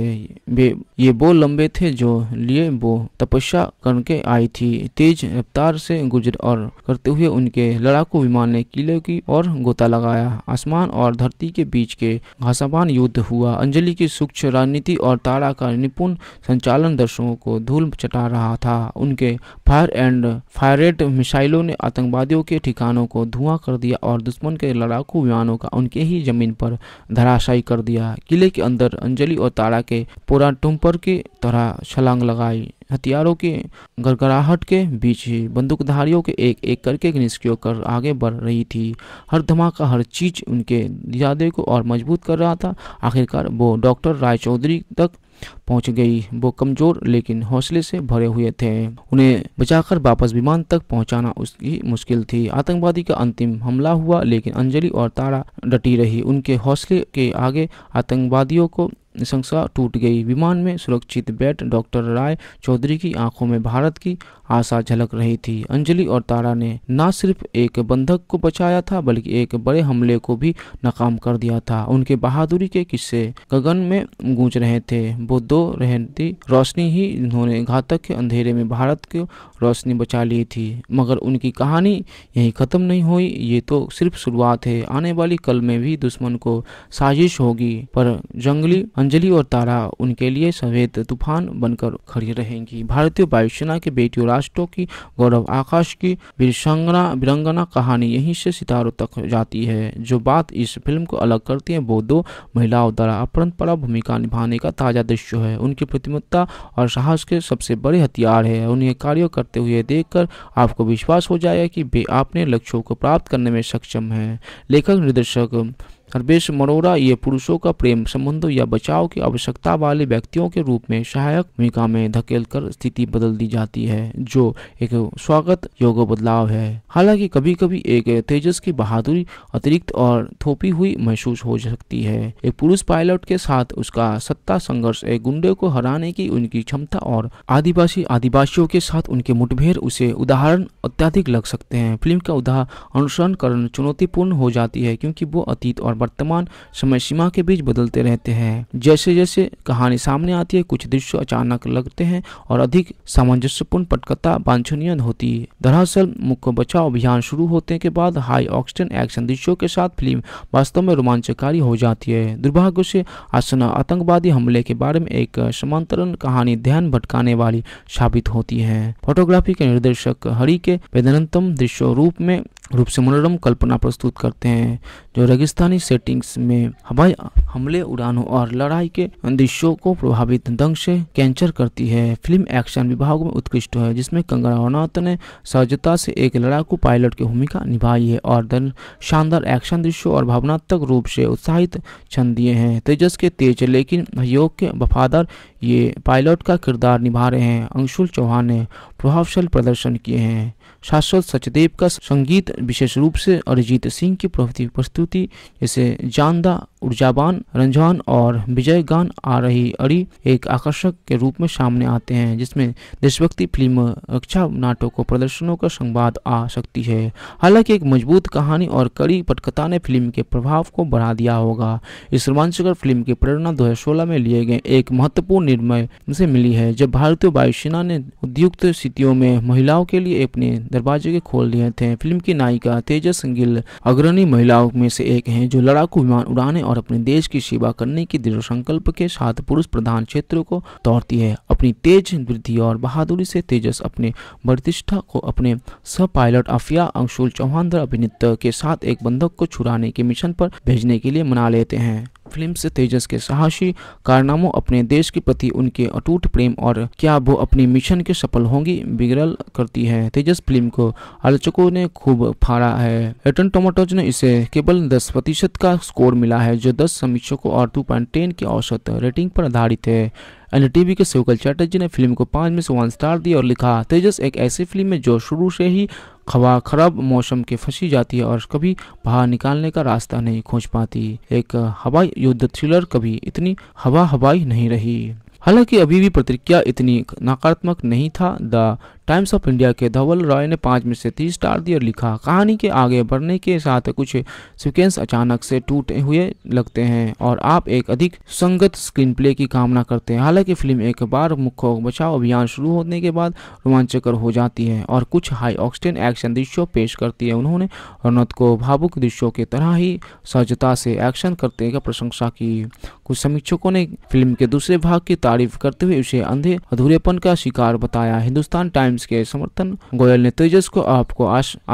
वे ये वो लंबे थे जो लिए वो तपस्या करके आई थी तेज रफ्तार से गुजर और करते हुए उनके लड़ाकू विमान ने किले की और गोता लगाया आसमान और धरती के बीच के घासाबान युद्ध हुआ अंजलि की सूक्ष्म राजनीति और तारा का निपुण संचालन दर्शकों को धूल चटा रहा था उनके फायर एंड फायरेट मिसाइलों ने आतंकवादियों के ठिकानों को धुआं कर दिया और दुश्मन के लड़ाकू विमानों का उनके ही जमीन पर धराशायी कर दिया किले के अंदर अंजलि और तारा के पूरा टुम्पर की तरह छलांग लगाई हथियारों के गड़गड़ाहट के बीच ही बंदूकधारियों के एक एक करके निष्क्रिय कर आगे बढ़ रही थी हर धमाका हर चीज उनके इरादे को और मजबूत कर रहा था आखिरकार वो डॉक्टर राय चौधरी तक पहुंच गई वो कमजोर लेकिन हौसले से भरे हुए थे उन्हें बचाकर वापस विमान तक पहुंचाना उसकी मुश्किल थी आतंकवादी का अंतिम हमला हुआ लेकिन अंजलि और तारा डटी रही उनके हौसले के आगे आतंकवादियों को निशंसा टूट गई विमान में सुरक्षित बैठ डॉक्टर राय चौधरी की आंखों में भारत की आशा झलक रही थी अंजलि और तारा ने न सिर्फ एक बंधक को बचाया था बल्कि एक बड़े हमले को भी नाकाम कर दिया था उनके बहादुरी के किस्से गगन में गूंज रहे थे वो दो रहती रोशनी ही इन्होंने घातक के अंधेरे में भारत की रोशनी बचा ली थी मगर उनकी कहानी यही ख़त्म नहीं हुई ये तो सिर्फ शुरुआत है आने वाली कल में भी दुश्मन को साजिश होगी पर जंगली अंजलि और तारा उनके लिए सफेद तूफान बनकर खड़ी रहेंगी भारतीय वायुसेना के बेटियों राष्ट्रों की गौरव आकाश की विरसंगना विरंगना कहानी यहीं से सितारों तक जाती है जो बात इस फिल्म को अलग करती है वो दो महिलाओं द्वारा अपरंपरा भूमिका निभाने का ताजा दृश्य है उनकी प्रतिमत्ता और साहस के सबसे बड़े हथियार है उन्हें कार्य करते हुए कर आपको विश्वास हो जाएगा कि वे अपने लक्ष्यों को प्राप्त करने में सक्षम है लेखक निर्देशक सर्वेश मरोरा ये पुरुषों का प्रेम संबंध या बचाव की आवश्यकता वाले व्यक्तियों के रूप में सहायक भूमिका में धकेल कर स्थिति बदल दी जाती है जो एक स्वागत योग बदलाव है हालांकि कभी कभी एक तेजस की बहादुरी अतिरिक्त और थोपी हुई महसूस हो सकती है एक पुरुष पायलट के साथ उसका सत्ता संघर्ष एक गुंडे को हराने की उनकी क्षमता और आदिवासी आदिवासियों के साथ उनके मुठभेड़ उसे उदाहरण अत्याधिक लग सकते हैं फिल्म का उदाहरण अनुसरण करना चुनौतीपूर्ण हो जाती है क्योंकि वो अतीत और वर्तमान समय सीमा के बीच बदलते रहते हैं जैसे जैसे कहानी सामने आती है कुछ दृश्य अचानक लगते हैं और अधिक सामंजस्यपूर्ण पटकथा वांछनीय होती है दरअसल मुख्य बचाव अभियान शुरू होते के बाद हाई ऑक्सीजन एक्शन दृश्यों के साथ फिल्म वास्तव में रोमांचकारी हो जाती है दुर्भाग्य से आसना आतंकवादी हमले के बारे में एक समांतरण कहानी ध्यान भटकाने वाली साबित होती है फोटोग्राफी के निर्देशक हरि के वेदनतम दृश्य रूप में रूप से मनोरम कल्पना प्रस्तुत करते हैं जो रेगिस्तानी सेटिंग्स में हवाई हमले उड़ानों और लड़ाई के दृश्यों को प्रभावित ढंग से कैंचर करती है फिल्म एक्शन विभाग में उत्कृष्ट है जिसमें कंगना रनौत ने सहजता से एक लड़ाकू पायलट की भूमिका निभाई है और शानदार एक्शन दृश्यों और भावनात्मक रूप से उत्साहित छंद दिए हैं तेजस के तेज लेकिन योग के वफादार ये पायलट का किरदार निभा रहे हैं अंशुल चौहान ने प्रभावशाली प्रदर्शन किए हैं शाश्वत सचदेव का संगीत विशेष रूप से अरिजीत सिंह की प्रभृति प्रस्तुति जैसे जानदा ऊर्जावान रंझान और विजय गान आ रही अड़ी एक आकर्षक के रूप में सामने आते हैं जिसमें देशभक्ति फिल्म रक्षा नाटकों प्रदर्शनों का संवाद आ सकती है हालांकि एक मजबूत कहानी और कड़ी पटकथा ने फिल्म के प्रभाव को बढ़ा दिया होगा इस रोमांचकर फिल्म की प्रेरणा दो में लिए गए एक महत्वपूर्ण निर्णय से मिली है जब भारतीय वायुसेना ने उद्युक्त स्थितियों में महिलाओं के लिए अपने दरवाजे के खोल दिए थे फिल्म की नायिका तेजस गिल अग्रणी महिलाओं में से एक हैं जो लड़ाकू विमान उड़ाने और अपने देश की सेवा करने की दृढ़ संकल्प के साथ पुरुष प्रधान क्षेत्रों को तोड़ती है अपनी तेज वृद्धि और बहादुरी से तेजस अपने प्रतिष्ठा को अपने सह पायलट अफिया अंशुल चौहान अभिनेता के साथ एक बंधक को छुड़ाने के मिशन पर भेजने के लिए मना लेते हैं फिल्म से तेजस के साहसी कारनामों अपने देश के प्रति उनके अटूट प्रेम और क्या वो अपने मिशन के सफल होंगी बिगड़ल करती है तेजस फिल्म को आलोचकों ने खूब फाड़ा है एटन टोमेटोज ने इसे केवल 10 प्रतिशत का स्कोर मिला है जो 10 समीक्षकों और 2.10 की औसत रेटिंग पर आधारित है एन टीवी के शिवकल चैटर्जी ने फिल्म को पांच में से वन स्टार दिया और लिखा तेजस एक ऐसी फिल्म है जो शुरू से ही हवा खराब मौसम के फंसी जाती है और कभी बाहर निकालने का रास्ता नहीं खोज पाती एक हवाई युद्ध थ्रिलर कभी इतनी हवा हवाई नहीं रही हालांकि अभी भी प्रतिक्रिया इतनी नकारात्मक नहीं था द टाइम्स ऑफ इंडिया के धवल रॉय ने पाँच में से तीन स्टार दिए और लिखा कहानी के आगे बढ़ने के साथ कुछ सिक्वेंस अचानक से टूटे हुए लगते हैं और आप एक अधिक संगत स्क्रीन प्ले की कामना करते हैं हालांकि फिल्म एक बार मुख्य बचाव अभियान शुरू होने के बाद रोमांचकर हो जाती है और कुछ हाई ऑक्सीजन एक्शन दृश्यों पेश करती है उन्होंने रनौत को भावुक दृश्यों की तरह ही सहजता से एक्शन करते का प्रशंसा की कुछ समीक्षकों ने फिल्म के दूसरे भाग की तारीफ करते हुए उसे अंधे अधूरेपन का शिकार बताया हिंदुस्तान टाइम्स गेम्स के समर्थन गोयल ने तेजस को आपको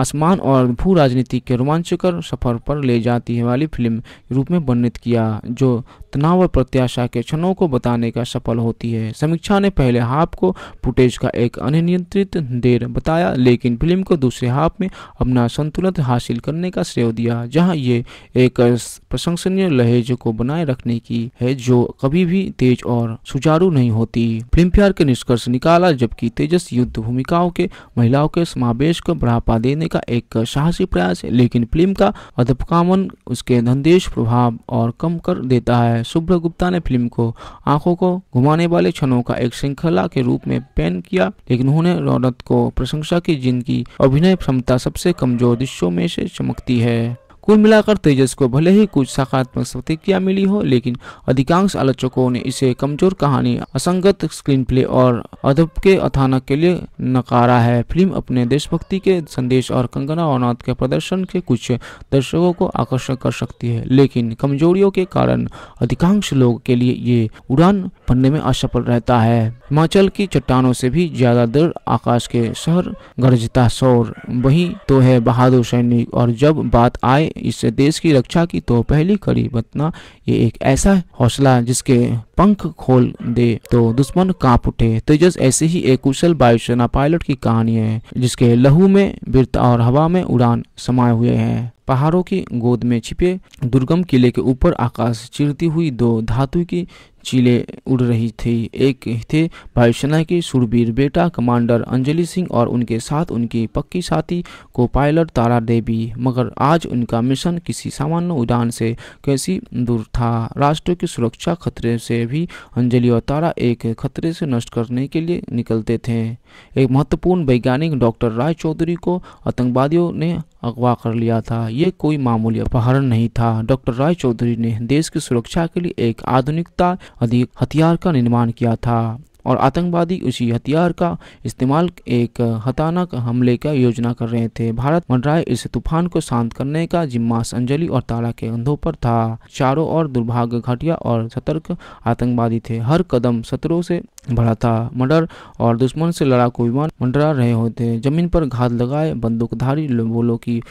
आसमान और भू राजनीति के रोमांचकर सफर पर ले जाती है वाली फिल्म रूप में वर्णित किया जो तनाव और प्रत्याशा के क्षणों को बताने का सफल होती है समीक्षा ने पहले हाफ को फुटेज का एक अनियंत्रित देर बताया लेकिन फिल्म को दूसरे हाफ में अपना संतुलन हासिल करने का श्रेय दिया जहां ये एक प्रशंसनीय लहेज को बनाए रखने की है जो कभी भी तेज और सुचारू नहीं होती फिल्म फेयर के निष्कर्ष निकाला जबकि तेजस युद्ध भूमिकाओं के महिलाओं के समावेश को बढ़ावा देने का एक साहसी प्रयास है लेकिन फिल्म का अधपकामन उसके धंदेश प्रभाव और कम कर देता है शुभ्र गुप्ता ने फिल्म को आंखों को घुमाने वाले क्षणों का एक श्रृंखला के रूप में पेन किया लेकिन उन्होंने रौनक को प्रशंसा की जिनकी अभिनय क्षमता सबसे कमजोर दृश्यों में से चमकती है कुल मिलाकर तेजस को भले ही कुछ सकारात्मक प्रतिक्रिया मिली हो लेकिन अधिकांश आलोचकों ने इसे कमजोर कहानी असंगत स्क्रीन प्ले और अदब के अथानक के लिए नकारा है फिल्म अपने देशभक्ति के संदेश और कंगना रनौत के प्रदर्शन के कुछ दर्शकों को आकर्षक कर सकती है लेकिन कमजोरियों के कारण अधिकांश लोग के लिए ये उड़ान भरने में असफल रहता है हिमाचल की चट्टानों से भी ज्यादा दर आकाश के शहर गरजता शोर वही तो है बहादुर सैनिक और जब बात आए इससे देश की रक्षा की तो पहली कड़ी बतना ये एक ऐसा हौसला जिसके पंख खोल दे तो दुश्मन कांप उठे तेजस ऐसे ही एक कुशल वायुसेना पायलट की कहानी है जिसके लहू में वृत और हवा में उड़ान समाये हुए हैं पहाड़ों की गोद में छिपे दुर्गम किले के ऊपर आकाश चिरती हुई दो धातु की चीले उड़ रही थी एक थे वायुसेना के सुरवीर बेटा कमांडर अंजलि सिंह और उनके साथ उनकी पक्की साथी को पायलट तारा देवी मगर आज उनका मिशन किसी सामान्य उड़ान से कैसी दूर था राष्ट्र की सुरक्षा खतरे से भी अंजलि और तारा एक खतरे से नष्ट करने के लिए निकलते थे एक महत्वपूर्ण वैज्ञानिक डॉक्टर राय चौधरी को आतंकवादियों ने अगवा कर लिया था यह कोई मामूली अपहरण नहीं था डॉक्टर राय चौधरी ने देश की सुरक्षा के लिए एक आधुनिकता अधिक हथियार का निर्माण किया था और आतंकवादी उसी हथियार का इस्तेमाल एक हतानक हमले का योजना कर रहे थे भारत मंडराए इस तूफान को शांत करने का जिम्मा संजली और तारा के अंधों पर था चारों ओर दुर्भाग्य घटिया और सतर्क आतंकवादी थे हर कदम सतरों से भरा था मर्डर और दुश्मन से लड़ाकू विमान मंडरा रहे होते जमीन पर घात लगाए बंदूकधारी बोलो की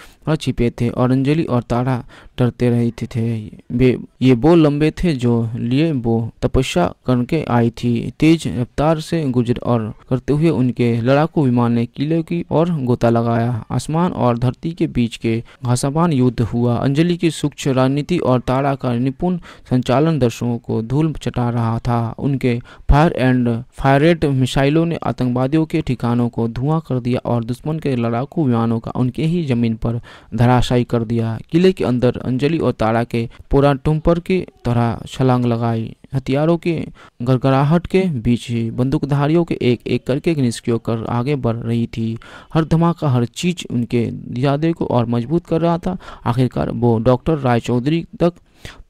छिपे थे और अंजलि और तारा डरते रहते थे वे ये वो लंबे थे जो लिए वो तपस्या करके आई थी तेज रफ्तार से गुजर और करते हुए उनके लड़ाकू विमान ने किले की और गोता लगाया आसमान और धरती के बीच के घासाबान युद्ध हुआ अंजलि की सूक्ष्म राजनीति और तारा का निपुण संचालन दर्शकों को धूल चटा रहा था उनके फायर एंड फायरेट मिसाइलों ने आतंकवादियों के ठिकानों को धुआं कर दिया और दुश्मन के लड़ाकू विमानों का उनके ही जमीन पर धराशायी कर दिया किले के अंदर अंजलि और तारा के पूरा टुम्पर की तरह छलांग लगाई हथियारों के गड़गड़ाहट के बीच ही बंदूकधारियों के एक एक करके निष्क्रिय कर आगे बढ़ रही थी हर धमाका हर चीज उनके इरादे को और मजबूत कर रहा था आखिरकार वो डॉक्टर राय चौधरी तक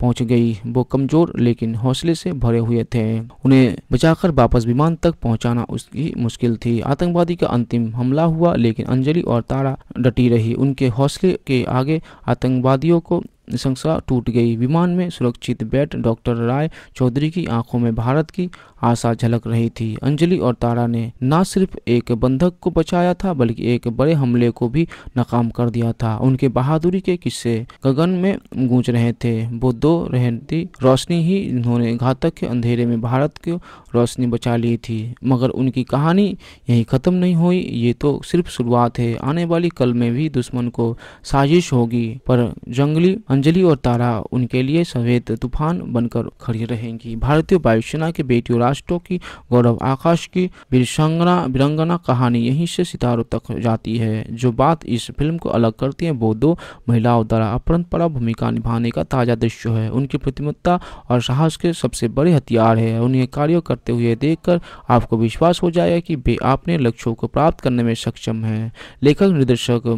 पहुंच गई वो कमजोर लेकिन हौसले से भरे हुए थे उन्हें बचाकर वापस विमान तक पहुंचाना उसकी मुश्किल थी आतंकवादी का अंतिम हमला हुआ लेकिन अंजलि और तारा डटी रही उनके हौसले के आगे आतंकवादियों को निशंसा टूट गई विमान में सुरक्षित बैठ डॉक्टर राय चौधरी की आंखों में भारत की आशा झलक रही थी अंजलि और तारा ने न सिर्फ एक बंधक को बचाया था बल्कि एक बड़े हमले को भी नाकाम कर दिया था उनके बहादुरी के किस्से गगन में गूंज रहे थे वो दो रहती रोशनी ही इन्होंने घातक के अंधेरे में भारत की रोशनी बचा ली थी मगर उनकी कहानी यही खत्म नहीं हुई ये तो सिर्फ शुरुआत है आने वाली कल में भी दुश्मन को साजिश होगी पर जंगली अंजलि और तारा उनके लिए सफेद तूफान बनकर खड़ी रहेंगी भारतीय वायुसेना के बेटियों राष्ट्रों की गौरव आकाश की विरसंगना विरंगना कहानी यहीं से सितारों तक जाती है जो बात इस फिल्म को अलग करती है वो दो महिलाओं द्वारा अपरंपरा भूमिका निभाने का ताजा दृश्य है उनकी प्रतिमत्ता और साहस के सबसे बड़े हथियार है उन्हें कार्य करते हुए कर आपको विश्वास हो जाएगा कि वे अपने लक्ष्यों को प्राप्त करने में सक्षम है लेखक निर्देशक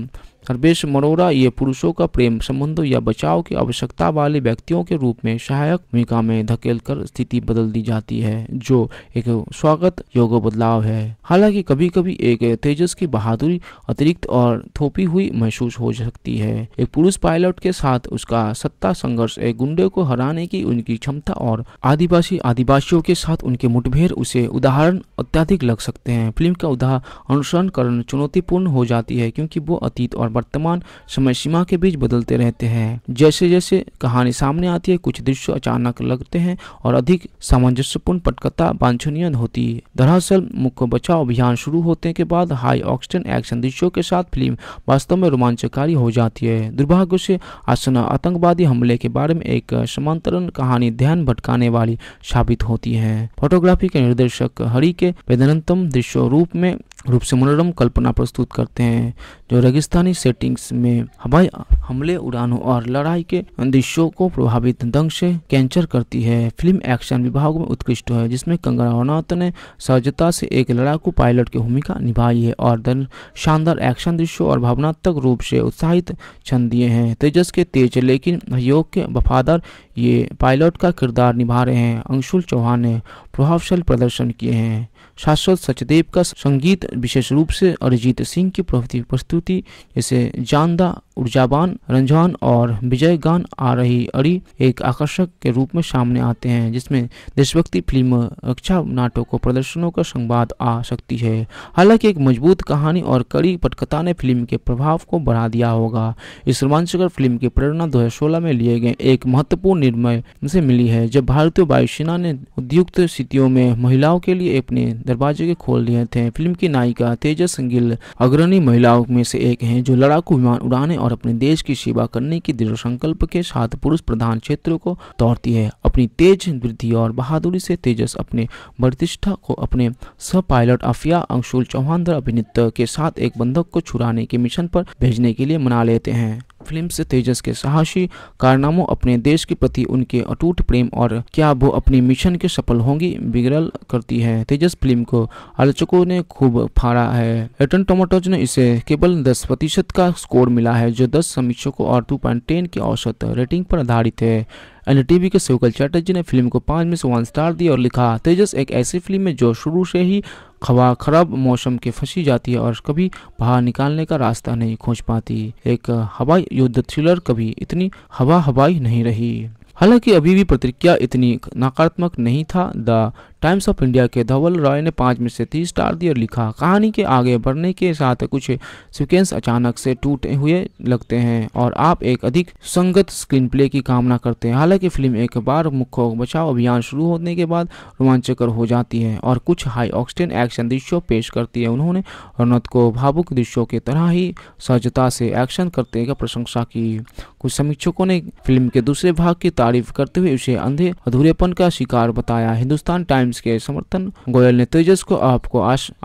सर्वेश मनोरा ये पुरुषों का प्रेम संबंध या बचाव की आवश्यकता वाले व्यक्तियों के रूप में सहायक भूमिका में धकेल कर स्थिति बदल दी जाती है जो एक स्वागत योग बदलाव है हालांकि कभी कभी एक तेजस की बहादुरी अतिरिक्त और थोपी हुई महसूस हो सकती है एक पुरुष पायलट के साथ उसका सत्ता संघर्ष एक गुंडे को हराने की उनकी क्षमता और आदिवासी आदिवासियों के साथ उनके मुठभेड़ उसे उदाहरण अत्याधिक लग सकते हैं फिल्म का उदाहरण अनुसरण करना चुनौतीपूर्ण हो जाती है क्योंकि वो अतीत और वर्तमान समय सीमा के बीच बदलते रहते हैं जैसे जैसे कहानी सामने आती है कुछ दृश्य अचानक लगते हैं और अधिक सामंजस्यपूर्ण पटकथा वांछनीय होती है दरअसल मुख्य बचाव अभियान शुरू होने के बाद हाई ऑक्सीजन एक्शन दृश्यों के साथ फिल्म वास्तव में रोमांचकारी हो जाती है दुर्भाग्य से आसना आतंकवादी हमले के बारे में एक समांतरण कहानी ध्यान भटकाने वाली साबित होती है फोटोग्राफी के निर्देशक हरि के वेदनतम दृश्य रूप में रूप से मनोरम कल्पना प्रस्तुत करते हैं जो रेगिस्तानी सेटिंग्स में हवाई हमले उड़ानों और लड़ाई के दृश्यों को प्रभावित ढंग से कैंचर करती है फिल्म एक्शन विभाग में उत्कृष्ट है जिसमें कंगना रनौत ने सहजता से एक लड़ाकू पायलट की भूमिका निभाई है और शानदार एक्शन दृश्यों और भावनात्मक रूप से उत्साहित छन दिए हैं तेजस के तेज लेकिन योग के वफादार ये पायलट का किरदार निभा रहे हैं अंशुल चौहान ने प्रभावशाली प्रदर्शन किए हैं शाश्वत सचदेव का संगीत विशेष रूप से अरिजीत सिंह की प्रस्तुति जैसे जानदा ऊर्जावान रंझान और विजय गान आ रही अड़ी एक आकर्षक के रूप में सामने आते हैं जिसमें देशभक्ति फिल्म रक्षा को प्रदर्शनों का संवाद आ सकती है हालांकि एक मजबूत कहानी और कड़ी पटकथा ने फिल्म के प्रभाव को बढ़ा दिया होगा इस रोमांचकर फिल्म की प्रेरणा दो में लिए गए एक महत्वपूर्ण निर्णय से मिली है जब भारतीय वायुसेना ने उद्युक्त स्थितियों में महिलाओं के लिए अपने दरवाजे के खोल दिए थे फिल्म की नायिका तेजस गिल अग्रणी महिलाओं में से एक है जो लड़ाकू विमान उड़ाने और अपने देश की सेवा करने की दृढ़ संकल्प के साथ पुरुष प्रधान क्षेत्र को तोड़ती है अपनी तेज वृद्धि और बहादुरी से तेजस अपने प्रतिष्ठा को अपने सह पायलट अफिया अंशुल चौहान अभिनेता के साथ एक बंधक को छुड़ाने के मिशन पर भेजने के लिए मना लेते हैं फिल्म से तेजस के साहसी कारनामों अपने देश के प्रति उनके अटूट प्रेम और क्या वो अपने मिशन के सफल होंगी बिगड़ल करती है तेजस फिल्म को आलोचकों ने खूब फाड़ा है रिटर्न टोमेटोज ने इसे केवल दस प्रतिशत का स्कोर मिला है जो दस समीक्षकों और टू के औसत रेटिंग पर आधारित है एन टीवी के शिवकल चैटर्जी ने फिल्म को पाँच में से वन स्टार दिया और लिखा तेजस एक ऐसी फिल्म है जो शुरू से ही खबा खराब मौसम के फंसी जाती है और कभी बाहर निकालने का रास्ता नहीं खोज पाती एक हवाई युद्ध थ्रिलर कभी इतनी हवा हवाई नहीं रही हालांकि अभी भी प्रतिक्रिया इतनी नकारात्मक नहीं था द टाइम्स ऑफ इंडिया के धवल रॉय ने पांच में से तीस स्टार और लिखा कहानी के आगे बढ़ने के साथ कुछ सिक्वेंस अचानक से टूटे हुए लगते हैं और आप एक अधिक संगत स्क्रीन प्ले की कामना करते हैं हालांकि फिल्म एक बार मुख्य बचाव अभियान शुरू होने के बाद रोमांचकर हो जाती है और कुछ हाई ऑक्सीजन एक्शन दृश्यों पेश करती है उन्होंने रनत को भावुक दृश्यों के तरह ही सहजता से एक्शन करते का प्रशंसा की कुछ समीक्षकों ने फिल्म के दूसरे भाग की तारीफ करते हुए उसे अंधे अधूरेपन का शिकार बताया हिंदुस्तान टाइम्स टाइम्स के समर्थन गोयल ने तेजस को आपको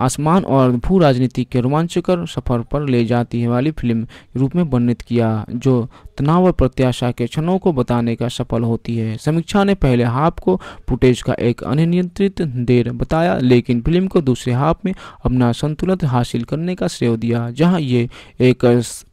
आसमान और भू राजनीति के रोमांचकर सफर पर ले जाती है वाली फिल्म रूप में वर्णित किया जो तनाव और प्रत्याशा के क्षणों को बताने का सफल होती है समीक्षा ने पहले हाफ को फुटेज का एक अनियंत्रित देर बताया लेकिन फिल्म को दूसरे हाफ में अपना संतुलन हासिल करने का श्रेय दिया जहां ये एक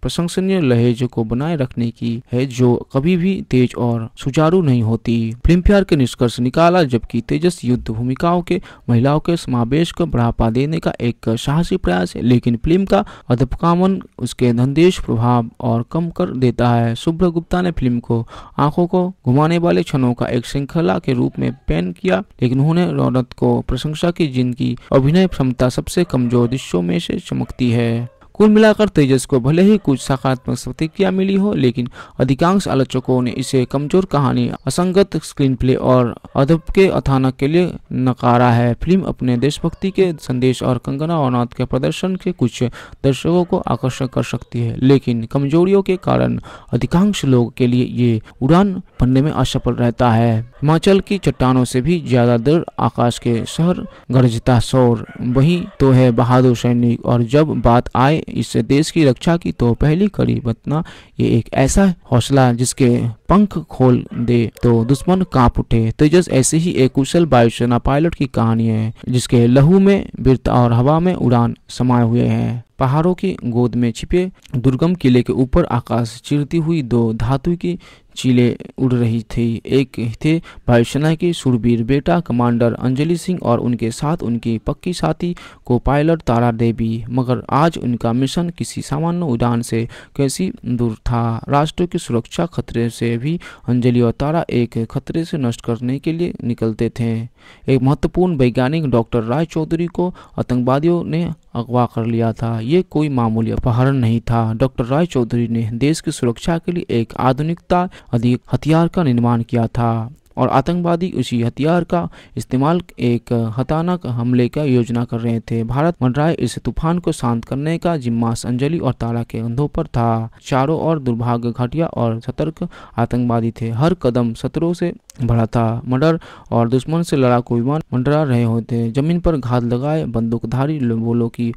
प्रशंसनीय लहेज को बनाए रखने की है जो कभी भी तेज और सुचारू नहीं होती फिल्म फेयर के निष्कर्ष निकाला जबकि तेजस युद्ध भूमिकाओं के महिलाओं के समावेश को बढ़ावा देने का एक साहसी प्रयास है लेकिन फिल्म का अधपकामन उसके धनदेश प्रभाव और कम कर देता है है शुभ्र गुप्ता ने फिल्म को आंखों को घुमाने वाले क्षणों का एक श्रृंखला के रूप में पेन किया लेकिन उन्होंने रौनक को प्रशंसा की जिनकी अभिनय क्षमता सबसे कमजोर दृश्यों में से चमकती है कुल मिलाकर तेजस को भले ही कुछ सकारात्मक प्रतिक्रिया मिली हो लेकिन अधिकांश आलोचकों ने इसे कमजोर कहानी असंगत स्क्रीन प्ले और अदब के अथानक के लिए नकारा है फिल्म अपने देशभक्ति के संदेश और कंगना नाथ के प्रदर्शन के कुछ दर्शकों को आकर्षक कर सकती है लेकिन कमजोरियों के कारण अधिकांश लोग के लिए ये उड़ान भरने में असफल रहता है हिमाचल की चट्टानों से भी ज्यादा दर आकाश के शहर गरजता शोर वही तो है बहादुर सैनिक और जब बात आए इससे देश की रक्षा की तो पहली कड़ी बतना ये एक ऐसा हौसला जिसके पंख खोल दे तो दुश्मन कांप उठे तेजस ऐसे ही एक कुशल वायुसेना पायलट की कहानी है जिसके लहू में वृत और हवा में उड़ान समाये हुए हैं पहाड़ों की गोद में छिपे दुर्गम किले के ऊपर आकाश चिरती हुई दो धातु की चीले उड़ रही थी एक थे वायुसेना के सुरवीर बेटा कमांडर अंजलि सिंह और उनके साथ उनकी पक्की साथी को पायलट तारा देवी मगर आज उनका मिशन किसी सामान्य उड़ान से कैसी दूर था राष्ट्र की सुरक्षा खतरे से भी अंजलि और तारा एक खतरे से नष्ट करने के लिए निकलते थे एक महत्वपूर्ण वैज्ञानिक डॉक्टर राय चौधरी को आतंकवादियों ने अगवा कर लिया था ये कोई मामूली अपहरण नहीं था डॉक्टर राय चौधरी ने देश की सुरक्षा के लिए एक आधुनिकता अधिक हथियार का निर्माण किया था और आतंकवादी उसी हथियार का इस्तेमाल एक हतानक हमले का योजना कर रहे थे भारत मंडराए इस तूफान को शांत करने का जिम्मा अंजलि और ताला के अंधों पर था चारों ओर दुर्भाग्य घटिया और सतर्क आतंकवादी थे हर कदम सत्रों से भरा था मर्डर और दुश्मन से लड़ाकू विमान मंडरा रहे होते जमीन पर घात लगाए बंदूकधारी बोलों की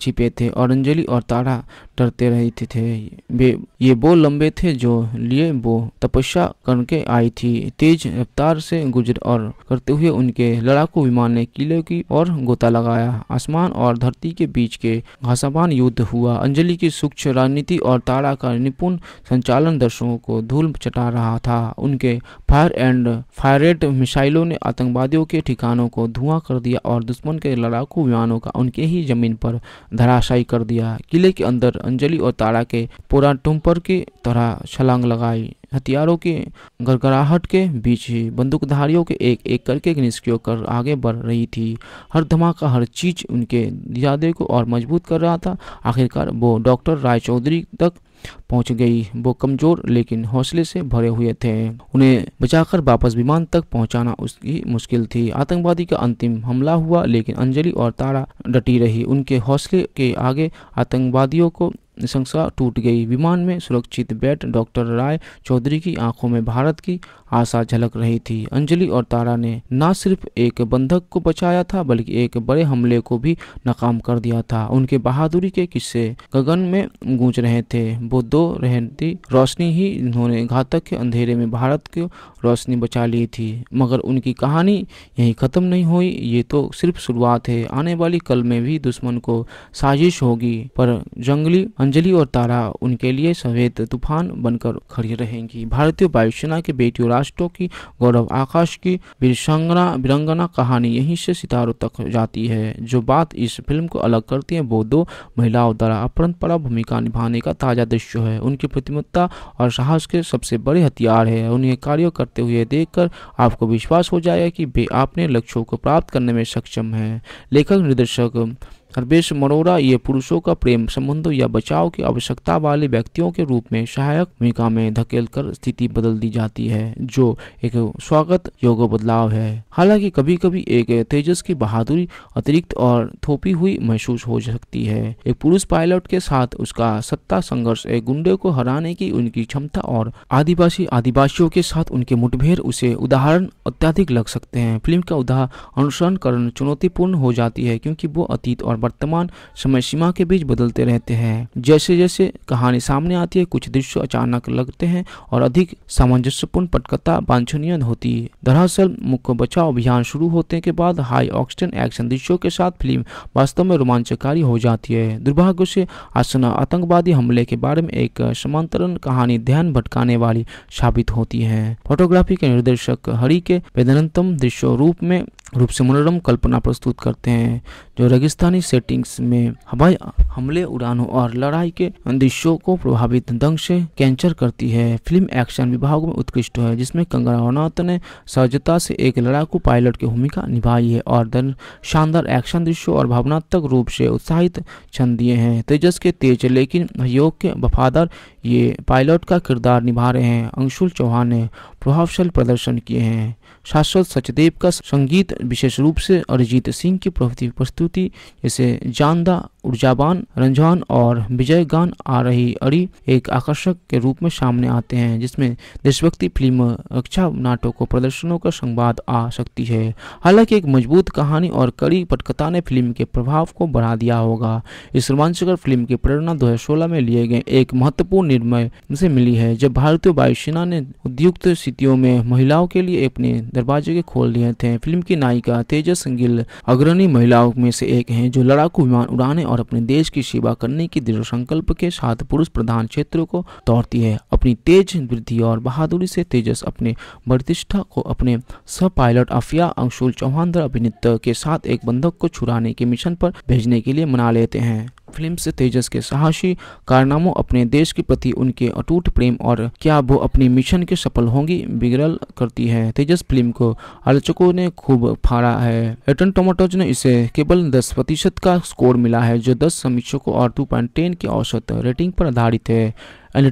छिपे थे और अंजलि और तारा डरते रहते थे वे ये वो लंबे थे जो लिए वो तपस्या करके आई थी तेज रफ्तार से गुजर और करते हुए उनके लड़ाकू विमान ने किले की और गोता लगाया आसमान और धरती के बीच के घासाबान युद्ध हुआ अंजलि की सूक्ष्म राजनीति और तारा का निपुण संचालन दर्शकों को धूल चटा रहा था उनके फायर एंड एंड फायरेट मिसाइलों ने आतंकवादियों के ठिकानों को धुआं कर दिया और दुश्मन के लड़ाकू विमानों का उनके ही जमीन पर धराशायी कर दिया किले के अंदर अंजलि और ताड़ा के पूरा टुम्पर की तरह छलांग लगाई हथियारों की गड़गड़ाहट के बीच ही बंदूकधारियों के एक एक करके निष्क्रिय कर आगे बढ़ रही थी हर धमाका हर चीज उनके इरादे को और मजबूत कर रहा था आखिरकार वो डॉक्टर राय चौधरी तक पहुंच गई वो कमजोर लेकिन हौसले से भरे हुए थे उन्हें बचाकर वापस विमान तक पहुंचाना उसकी मुश्किल थी आतंकवादी का अंतिम हमला हुआ लेकिन अंजलि और तारा डटी रही उनके हौसले के आगे आतंकवादियों को निशंसा टूट गई विमान में सुरक्षित बैठ डॉक्टर राय चौधरी की आंखों में भारत की आशा झलक रही थी अंजलि और तारा ने न सिर्फ एक बंधक को बचाया था बल्कि एक बड़े हमले को भी नाकाम कर दिया था उनके बहादुरी के किस्से गगन में गूंज रहे थे वो दो रहती रोशनी ही इन्होंने घातक के अंधेरे में भारत की रोशनी बचा ली थी मगर उनकी कहानी यहीं खत्म नहीं हुई ये तो सिर्फ शुरुआत है आने वाली कल में भी दुश्मन को साजिश होगी पर जंगली अंजलि और तारा उनके लिए सवेद तूफान बनकर खड़ी रहेंगी भारतीय वायुसेना के बेटियों राष्ट्रों की गौरव आकाश की विरसंगना विरंगना कहानी यहीं से सितारों तक जाती है जो बात इस फिल्म को अलग करती है वो दो महिलाओं द्वारा अपरंपरा भूमिका निभाने का ताजा दृश्य है उनकी प्रतिमत्ता और साहस के सबसे बड़े हथियार है उन्हें कार्य करते हुए देखकर आपको विश्वास हो जाएगा कि वे अपने लक्ष्यों को प्राप्त करने में सक्षम है लेखक निर्देशक दरवेश मरोरा ये पुरुषों का प्रेम संबंधों या बचाव की आवश्यकता वाले व्यक्तियों के रूप में सहायक भूमिका में धकेल कर स्थिति बदल दी जाती है जो एक स्वागत योग्य बदलाव है हालांकि कभी कभी एक तेजस की बहादुरी अतिरिक्त और थोपी हुई महसूस हो सकती है एक पुरुष पायलट के साथ उसका सत्ता संघर्ष एक गुंडे को हराने की उनकी क्षमता और आदिवासी आदिवासियों के साथ उनके मुठभेड़ उसे उदाहरण अत्याधिक लग सकते हैं फिल्म का उदाहरण अनुसरण चुनौतीपूर्ण हो जाती है क्योंकि वो अतीत और वर्तमान समय सीमा के बीच बदलते रहते हैं जैसे जैसे कहानी सामने आती है कुछ दृश्य अचानक लगते हैं और अधिक सामंजस्यपूर्ण पटकथा वांछनीय होती है दरअसल मुख्य बचाव अभियान शुरू होने के बाद हाई ऑक्सीजन एक्शन दृश्यों के साथ फिल्म वास्तव में रोमांचकारी हो जाती है दुर्भाग्य से आसना आतंकवादी हमले के बारे में एक समांतरण कहानी ध्यान भटकाने वाली साबित होती है फोटोग्राफी के निर्देशक हरि के वेदनतम दृश्य रूप में रूप से मनोरम कल्पना प्रस्तुत करते हैं जो रेगिस्तानी सेटिंग्स में हवाई हमले उड़ानों और लड़ाई के दृश्यों को प्रभावित ढंग से कैंचर करती है फिल्म एक्शन विभाग में उत्कृष्ट है जिसमें कंगना रनौत ने सहजता से एक लड़ाकू पायलट की भूमिका निभाई है और शानदार एक्शन दृश्यों और भावनात्मक रूप से उत्साहित छंद दिए हैं तेजस के तेज लेकिन योग के वफादार ये पायलट का किरदार निभा रहे हैं अंशुल चौहान ने प्रभावशाली प्रदर्शन किए हैं शाश्वत सचदेव का संगीत विशेष रूप से अरिजीत सिंह की प्रस्तुति जैसे जानदा ऊर्जावान रंझान और विजय गान आ रही अड़ी एक आकर्षक के रूप में सामने आते हैं जिसमें देशभक्ति फिल्म रक्षा नाटक को प्रदर्शनों का संवाद आ सकती है हालांकि एक मजबूत कहानी और कड़ी पटकथा ने फिल्म के प्रभाव को बढ़ा दिया होगा इस रोमांचकर फिल्म की प्रेरणा दो में लिए गए एक महत्वपूर्ण निर्णय से मिली है जब भारतीय वायुसेना ने उद्युक्त स्थितियों में महिलाओं के लिए अपने दरवाजे के खोल दिए थे फिल्म की नायिका तेजस गिल अग्रणी महिलाओं में से एक है जो लड़ाकू विमान उड़ाने और और अपने देश की सेवा करने की दृढ़ संकल्प के साथ पुरुष प्रधान क्षेत्रों को दौड़ती है अपनी तेज वृद्धि और बहादुरी से तेजस अपने प्रतिष्ठा को अपने स पायलट अफिया अंशुल चौहान अभिनेता के साथ एक बंधक को छुड़ाने के मिशन पर भेजने के लिए मना लेते हैं फिल्म से तेजस के साहसी कारनामों अपने देश के प्रति उनके अटूट प्रेम और क्या वो अपने मिशन के सफल होंगी बिगड़ल करती है तेजस फिल्म को आलोचकों ने खूब फाड़ा है एटन टोमेटोज ने इसे केवल दस प्रतिशत का स्कोर मिला है जो दस समीक्षकों और टू पॉइंट टेन के औसत रेटिंग पर आधारित है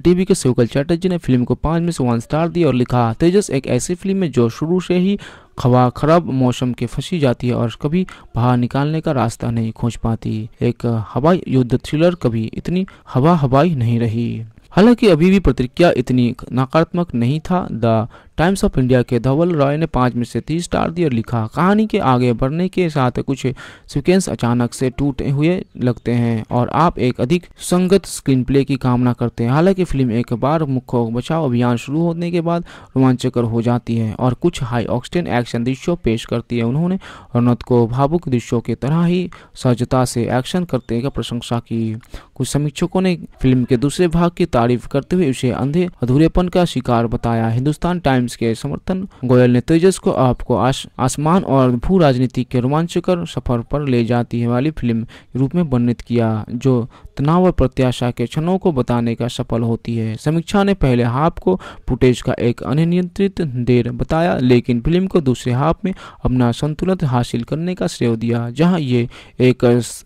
टीवी के शिवकल चैटर्जी ने फिल्म को पांच में से वन स्टार दिया और लिखा तेजस एक ऐसी फिल्म है जो शुरू से ही खवा खराब मौसम के फंसी जाती है और कभी बाहर निकालने का रास्ता नहीं खोज पाती एक हवाई युद्ध थ्रिलर कभी इतनी हवा हवाई नहीं रही हालांकि अभी भी प्रतिक्रिया इतनी नकारात्मक नहीं था द टाइम्स ऑफ इंडिया के धवल रॉय ने पाँच में से तीस स्टार दिए लिखा कहानी के आगे बढ़ने के साथ कुछ सिक्वेंस अचानक से टूटे हुए लगते हैं और आप एक अधिक संगत स्क्रीन प्ले की कामना करते हैं हालांकि फिल्म एक बार मुख्य बचाव अभियान शुरू होने के बाद रोमांचकर हो जाती है और कुछ हाई ऑक्सीजन एक्शन दृश्यों पेश करती है उन्होंने रनौत को भावुक दृश्यों की तरह ही सहजता से एक्शन करते का प्रशंसा की कुछ समीक्षकों ने फिल्म के दूसरे भाग की तारीफ करते हुए उसे अंधे अधूरेपन का शिकार बताया हिंदुस्तान टाइम्स टाइम्स के समर्थन गोयल ने तेजस को आपको आसमान और भू राजनीति के रोमांचकर सफर पर ले जाती है वाली फिल्म रूप में वर्णित किया जो तनाव और प्रत्याशा के क्षणों को बताने का सफल होती है समीक्षा ने पहले हाफ को फुटेज का एक अनियंत्रित देर बताया लेकिन फिल्म को दूसरे हाफ में अपना संतुलन हासिल करने का श्रेय दिया जहां ये एक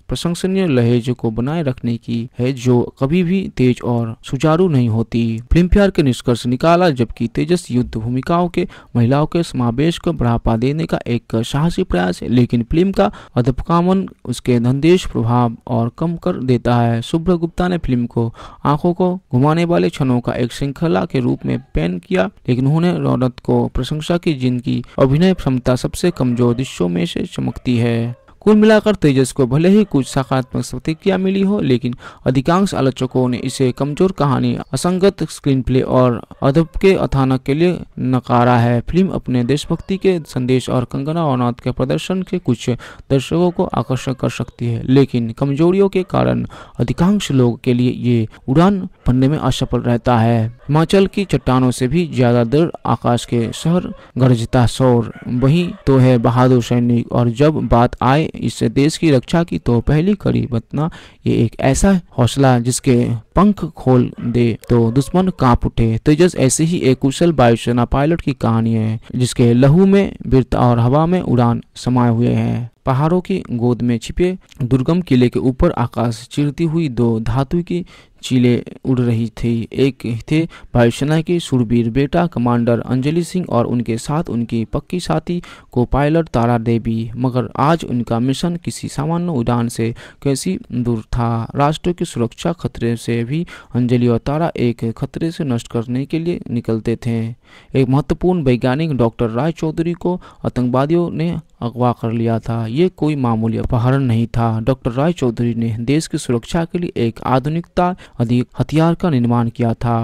प्रशंसनीय लहेज को बनाए रखने की है जो कभी भी तेज और सुचारू नहीं होती फिल्म फेयर के निष्कर्ष निकाला जबकि तेजस युद्ध भूमिकाओं के महिलाओं के समावेश को बढ़ावा देने का एक साहसी प्रयास है लेकिन फिल्म का अधपकामन उसके धनदेश प्रभाव और कम कर देता है शुभ्र गुप्ता ने फिल्म को आंखों को घुमाने वाले क्षणों का एक श्रृंखला के रूप में पेन किया लेकिन उन्होंने रौनक को प्रशंसा की जिनकी अभिनय क्षमता सबसे कमजोर दृश्यों में से चमकती है कुल मिलाकर तेजस को भले ही कुछ सकारात्मक प्रतिक्रिया मिली हो लेकिन अधिकांश आलोचकों ने इसे कमजोर कहानी असंगत स्क्रीन प्ले और अदब के अथानक के लिए नकारा है फिल्म अपने देशभक्ति के संदेश और कंगना रनौत के प्रदर्शन के कुछ दर्शकों को आकर्षक कर सकती है लेकिन कमजोरियों के कारण अधिकांश लोग के लिए ये उड़ान भरने में असफल रहता है हिमाचल की चट्टानों से भी ज्यादा दर आकाश के शहर गरजता शोर वही तो है बहादुर सैनिक और जब बात आए इस देश की रक्षा की तो पहली कड़ी बतना ये एक ऐसा हौसला जिसके पंख खोल दे तो दुश्मन कांप उठे तेजस ऐसे ही एक कुशल वायुसेना पायलट की कहानी है जिसके लहू में वृत्त और हवा में उड़ान समाये हुए हैं पहाड़ों की गोद में छिपे दुर्गम किले के ऊपर आकाश चिरती हुई दो धातु की चीले उड़ रही थी एक थे वायुसेना के सुरबीर बेटा कमांडर अंजलि सिंह और उनके साथ उनकी पक्की साथी को पायलट तारा देवी मगर आज उनका मिशन किसी सामान्य उड़ान से कैसी दूर था राष्ट्र की सुरक्षा खतरे से भी अंजलि और तारा एक खतरे से नष्ट करने के लिए निकलते थे एक महत्वपूर्ण वैज्ञानिक डॉक्टर राय चौधरी को आतंकवादियों ने अगवा कर लिया था ये कोई मामूली अपहरण नहीं था डॉक्टर राय चौधरी ने देश की सुरक्षा के लिए एक आधुनिकता अधिक हथियार का निर्माण किया था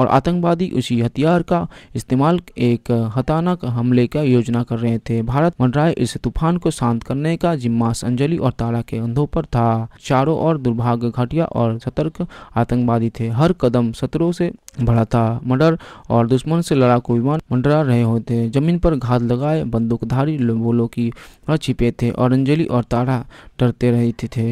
और आतंकवादी उसी हथियार का इस्तेमाल एक हतानक हमले का योजना कर रहे थे भारत मंडराय इस तूफान को शांत करने का जिम्मा अंजलि और ताला के अंधों पर था चारों ओर दुर्भाग्य घटिया और सतर्क आतंकवादी थे हर कदम शत्रुओं से भरा था मर्डर और दुश्मन से लड़ाकू विमान मंडरा रहे होते जमीन पर घात लगाए बंदूकधारी बोलो की छिपे थे और अंजलि और तारा डरते रहते थे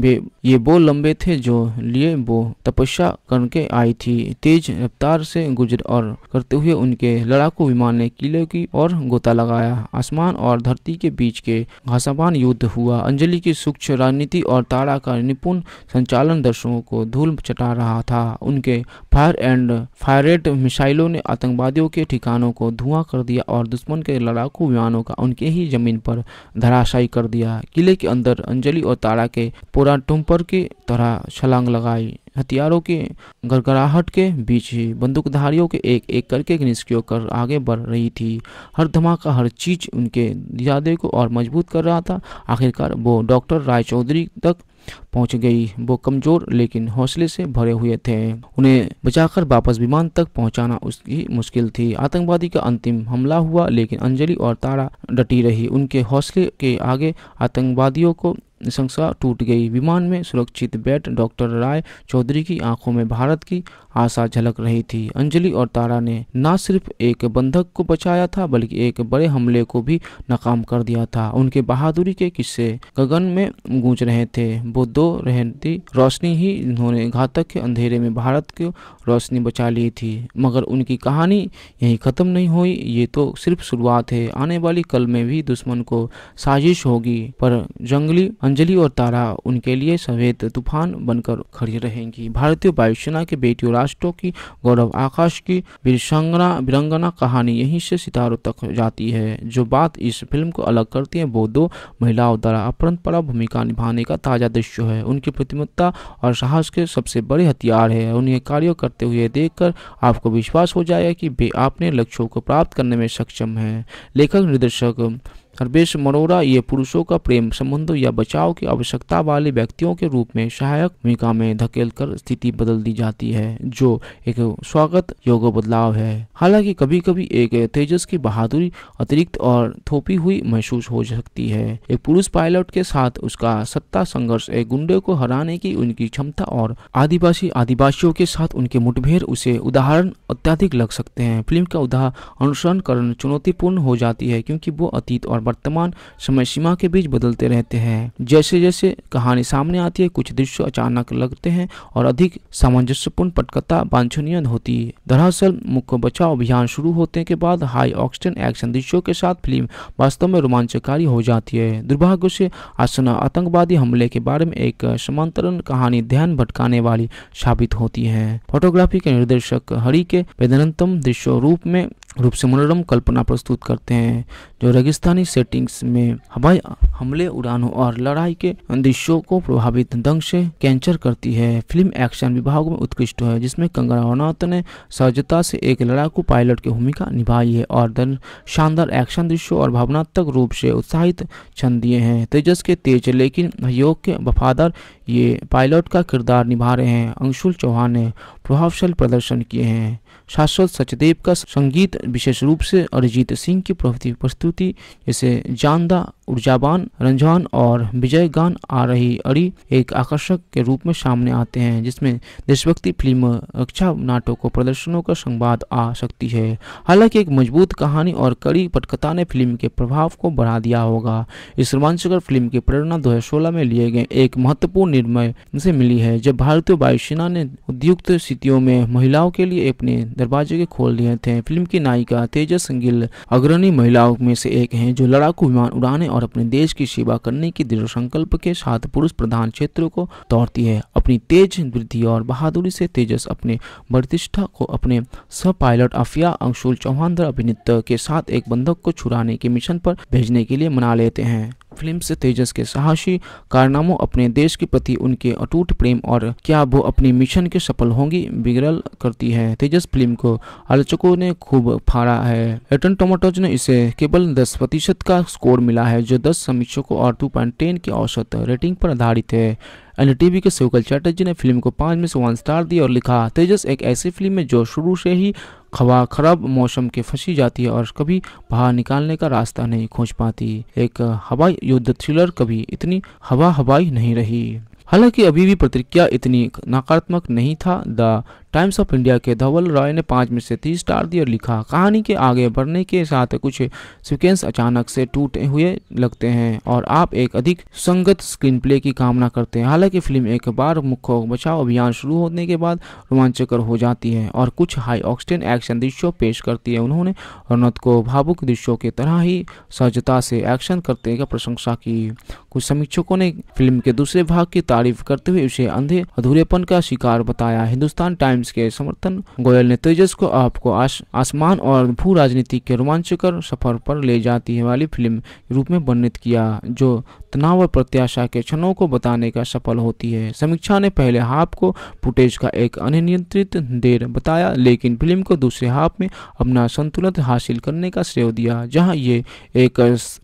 वे ये वो लंबे थे जो लिए वो तपस्या करके आई थी तेज रफ्तार से गुजर और करते हुए उनके लड़ाकू विमान ने किले की और गोता लगाया आसमान और धरती के बीच के घासाबान युद्ध हुआ अंजलि की सूक्ष्म राजनीति और तारा का निपुण संचालन दर्शकों को धूल चटा रहा था उनके फायर एंड एंड फायरेट मिसाइलों ने आतंकवादियों के ठिकानों को धुआं कर दिया और दुश्मन के लड़ाकू विमानों का उनके ही जमीन पर धराशायी कर दिया किले के अंदर अंजलि और तारा के पूरा टुम्पर की तरह छलांग लगाई हथियारों के गड़गड़ाहट के बीच ही बंदूकधारियों के एक एक करके निष्क्रिय कर आगे बढ़ रही थी हर धमाका हर चीज उनके इरादे को और मजबूत कर रहा था आखिरकार वो डॉक्टर राय चौधरी तक पहुंच गई वो कमजोर लेकिन हौसले से भरे हुए थे उन्हें बचाकर वापस विमान तक पहुंचाना उसकी मुश्किल थी आतंकवादी का अंतिम हमला हुआ लेकिन अंजलि और तारा डटी रही उनके हौसले के आगे आतंकवादियों को शंसा टूट गई विमान में सुरक्षित बैठ डॉक्टर राय चौधरी की आंखों में भारत की आशा झलक रही थी अंजलि और तारा ने न सिर्फ एक बंधक को बचाया था बल्कि एक बड़े हमले को भी नाकाम कर दिया था उनके बहादुरी के किस्से गगन में गूंज रहे थे वो दो रहती रोशनी ही इन्होंने घातक के अंधेरे में भारत की रोशनी बचा ली थी मगर उनकी कहानी यही ख़त्म नहीं हुई ये तो सिर्फ शुरुआत है आने वाली कल में भी दुश्मन को साजिश होगी पर जंगली अंजलि और तारा उनके लिए सवेद तूफान बनकर खड़ी रहेंगी भारतीय वायुसेना के बेटी राष्ट्रों की गौरव आकाश की विरसंगना विरंगना कहानी यहीं से सितारों तक जाती है जो बात इस फिल्म को अलग करती है वो दो महिलाओं द्वारा अपरंत पड़ा भूमिका निभाने का ताजा दृश्य है उनकी प्रतिमत्ता और साहस के सबसे बड़े हथियार है उन्हें कार्य करते हुए देखकर आपको विश्वास हो जाएगा कि वे अपने लक्ष्यों को प्राप्त करने में सक्षम है लेखक निर्देशक सर्वेश मनोरा ये पुरुषों का प्रेम संबंधों या बचाव की आवश्यकता वाले व्यक्तियों के रूप में सहायक भूमिका में धकेल कर स्थिति बदल दी जाती है जो एक स्वागत योग्य बदलाव है हालांकि कभी कभी एक तेजस की बहादुरी अतिरिक्त और थोपी हुई महसूस हो सकती है एक पुरुष पायलट के साथ उसका सत्ता संघर्ष एक गुंडे को हराने की उनकी क्षमता और आदिवासी आदिवासियों के साथ उनके मुठभेड़ उसे उदाहरण अत्याधिक लग सकते हैं फिल्म का उदाहरण अनुसरण करना चुनौतीपूर्ण हो जाती है क्योंकि वो अतीत और वर्तमान समय सीमा के बीच बदलते रहते हैं जैसे जैसे कहानी सामने आती है कुछ दृश्य अचानक लगते हैं और अधिक सामंजस्यपूर्ण पटकथा वांछनीय होती है दरअसल मुख्य बचाव अभियान शुरू होते के बाद हाई ऑक्सीजन एक्शन दृश्यों के साथ फिल्म वास्तव में रोमांचकारी हो जाती है दुर्भाग्य से आसना आतंकवादी हमले के बारे में एक समांतरण कहानी ध्यान भटकाने वाली साबित होती है फोटोग्राफी के निर्देशक हरि के वेदनतम दृश्य रूप में रूप से मनोरम कल्पना प्रस्तुत करते हैं जो रेगिस्तानी सेटिंग्स में हवाई हमले उड़ानों और लड़ाई के दृश्यों को प्रभावित ढंग से कैंचर करती है फिल्म एक्शन विभाग में उत्कृष्ट है जिसमें कंगना रनौत ने सहजता से एक लड़ाकू पायलट की भूमिका निभाई है और शानदार एक्शन दृश्यों और भावनात्मक रूप से उत्साहित छन दिए हैं तेजस के तेज लेकिन योग के वफादार ये पायलट का किरदार निभा रहे हैं अंशुल चौहान ने प्रभावशाली प्रदर्शन किए हैं शाश्वत सचदेव का संगीत विशेष रूप से अरिजीत सिंह की प्रस्तुति जैसे जानदा ऊर्जावान रंझान और विजय गान आ रही अड़ी एक आकर्षक के रूप में सामने आते हैं जिसमें देशभक्ति फिल्म रक्षा नाटकों प्रदर्शनों का संवाद आ सकती है हालांकि एक मजबूत कहानी और कड़ी पटकथा ने फिल्म के प्रभाव को बढ़ा दिया होगा इस रोमांचकर फिल्म की प्रेरणा दो में लिए गए एक महत्वपूर्ण निर्णय से मिली है जब भारतीय वायुसेना ने उद्युक्त स्थितियों में महिलाओं के लिए अपने दरवाजे के खोल दिए थे फिल्म की नायिका तेजस गिल अग्रणी महिलाओं में से एक है जो लड़ाकू विमान उड़ाने और अपने देश की सेवा करने की दृढ़ संकल्प के साथ पुरुष प्रधान क्षेत्रों को तोड़ती है अपनी तेज वृद्धि और बहादुरी से तेजस अपने प्रतिष्ठा को अपने सब पायलट अफिया अंशुल चौहान अभिनेता के साथ एक बंधक को छुड़ाने के मिशन पर भेजने के लिए मना लेते हैं फिल्म से तेजस के साहसी कारनामों अपने देश के प्रति उनके अटूट प्रेम और क्या वो अपने मिशन के सफल होंगी बिगड़ल करती है तेजस फिल्म को आलोचकों ने खूब फाड़ा है एटन टोमेटोज ने इसे केवल दस प्रतिशत का स्कोर मिला है जो दस समीक्षकों और टू पॉइंट टेन की औसत रेटिंग पर आधारित है अन्य टीवी के शिवकल चैटर्जी ने फिल्म को पाँच में से वन स्टार दिया और लिखा तेजस एक ऐसी फिल्म है जो शुरू से ही खबा खराब मौसम के फंसी जाती है और कभी बाहर निकालने का रास्ता नहीं खोज पाती एक हवाई युद्ध थ्रिलर कभी इतनी हवा हवाई नहीं रही हालांकि अभी भी प्रतिक्रिया इतनी नकारात्मक नहीं था द टाइम्स ऑफ इंडिया के धवल रॉय ने पाँच में से तीस स्टार दिए और लिखा कहानी के आगे बढ़ने के साथ कुछ सिक्वेंस अचानक से टूटे हुए लगते हैं और आप एक अधिक संगत स्क्रीन प्ले की कामना करते हैं हालांकि फिल्म एक बार मुख्य बचाव अभियान शुरू होने के बाद रोमांचकर हो जाती है और कुछ हाई ऑक्सीजन एक्शन दृश्यों पेश करती है उन्होंने रनत को भावुक दृश्यों की तरह ही सहजता से एक्शन करते का प्रशंसा की कुछ समीक्षकों ने फिल्म के दूसरे भाग की तारीफ करते हुए उसे अंधे अधूरेपन का शिकार बताया हिंदुस्तान टाइम्स टाइम्स के समर्थन गोयल ने तेजस को आपको आसमान आसमान और भू राजनीति के रोमांचकर सफर पर ले जाती है वाली फिल्म रूप में वर्णित किया जो तनाव और प्रत्याशा के क्षणों को बताने का सफल होती है समीक्षा ने पहले हाफ को फुटेज का एक अनियंत्रित देर बताया लेकिन फिल्म को दूसरे हाफ में अपना संतुलन हासिल करने का श्रेय दिया जहां ये एक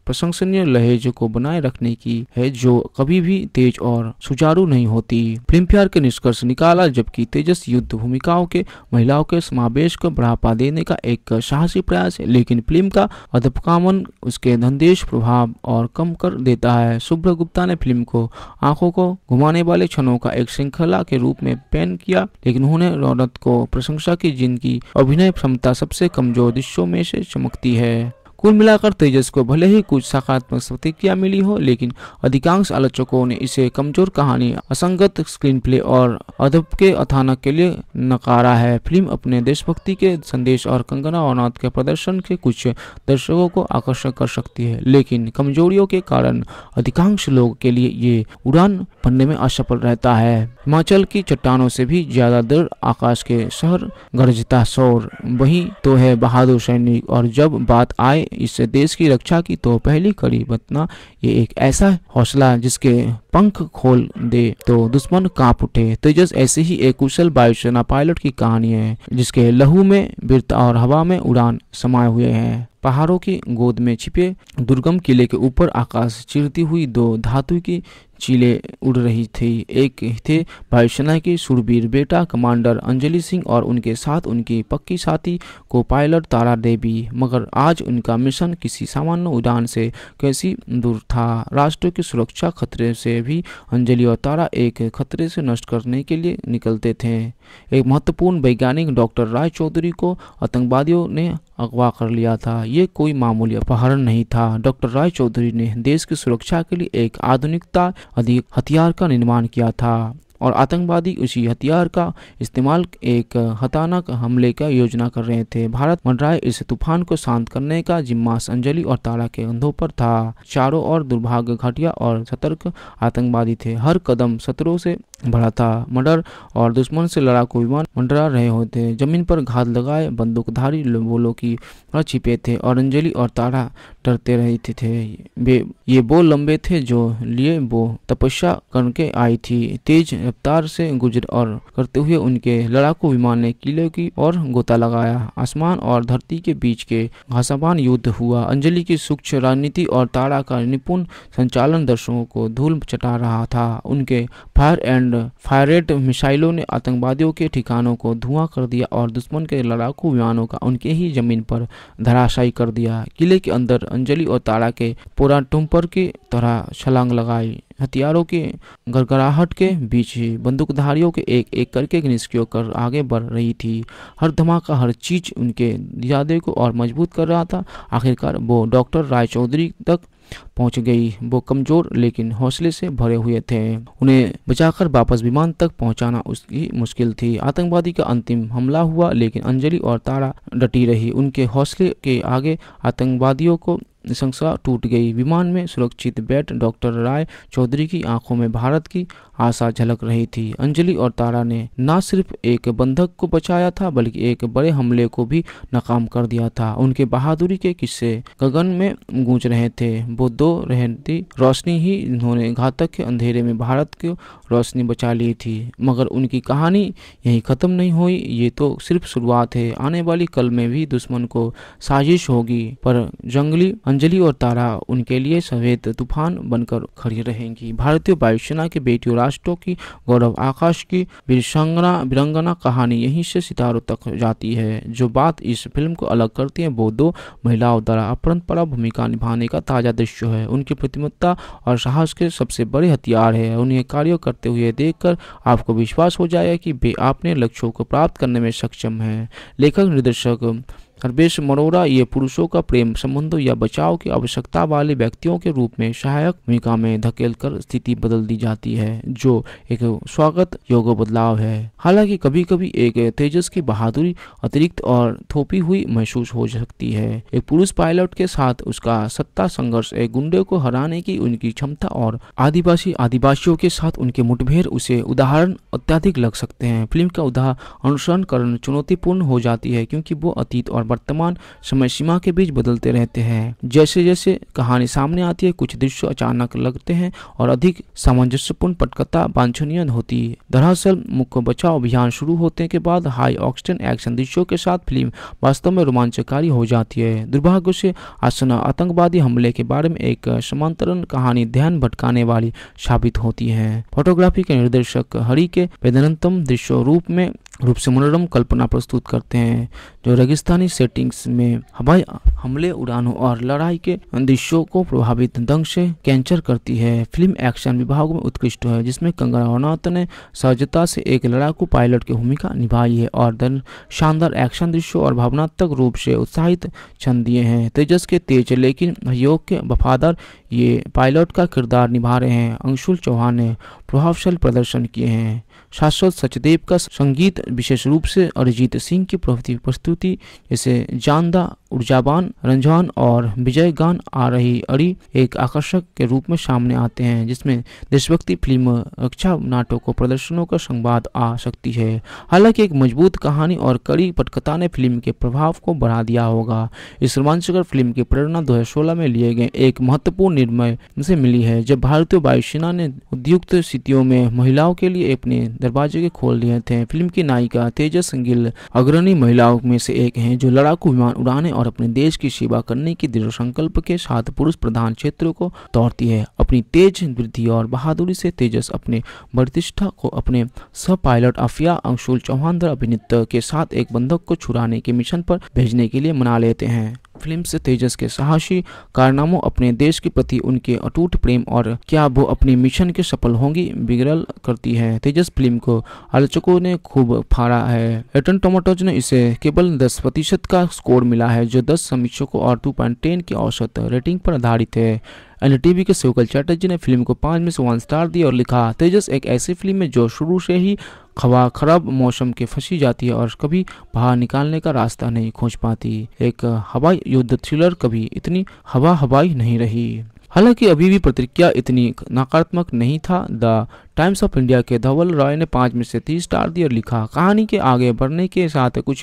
प्रशंसनीय लहेज को बनाए रखने की है जो कभी भी तेज और सुचारू नहीं होती फिल्म फेयर के निष्कर्ष निकाला जबकि तेजस युद्ध भूमिकाओं के महिलाओं के समावेश को बढ़ावा देने का एक साहसी प्रयास है लेकिन फिल्म का अधपकामन उसके धनदेश प्रभाव और कम कर देता है सुब्र शुभ्र गुप्ता ने फिल्म को आंखों को घुमाने वाले क्षणों का एक श्रृंखला के रूप में पेन किया लेकिन उन्होंने रौनक को प्रशंसा की जिनकी अभिनय क्षमता सबसे कमजोर दृश्यों में से चमकती है कुल मिलाकर तेजस को भले ही कुछ सकारात्मक प्रतिक्रिया मिली हो लेकिन अधिकांश आलोचकों ने इसे कमजोर कहानी असंगत स्क्रीन प्ले और अदब के अथानक के लिए नकारा है फिल्म अपने देशभक्ति के संदेश और कंगना और के प्रदर्शन के कुछ दर्शकों को आकर्षक कर सकती है लेकिन कमजोरियों के कारण अधिकांश लोगों के लिए ये उड़ान भरने में असफल रहता है हिमाचल की चट्टानों से भी ज्यादा देर आकाश के शहर गरजता शोर वही तो है बहादुर सैनिक और जब बात आए इससे देश की रक्षा की तो पहली कड़ी बतना ये एक ऐसा हौसला जिसके पंख खोल दे तो दुश्मन कांप उठे तेजस ऐसे ही एक कुशल वायुसेना पायलट की कहानी है जिसके लहू में वृत और हवा में उड़ान समाये हुए हैं पहाड़ों की गोद में छिपे दुर्गम किले के ऊपर आकाश चिरती हुई दो धातु की चीले उड़ रही थी एक थे वायुसेना के सुरबीर बेटा कमांडर अंजलि सिंह और उनके साथ उनकी पक्की साथी को पायलट तारा देवी मगर आज उनका मिशन किसी सामान्य उड़ान से कैसी दूर था राष्ट्र की सुरक्षा खतरे से भी अंजलि और तारा एक खतरे से नष्ट करने के लिए निकलते थे एक महत्वपूर्ण वैज्ञानिक डॉक्टर राय चौधरी को आतंकवादियों ने अगवा कर लिया था ये कोई मामूली अपहरण नहीं था डॉक्टर राय चौधरी ने देश की सुरक्षा के लिए एक आधुनिकता अधिक हथियार का निर्माण किया था और आतंकवादी उसी हथियार का इस्तेमाल एक हतानक हमले का योजना कर रहे थे भारत मंडराए इस तूफान को शांत करने का जिम्मा अंजलि और तारा के अंधों पर था चारों ओर दुर्भाग्य घटिया और सतर्क आतंकवादी थे हर कदम सत्रों से भरा था मर्डर और दुश्मन से लड़ाकू विमान मंडरा रहे होते जमीन पर घात लगाए बंदूकधारी लोगों की छिपे थे और अंजलि और तारा डरते रहते थे वे ये वो लंबे थे जो लिए वो तपस्या करके आई थी तेज रफ्तार से गुजर और करते हुए उनके लड़ाकू विमान ने किले की और गोता लगाया आसमान और धरती के बीच के घासाबान युद्ध हुआ अंजलि की सूक्ष्म राजनीति और तारा का निपुण संचालन दर्शकों को धूल चटा रहा था उनके फायर एंड फायरेट मिसाइलों ने आतंकवादियों के ठिकानों को धुआं कर दिया और दुश्मन के लड़ाकू विमानों का उनके ही जमीन पर धराशायी कर दिया किले के अंदर अंजलि और तारा के पूरा टुम्पर की तरह छलांग लगाई हथियारों के गड़गड़ाहट के बीच ही बंदूकधारियों के एक एक करके निष्क्रिय कर आगे बढ़ रही थी हर धमाका हर चीज उनके इरादे को और मजबूत कर रहा था आखिरकार वो डॉक्टर राय चौधरी तक पहुंच गई वो कमजोर लेकिन हौसले से भरे हुए थे उन्हें बचाकर वापस विमान तक पहुंचाना उसकी मुश्किल थी आतंकवादी का अंतिम हमला हुआ लेकिन अंजलि और तारा डटी रही उनके हौसले के आगे आतंकवादियों को निशंसा टूट गई विमान में सुरक्षित बैठ डॉक्टर राय चौधरी की आंखों में भारत की आशा झलक रही थी अंजलि और तारा ने न सिर्फ एक बंधक को बचाया था बल्कि एक बड़े हमले को भी नाकाम कर दिया था उनके बहादुरी के किस्से गगन में गूंज रहे थे वो दो रहती रोशनी ही इन्होंने घातक के अंधेरे में भारत की रोशनी बचा ली थी मगर उनकी कहानी यहीं ख़त्म नहीं हुई ये तो सिर्फ शुरुआत है आने वाली कल में भी दुश्मन को साजिश होगी पर जंगली अंजलि और तारा उनके लिए सफेद तूफान बनकर खड़ी रहेंगी भारतीय वायुसेना के बेटियों राष्ट्रों की गौरव आकाश की विरसंगना विरंगना कहानी यहीं से सितारों तक जाती है जो बात इस फिल्म को अलग करती है वो दो महिलाओं द्वारा अपरंपरा भूमिका निभाने का ताजा दृश्य है है उनकी प्रतिमत्ता और साहस के सबसे बड़े हथियार है उन्हें कार्य करते हुए देखकर आपको विश्वास हो जाएगा कि वे अपने लक्ष्यों को प्राप्त करने में सक्षम हैं लेखक निर्देशक सर्वेश मरोरा ये पुरुषों का प्रेम संबंध या बचाव की आवश्यकता वाले व्यक्तियों के रूप में सहायक भूमिका में धकेल कर स्थिति बदल दी जाती है जो एक स्वागत योग बदलाव है हालांकि कभी कभी एक तेजस की बहादुरी अतिरिक्त और थोपी हुई महसूस हो सकती है एक पुरुष पायलट के साथ उसका सत्ता संघर्ष एक गुंडे को हराने की उनकी क्षमता और आदिवासी आदिवासियों के साथ उनके मुठभेड़ उसे उदाहरण अत्याधिक लग सकते हैं फिल्म का उदाहरण अनुसरण करना चुनौतीपूर्ण हो जाती है क्योंकि वो अतीत और वर्तमान समय सीमा के बीच बदलते रहते हैं जैसे जैसे कहानी सामने आती है कुछ दृश्य अचानक लगते हैं और अधिक सामंजस्यपूर्ण पटकथा वांछनीय होती है दरअसल मुख्य बचाव अभियान शुरू होते के बाद हाई ऑक्सीजन एक्शन दृश्यों के साथ फिल्म वास्तव में रोमांचकारी हो जाती है दुर्भाग्य से आसना आतंकवादी हमले के बारे में एक समांतरण कहानी ध्यान भटकाने वाली साबित होती है फोटोग्राफी के निर्देशक हरि के वेदनतम दृश्य रूप में रूप से मनोरम कल्पना प्रस्तुत करते हैं जो रेगिस्तानी सेटिंग्स में हवाई हमले उड़ानों और लड़ाई के दृश्यों को प्रभावित ढंग से कैंचर करती है फिल्म एक्शन विभाग में उत्कृष्ट है जिसमें कंगना रनौत ने सहजता से एक लड़ाकू पायलट की भूमिका निभाई है और शानदार एक्शन दृश्यों और भावनात्मक रूप से उत्साहित छंद दिए हैं तेजस के तेज लेकिन योग के वफादार ये पायलट का किरदार निभा रहे हैं अंशुल चौहान ने प्रभावशाली प्रदर्शन किए हैं शाश्वत सचदेव का संगीत विशेष रूप से अरिजीत सिंह की प्रस्तुति जैसे जानदा ऊर्जावान रंझान और विजय गान आ रही अड़ी एक आकर्षक के रूप में सामने आते हैं जिसमें देशभक्ति फिल्म रक्षा नाटकों प्रदर्शनों का संवाद आ सकती है हालांकि एक मजबूत कहानी और कड़ी पटकथा ने फिल्म के प्रभाव को बढ़ा दिया होगा इस रोमांचकर फिल्म की प्रेरणा दो में लिए गए एक महत्वपूर्ण निर्णय से मिली है जब भारतीय वायुसेना ने उद्युक्त स्थितियों में महिलाओं के लिए अपने दरवाजे के खोल दिए थे फिल्म की नायिका तेजस गिल अग्रणी महिलाओं में से एक है जो लड़ाकू विमान उड़ाने और अपने देश की सेवा करने की दृढ़ संकल्प के साथ पुरुष प्रधान क्षेत्रों को तोड़ती है अपनी तेज वृद्धि और बहादुरी से तेजस अपने प्रतिष्ठा को अपने सह पायलट अफिया अंशुल चौहान अभिनेता के साथ एक बंधक को छुड़ाने के मिशन पर भेजने के लिए मना लेते हैं फिल्म से तेजस के साहसी कारनामों अपने देश के प्रति उनके अटूट प्रेम और क्या वो अपने मिशन के सफल होंगी बिगड़ल करती है तेजस फिल्म को आलोचकों ने खूब फाड़ा है एटन टोमेटोज ने इसे केवल 10 प्रतिशत का स्कोर मिला है जो 10 समीक्षकों और 2.10 की औसत रेटिंग पर आधारित है एन टीवी के शिवकल चैटर्जी ने फिल्म को पांच में से वन स्टार दिया और लिखा तेजस एक ऐसी फिल्म है जो शुरू से ही खवा खराब मौसम के फंसी जाती है और कभी बाहर निकालने का रास्ता नहीं खोज पाती एक हवाई युद्ध थ्रिलर कभी इतनी हवा हवाई नहीं रही हालांकि अभी भी प्रतिक्रिया इतनी नकारात्मक नहीं था द टाइम्स ऑफ इंडिया के धवल रॉय ने पाँच में से तीस स्टार दिए और लिखा कहानी के आगे बढ़ने के साथ कुछ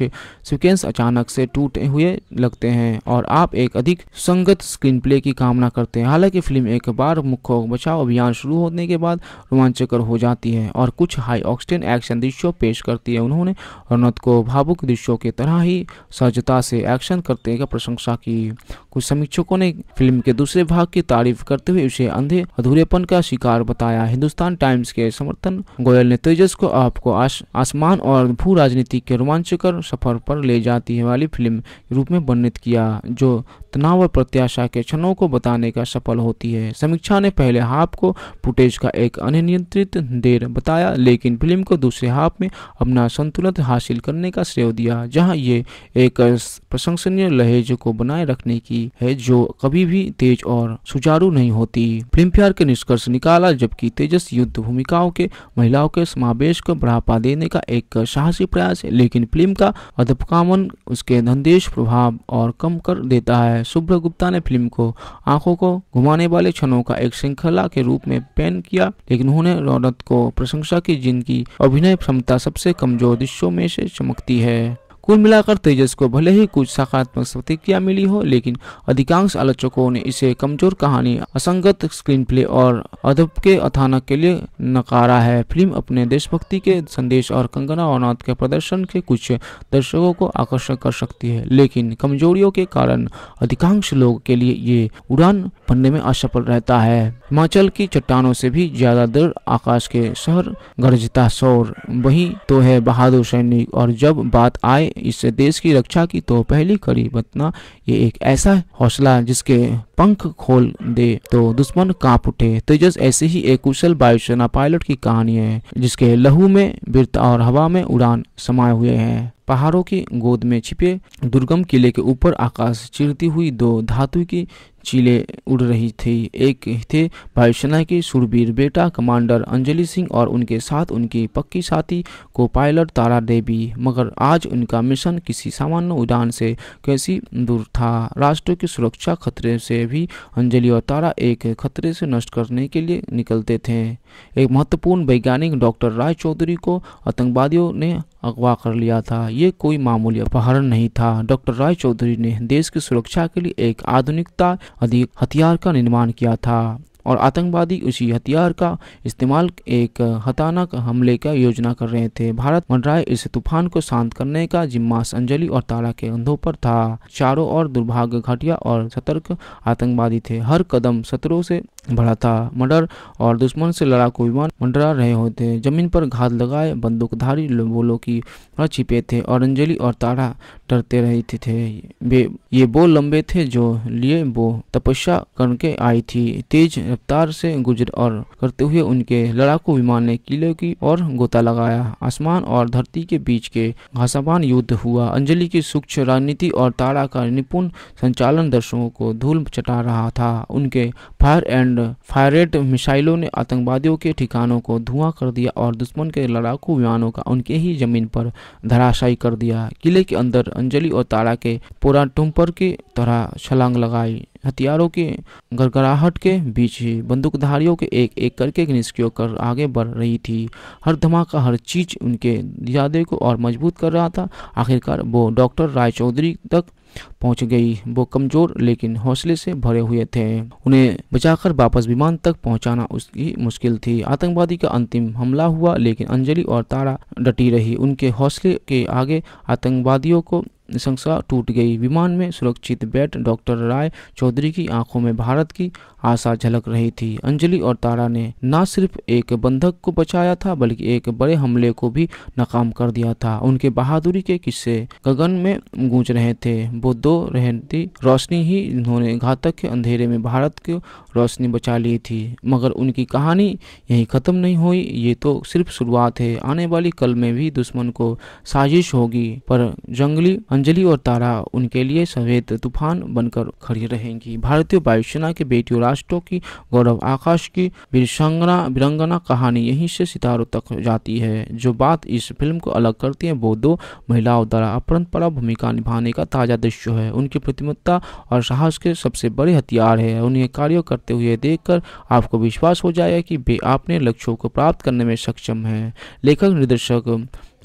सिक्वेंस अचानक से टूटे हुए लगते हैं और आप एक अधिक संगत स्क्रीन प्ले की कामना करते हैं हालांकि फिल्म एक बार मुख्य बचाव अभियान शुरू होने के बाद रोमांचकर हो जाती है और कुछ हाई ऑक्सीजन एक्शन दृश्यों पेश करती है उन्होंने रनौत को भावुक दृश्यों की तरह ही सहजता से एक्शन करते का प्रशंसा की कुछ समीक्षकों ने फिल्म के दूसरे भाग की तारीफ करते हुए उसे अंधे अधूरेपन का शिकार बताया हिंदुस्तान टाइम्स गेम्स के समर्थन गोयल ने तेजस को आपको आसमान और भू राजनीति के रोमांचकर सफर पर ले जाती है वाली फिल्म रूप में वर्णित किया जो तनाव और प्रत्याशा के क्षणों को बताने का सफल होती है समीक्षा ने पहले हाफ को फुटेज का एक अनियंत्रित देर बताया लेकिन फिल्म को दूसरे हाफ में अपना संतुलन हासिल करने का श्रेय दिया जहां ये एक प्रशंसनीय लहेज को बनाए रखने की है जो कभी भी तेज और सुचारू नहीं होती फिल्म फेयर के निष्कर्ष निकाला जबकि तेजस युद्ध भूमिकाओं के महिलाओं के समावेश को बढ़ावा देने का एक साहसी प्रयास है लेकिन फिल्म का अधपकामन उसके धनदेश प्रभाव और कम कर देता है शुभ्र गुप्ता ने फिल्म को आंखों को घुमाने वाले क्षणों का एक श्रृंखला के रूप में पेन किया लेकिन उन्होंने रौनक को प्रशंसा की जिनकी अभिनय क्षमता सबसे कमजोर दृश्यों में से चमकती है कुल मिलाकर तेजस को भले ही कुछ सकारात्मक प्रतिक्रिया मिली हो लेकिन अधिकांश आलोचकों ने इसे कमजोर कहानी असंगत स्क्रीन प्ले और अदब के अथानक के लिए नकारा है फिल्म अपने देशभक्ति के संदेश और कंगना और के प्रदर्शन के कुछ दर्शकों को आकर्षक कर सकती है लेकिन कमजोरियों के कारण अधिकांश लोग के लिए ये उड़ान भरने में असफल रहता है हिमाचल की चट्टानों से भी ज्यादा दर आकाश के शहर गरजता शोर वही तो है बहादुर सैनिक और जब बात आए इससे देश की रक्षा की तो पहली कड़ी बतना ये एक ऐसा हौसला जिसके पंख खोल दे तो दुश्मन कांप उठे तेजस ऐसे ही एक कुशल वायुसेना पायलट की कहानी है जिसके लहू में वृत्त और हवा में उड़ान समाये हुए हैं पहाड़ों की गोद में छिपे दुर्गम किले के ऊपर आकाश चिरती हुई दो धातु की चीले उड़ रही थी एक थे वायुसेना के सुरबीर बेटा कमांडर अंजलि सिंह और उनके साथ उनकी पक्की साथी को पायलट तारा देवी मगर आज उनका मिशन किसी सामान्य उड़ान से कैसी दूर था राष्ट्र की सुरक्षा खतरे से भी अंजलि और तारा एक खतरे से नष्ट करने के लिए निकलते थे एक महत्वपूर्ण वैज्ञानिक डॉक्टर राय चौधरी को आतंकवादियों ने अगवा कर लिया था ये कोई मामूली अपहरण नहीं था डॉक्टर राय चौधरी ने देश की सुरक्षा के लिए एक आधुनिकता अधिक हथियार का निर्माण किया था और आतंकवादी उसी हथियार का इस्तेमाल एक हतानक हमले का योजना कर रहे थे भारत मंडराए इस तूफान को शांत करने का जिम्मा अंजलि और तारा के अंधों पर था चारों ओर दुर्भाग्य घटिया और सतर्क आतंकवादी थे हर कदम सत्रों से भरा था मर्डर और दुश्मन से लड़ाकू विमान मंडरा रहे होते जमीन पर घात लगाए बंदूकधारी बोलो की छिपे थे और अंजलि और तारा डरते रहे थे, थे। ये वो लंबे थे जो लिए वो तपस्या करके आई थी तेज रफ्तार से गुजर और करते हुए उनके लड़ाकू विमान ने किले की और गोता लगाया आसमान और धरती के बीच के घासाबान युद्ध हुआ अंजलि की सूक्ष्म राजनीति और तारा का निपुण संचालन दर्शकों को धूल चटा रहा था उनके फायर एंड एंड फायरेट मिसाइलों ने आतंकवादियों के ठिकानों को धुआं कर दिया और दुश्मन के लड़ाकू विमानों का उनके ही जमीन पर धराशायी कर दिया किले के अंदर अंजलि और तारा के पुरा टुम्पर की तरह छलांग लगाई हथियारों की गड़गड़ाहट के बीच ही बंदूकधारियों के एक एक करके निष्क्रिय कर आगे बढ़ रही थी हर धमाका हर चीज उनके इरादे को और मजबूत कर रहा था आखिरकार वो डॉक्टर राय चौधरी तक पहुंच गई वो कमजोर लेकिन हौसले से भरे हुए थे उन्हें बचाकर वापस विमान तक पहुंचाना उसकी मुश्किल थी आतंकवादी का अंतिम हमला हुआ लेकिन अंजलि और तारा डटी रही उनके हौसले के आगे आतंकवादियों को निशंसा टूट गई विमान में सुरक्षित बैठ डॉक्टर राय चौधरी की आंखों में भारत की आशा झलक रही थी अंजलि और तारा ने न सिर्फ एक बंधक को बचाया था बल्कि एक बड़े हमले को भी नाकाम कर दिया था उनके बहादुरी के किस्से गगन में गूंज रहे थे वो दो रहती रोशनी ही इन्होंने घातक के अंधेरे में भारत की रोशनी बचा ली थी मगर उनकी कहानी यही खत्म नहीं हुई ये तो सिर्फ शुरुआत है आने वाली कल में भी दुश्मन को साजिश होगी पर जंगली अंजलि और तारा उनके लिए सफेद तूफान बनकर खड़ी रहेंगी भारतीय वायुसेना के बेटियों राष्ट्रों की गौरव आकाश की वीरसंगना वीरंगना कहानी यहीं से सितारों तक जाती है जो बात इस फिल्म को अलग करती है वो दो महिलाओं द्वारा अपरंत पड़ा भूमिका निभाने का ताजा दृश्य है उनकी प्रतिमत्ता और साहस के सबसे बड़े हथियार है उन्हें कार्य करते हुए देखकर आपको विश्वास हो जाएगा कि वे अपने लक्ष्यों को प्राप्त करने में सक्षम है लेखक निर्देशक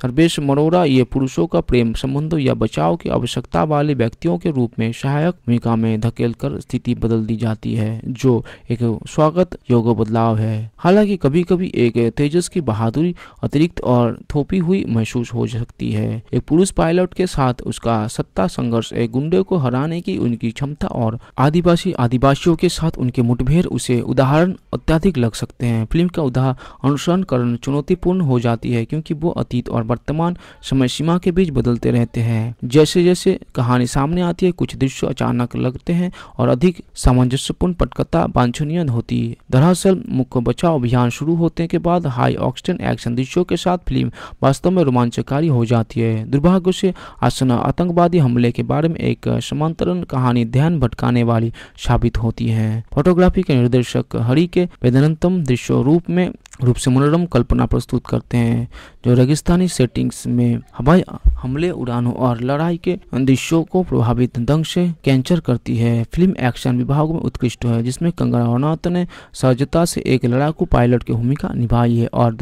सर्वेश मनोरा ये पुरुषों का प्रेम संबंध या बचाव की आवश्यकता वाले व्यक्तियों के रूप में सहायक भूमिका में धकेल कर स्थिति बदल दी जाती है जो एक स्वागत योग बदलाव है हालांकि कभी कभी एक तेजस की बहादुरी अतिरिक्त और थोपी हुई महसूस हो सकती है एक पुरुष पायलट के साथ उसका सत्ता संघर्ष एक गुंडे को हराने की उनकी क्षमता और आदिवासी आदिवासियों के साथ उनके मुठभेड़ उसे उदाहरण अत्याधिक लग सकते हैं फिल्म का उदाहरण अनुसरण करना चुनौतीपूर्ण हो जाती है क्योंकि वो अतीत और वर्तमान समय सीमा के बीच बदलते रहते हैं जैसे जैसे कहानी सामने आती है कुछ दृश्य अचानक लगते हैं और अधिक सामंजस्यपूर्ण पटकथा वांछनीय होती है दरअसल मुख्य बचाव अभियान शुरू होते के बाद हाई ऑक्सीजन एक्शन दृश्यों के साथ फिल्म वास्तव में रोमांचकारी हो जाती है दुर्भाग्य से आसना आतंकवादी हमले के बारे में एक समांतरण कहानी ध्यान भटकाने वाली साबित होती है फोटोग्राफी के निर्देशक हरि के वेदनतम दृश्य रूप में रूप से मनोरम कल्पना प्रस्तुत करते हैं जो रेगिस्तानी सेटिंग्स में हवाई हमले उड़ानों और लड़ाई के दृश्यों को प्रभावित ढंग से कैंचर करती है फिल्म एक्शन विभाग में उत्कृष्ट है जिसमें कंगना रनौत ने सहजता से एक लड़ाकू पायलट की भूमिका निभाई है और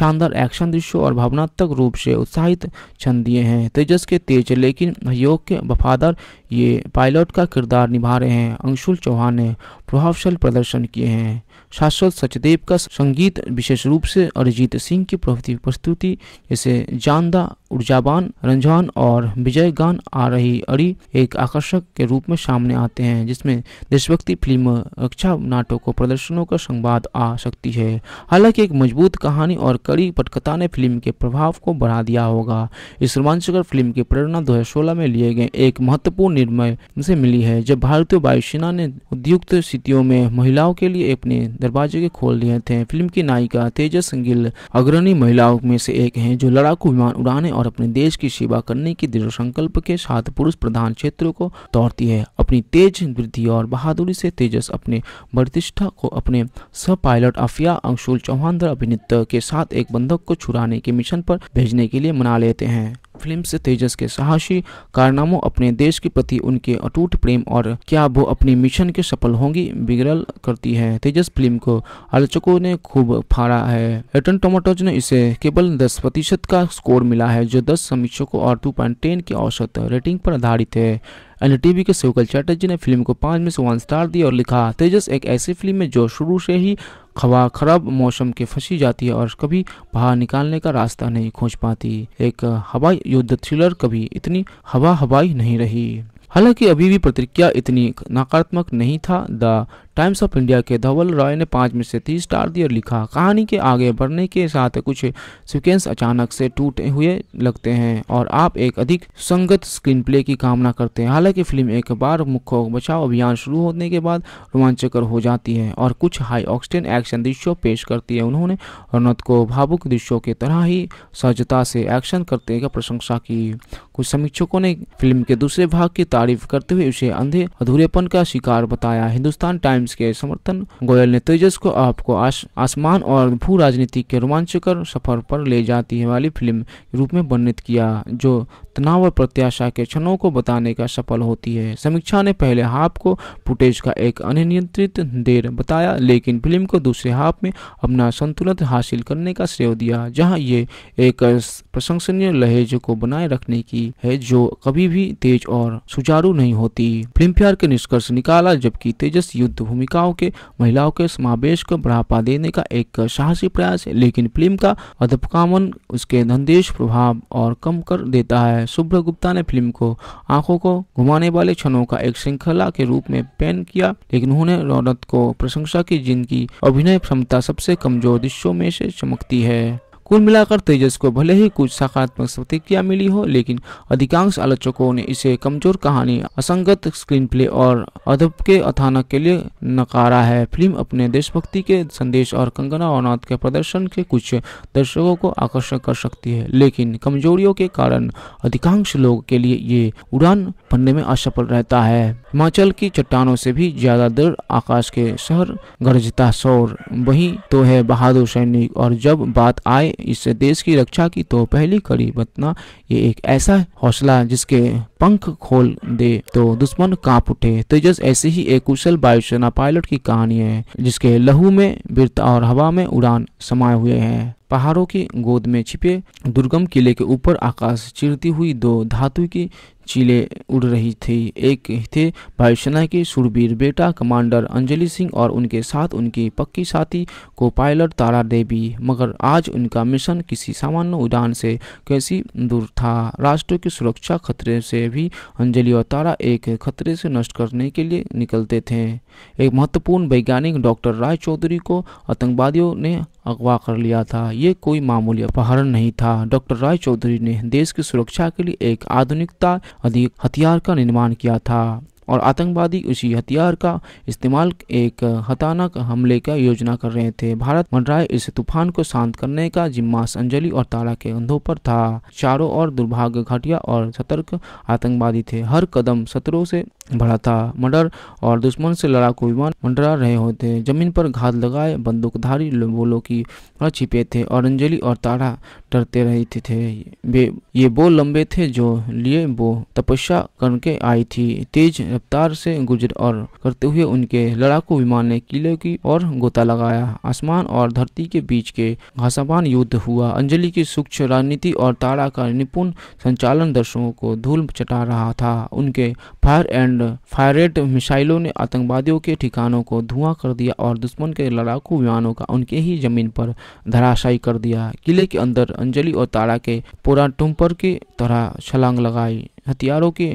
शानदार एक्शन दृश्यों और भावनात्मक रूप से उत्साहित छन दिए हैं तेजस के तेज लेकिन योग के वफादार ये पायलट का किरदार निभा रहे हैं अंशुल चौहान ने प्रभावशाली प्रदर्शन किए हैं शाश्वत सचदेव का संगीत विशेष रूप से अरिजीत सिंह की प्रस्तुति जैसे जानदा ऊर्जावान रंझान और विजय गान आ रही अड़ी एक आकर्षक के रूप में सामने आते हैं जिसमें देशभक्ति फिल्म रक्षा को प्रदर्शनों का संवाद आ सकती है हालांकि एक मजबूत कहानी और कड़ी पटकथा ने फिल्म के प्रभाव को बढ़ा दिया होगा इस रोमांचकर फिल्म की प्रेरणा दो में लिए गए एक महत्वपूर्ण निर्णय से मिली है जब भारतीय वायुसेना ने उद्युक्त स्थितियों में महिलाओं के लिए अपने दरवाजे के खोल दिए थे फिल्म की नायिका तेजस गिल अग्रणी महिलाओं में से एक है जो लड़ाकू विमान उड़ाने और अपने देश की सेवा करने की दृढ़ संकल्प के साथ पुरुष प्रधान क्षेत्रों को तोड़ती है अपनी तेज वृद्धि और बहादुरी से तेजस अपने प्रतिष्ठा को अपने सह पायलट अफिया अंशुल चौहान अभिनेता के साथ एक बंधक को छुड़ाने के मिशन पर भेजने के लिए मना लेते हैं फिल्म से तेजस के साहसी कारनामों अपने देश के प्रति उनके अटूट प्रेम और क्या वो अपने मिशन के सफल होंगी बिगड़ल करती है तेजस फिल्म को आलोचकों ने खूब फाड़ा है रटन टोमेटोज ने इसे केवल दस प्रतिशत का स्कोर मिला है जो दस समीक्षकों और टू पॉइंट टेन की औसत रेटिंग पर आधारित है एन टीवी के शिवकल चैटर्जी ने फिल्म को पाँच में से वन स्टार दिया और लिखा तेजस एक ऐसी फिल्म है जो शुरू से ही खवा खराब मौसम के फंसी जाती है और कभी बाहर निकालने का रास्ता नहीं खोज पाती एक हवाई युद्ध थ्रिलर कभी इतनी हवा हवाई नहीं रही हालांकि अभी भी प्रतिक्रिया इतनी नकारात्मक नहीं था द टाइम्स ऑफ इंडिया के धवल रॉय ने पाँच में से तीस स्टार दिया लिखा कहानी के आगे बढ़ने के साथ कुछ सिक्वेंस अचानक से टूटे हुए लगते हैं और आप एक अधिक संगत स्क्रीन प्ले की कामना करते हैं हालांकि फिल्म एक बार मुख्य बचाव अभियान शुरू होने के बाद रोमांचकर हो जाती है और कुछ हाई ऑक्सीजन एक्शन दृश्यों पेश करती है उन्होंने रनत को भावुक दृश्यों के तरह ही सहजता से एक्शन करते का प्रशंसा की कुछ समीक्षकों ने फिल्म के दूसरे भाग की तारीफ करते हुए उसे अंधे अधूरेपन का शिकार बताया हिंदुस्तान टाइम्स टाइम्स के समर्थन गोयल ने तेजस को आपको आसमान और भू राजनीति के रोमांचकर सफर पर ले जाती है वाली फिल्म रूप में वर्णित किया जो तनाव और प्रत्याशा के क्षणों को बताने का सफल होती है समीक्षा ने पहले हाफ को फुटेज का एक अनियंत्रित देर बताया लेकिन फिल्म को दूसरे हाफ में अपना संतुलन हासिल करने का श्रेय दिया जहां ये एक प्रशंसनीय लहेज को बनाए रखने की है जो कभी भी तेज और सुचारू नहीं होती फिल्म फेयर के निष्कर्ष निकाला जबकि तेजस युद्ध भूमिकाओं के महिलाओं के समावेश को बढ़ावा देने का एक साहसी प्रयास है लेकिन फिल्म का अधपकामन उसके धनदेश प्रभाव और कम कर देता है शुभ्र गुप्ता ने फिल्म को आंखों को घुमाने वाले क्षणों का एक श्रृंखला के रूप में पेन किया लेकिन उन्होंने रौनक को प्रशंसा की जिनकी अभिनय क्षमता सबसे कमजोर दृश्यों में से चमकती है कुल मिलाकर तेजस को भले ही कुछ सकारात्मक प्रतिक्रिया मिली हो लेकिन अधिकांश आलोचकों ने इसे कमजोर कहानी असंगत स्क्रीन प्ले और अदब के अथानक के लिए नकारा है फिल्म अपने देशभक्ति के संदेश और कंगना रनौत के प्रदर्शन के कुछ दर्शकों को आकर्षक कर सकती है लेकिन कमजोरियों के कारण अधिकांश लोग के लिए ये उड़ान भरने में असफल रहता है हिमाचल की चट्टानों से भी ज्यादा देर आकाश के शहर गरजता शौर वही तो है बहादुर सैनिक और जब बात आए इससे देश की रक्षा की तो पहली कड़ी बतना ये एक ऐसा हौसला जिसके पंख खोल दे तो दुश्मन कांप उठे तेजस ऐसे ही एक कुशल वायुसेना पायलट की कहानी है जिसके लहू में वृत और हवा में उड़ान समाये हुए है पहाड़ों की गोद में छिपे दुर्गम किले के ऊपर आकाश चिरती हुई दो धातु की चीले उड़ रही थी एक थे वायुसेना के सुरबीर बेटा कमांडर अंजलि सिंह और उनके साथ उनकी पक्की साथी को पायलट तारा देवी मगर आज उनका मिशन किसी सामान्य उड़ान से कैसी दूर था राष्ट्र की सुरक्षा खतरे से भी अंजलि और तारा एक खतरे से नष्ट करने के लिए निकलते थे एक महत्वपूर्ण वैज्ञानिक डॉक्टर राय चौधरी को आतंकवादियों ने अगवा कर लिया था ये कोई मामूली अपहरण नहीं था डॉक्टर राय चौधरी ने देश की सुरक्षा के लिए एक आधुनिकता अधिक हथियार का निर्माण किया था और आतंकवादी उसी हथियार का इस्तेमाल एक हतानक हमले का योजना कर रहे थे भारत मंडराए इस तूफान को शांत करने का जिम्मा अंजलि और तारा के अंधों पर था चारों ओर दुर्भाग्य घटिया और सतर्क आतंकवादी थे हर कदम सत्रों से भरा था मर्डर और दुश्मन से लड़ाकू विमान मंडरा रहे होते जमीन पर घात लगाए बंदूकधारी बोलों की छिपे थे और अंजलि और तारा डरते रहे थे वे ये वो लंबे थे जो लिए वो तपस्या करके आई थी तेज रफ्तार से गुजर और करते हुए उनके लड़ाकू विमान ने किले की और गोता लगाया आसमान और धरती के बीच के घासाबान युद्ध हुआ अंजलि की सूक्ष्म राजनीति और तारा का निपुण संचालन दर्शकों को धूल चटा रहा था उनके फायर एंड एंड फायरेट मिसाइलों ने आतंकवादियों के ठिकानों को धुआं कर दिया और दुश्मन के लड़ाकू विमानों का उनके ही जमीन पर धराशायी कर दिया किले के अंदर अंजलि और तारा के पूरा टुम्पर की तरह छलांग लगाई हथियारों के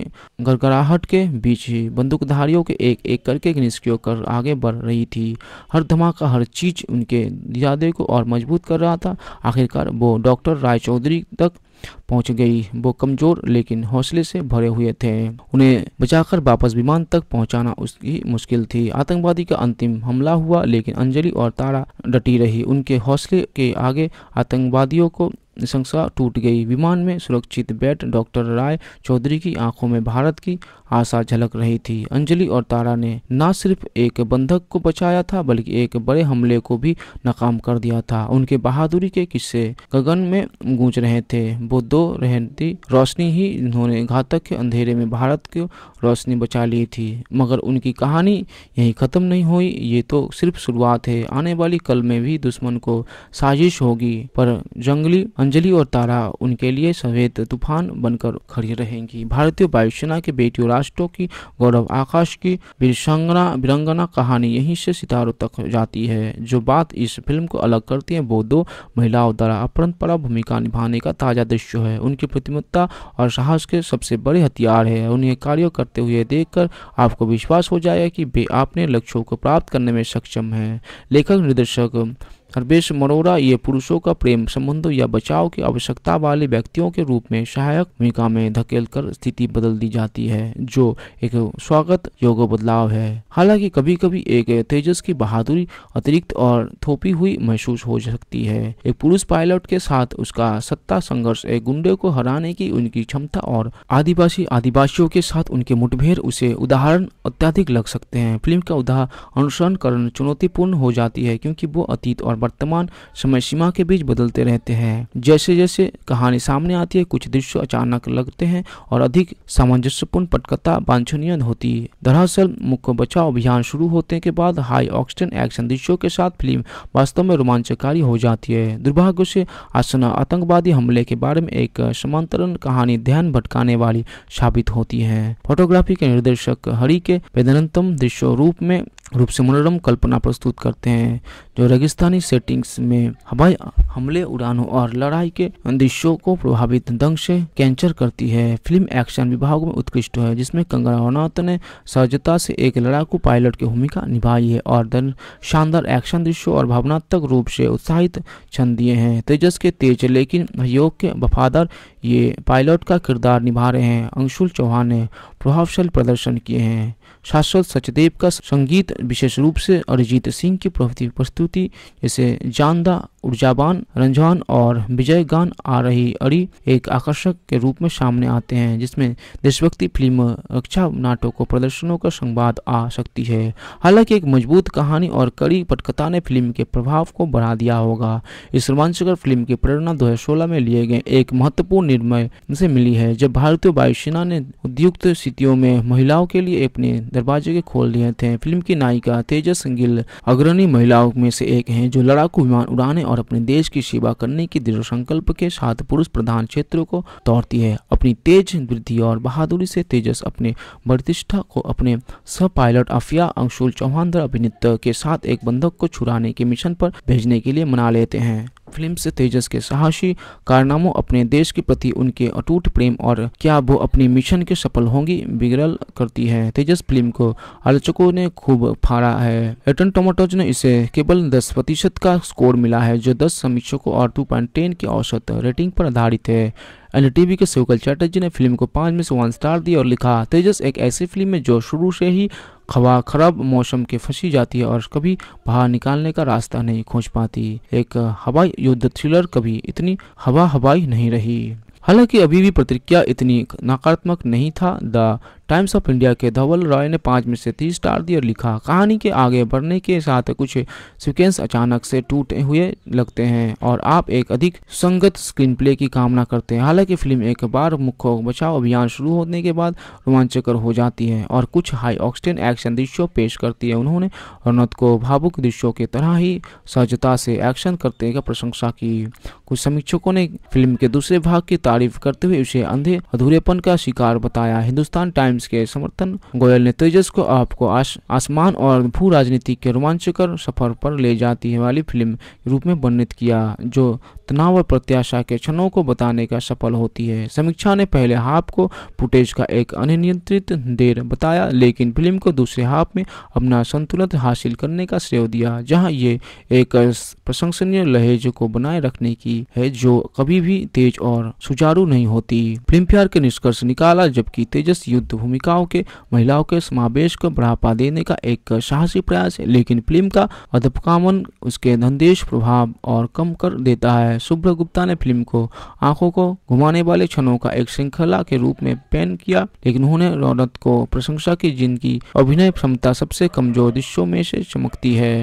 गड़गड़ाहट के बीच ही बंदूकधारियों के एक एक करके निष्क्रिय कर आगे बढ़ रही थी हर धमाका हर चीज उनके इरादे को और मजबूत कर रहा था आखिरकार वो डॉक्टर राय चौधरी तक पहुंच गई वो कमजोर लेकिन हौसले से भरे हुए थे उन्हें बचाकर वापस विमान तक पहुंचाना उसकी मुश्किल थी आतंकवादी का अंतिम हमला हुआ लेकिन अंजलि और तारा डटी रही उनके हौसले के आगे आतंकवादियों को शंसा टूट गई विमान में सुरक्षित बैठ डॉक्टर राय चौधरी की आंखों में भारत की आशा झलक रही थी अंजलि और तारा ने न सिर्फ एक बंधक को बचाया था बल्कि एक बड़े हमले को भी नाकाम कर दिया था उनके बहादुरी के किस्से गगन में गूंज रहे थे वो दो रहती रोशनी ही इन्होंने घातक के अंधेरे में भारत की रोशनी बचा ली थी मगर उनकी कहानी यहीं ख़त्म नहीं हुई ये तो सिर्फ शुरुआत है आने वाली कल में भी दुश्मन को साजिश होगी पर जंगली अंजलि और तारा उनके लिए सफेद तूफान बनकर खड़ी रहेंगी भारतीय वायुसेना के बेटियों राष्ट्रों की गौरव आकाश की विरसंगना विरंगना कहानी यहीं से सितारों तक जाती है जो बात इस फिल्म को अलग करती है वो दो महिलाओं द्वारा अपरंपरा भूमिका निभाने का ताजा दृश्य है उनकी प्रतिमत्ता और साहस के सबसे बड़े हथियार है उन्हें कार्य करते हुए देखकर आपको विश्वास हो जाएगा कि वे अपने लक्ष्यों को प्राप्त करने में सक्षम है लेखक निर्देशक दरवेश मरोरा ये पुरुषों का प्रेम संबंधों या बचाव की आवश्यकता वाले व्यक्तियों के रूप में सहायक भूमिका में धकेल कर स्थिति बदल दी जाती है जो एक स्वागत योग्य बदलाव है हालांकि कभी कभी एक तेजस की बहादुरी अतिरिक्त और थोपी हुई महसूस हो सकती है एक पुरुष पायलट के साथ उसका सत्ता संघर्ष एक गुंडे को हराने की उनकी क्षमता और आदिवासी आदिवासियों के साथ उनके मुठभेड़ उसे उदाहरण अत्याधिक लग सकते हैं फिल्म का उदाहरण अनुसरण करना चुनौतीपूर्ण हो जाती है क्योंकि वो अतीत और वर्तमान समय सीमा के बीच बदलते रहते हैं जैसे जैसे कहानी सामने आती है कुछ दृश्य अचानक लगते हैं और अधिक सामंजस्यपूर्ण पटकथा वांछनीय होती है दरअसल मुख्य बचाव अभियान शुरू होने के बाद हाई ऑक्सीजन एक्शन दृश्यों के साथ फिल्म वास्तव में रोमांचकारी हो जाती है दुर्भाग्य से आसना आतंकवादी हमले के बारे में एक समांतरण कहानी ध्यान भटकाने वाली साबित होती है फोटोग्राफी के निर्देशक हरि के वेदनतम दृश्य रूप में रूप से मनोरम कल्पना प्रस्तुत करते हैं जो रेगिस्तानी सेटिंग्स में हवाई हमले उड़ानों और लड़ाई के दृश्यों को प्रभावित ढंग से कैंचर करती है फिल्म एक्शन विभाग में उत्कृष्ट है जिसमें कंगना रनौत ने सहजता से एक लड़ाकू पायलट की भूमिका निभाई है और शानदार एक्शन दृश्यों और भावनात्मक रूप से उत्साहित छंद दिए हैं तेजस के तेज लेकिन योग के वफादार ये पायलट का किरदार निभा रहे हैं अंशुल चौहान ने प्रभावशाली प्रदर्शन किए हैं शाश्वत सचदेव का संगीत विशेष रूप से अरिजीत सिंह की प्रभृति प्रस्तुति जैसे जानदा ऊर्जावान रंझान और विजय गान आ रही अड़ी एक आकर्षक के रूप में सामने आते हैं जिसमें देशभक्ति फिल्म रक्षा नाटकों प्रदर्शनों का संवाद आ सकती है हालांकि एक मजबूत कहानी और कड़ी पटकथा ने फिल्म के प्रभाव को बढ़ा दिया होगा इस रोमांचकर फिल्म की प्रेरणा दो में लिए गए एक महत्वपूर्ण निर्णय से मिली है जब भारतीय वायुसेना ने उद्युक्त स्थितियों में महिलाओं के लिए अपने दरवाजे के खोल दिए थे फिल्म की नायिका तेजस गिल अग्रणी महिलाओं में से एक हैं जो लड़ाकू विमान उड़ाने और अपने देश की सेवा करने की दृढ़ संकल्प के साथ पुरुष प्रधान क्षेत्रों को तोड़ती है अपनी तेज वृद्धि और बहादुरी से तेजस अपने प्रतिष्ठा को अपने सह पायलट अफिया अंशुल चौहान अभिनेता के साथ एक बंधक को छुड़ाने के मिशन पर भेजने के लिए मना लेते हैं फिल्म से तेजस के साहसी कारनामों अपने देश के प्रति उनके अटूट प्रेम और क्या वो अपने मिशन के सफल होंगी बिगड़ल करती है तेजस फिल्म को आलोचकों ने खूब फाड़ा है एटन टोमेटोज ने इसे केवल दस प्रतिशत का स्कोर मिला है जो दस समीक्षकों और टू की औसत रेटिंग पर आधारित है एन टीवी के शिवकल चैटर्जी ने फिल्म को पांच में से वन स्टार दिया और लिखा तेजस एक ऐसी फिल्म है जो शुरू से ही खवा खराब मौसम के फंसी जाती है और कभी बाहर निकालने का रास्ता नहीं खोज पाती एक हवाई युद्ध थ्रिलर कभी इतनी हवा हवाई नहीं रही हालांकि अभी भी प्रतिक्रिया इतनी नकारात्मक नहीं था द टाइम्स ऑफ इंडिया के धवल रॉय ने पाँच में से तीस स्टार दिए लिखा कहानी के आगे बढ़ने के साथ कुछ सिक्वेंस अचानक से टूटे हुए लगते हैं और आप एक अधिक संगत स्क्रीन प्ले की कामना करते हैं हालांकि फिल्म एक बार मुख्य बचाव अभियान शुरू होने के बाद रोमांचकर हो जाती है और कुछ हाई ऑक्सीजन एक्शन दृश्यों पेश करती है उन्होंने रनत को भावुक दृश्यों की तरह ही सहजता से एक्शन करते का प्रशंसा की कुछ समीक्षकों ने फिल्म के दूसरे भाग की तारीफ करते हुए उसे अंधे अधूरेपन का शिकार बताया हिंदुस्तान टाइम्स टाइम्स के समर्थन गोयल ने तेजस को आपको आसमान और भू राजनीति के रोमांचकर सफर पर ले जाती है वाली फिल्म रूप में वर्णित किया जो तनाव और प्रत्याशा के क्षणों को बताने का सफल होती है समीक्षा ने पहले हाफ को फुटेज का एक अनियंत्रित देर बताया लेकिन फिल्म को दूसरे हाफ में अपना संतुलन हासिल करने का श्रेय दिया जहां ये एक प्रशंसनीय लहेज को बनाए रखने की है जो कभी भी तेज और सुचारू नहीं होती फिल्म फेयर के निष्कर्ष निकाला जबकि तेजस युद्ध भूमिकाओं के महिलाओं के समावेश को बढ़ावा देने का एक साहसी प्रयास है लेकिन फिल्म का अधपकामन उसके धनदेश प्रभाव और कम कर देता है शुभ्र गुप्ता ने फिल्म को आंखों को घुमाने वाले क्षणों का एक श्रृंखला के रूप में पेन किया लेकिन उन्होंने रौनक को प्रशंसा की जिनकी अभिनय क्षमता सबसे कमजोर दृश्यों में से चमकती है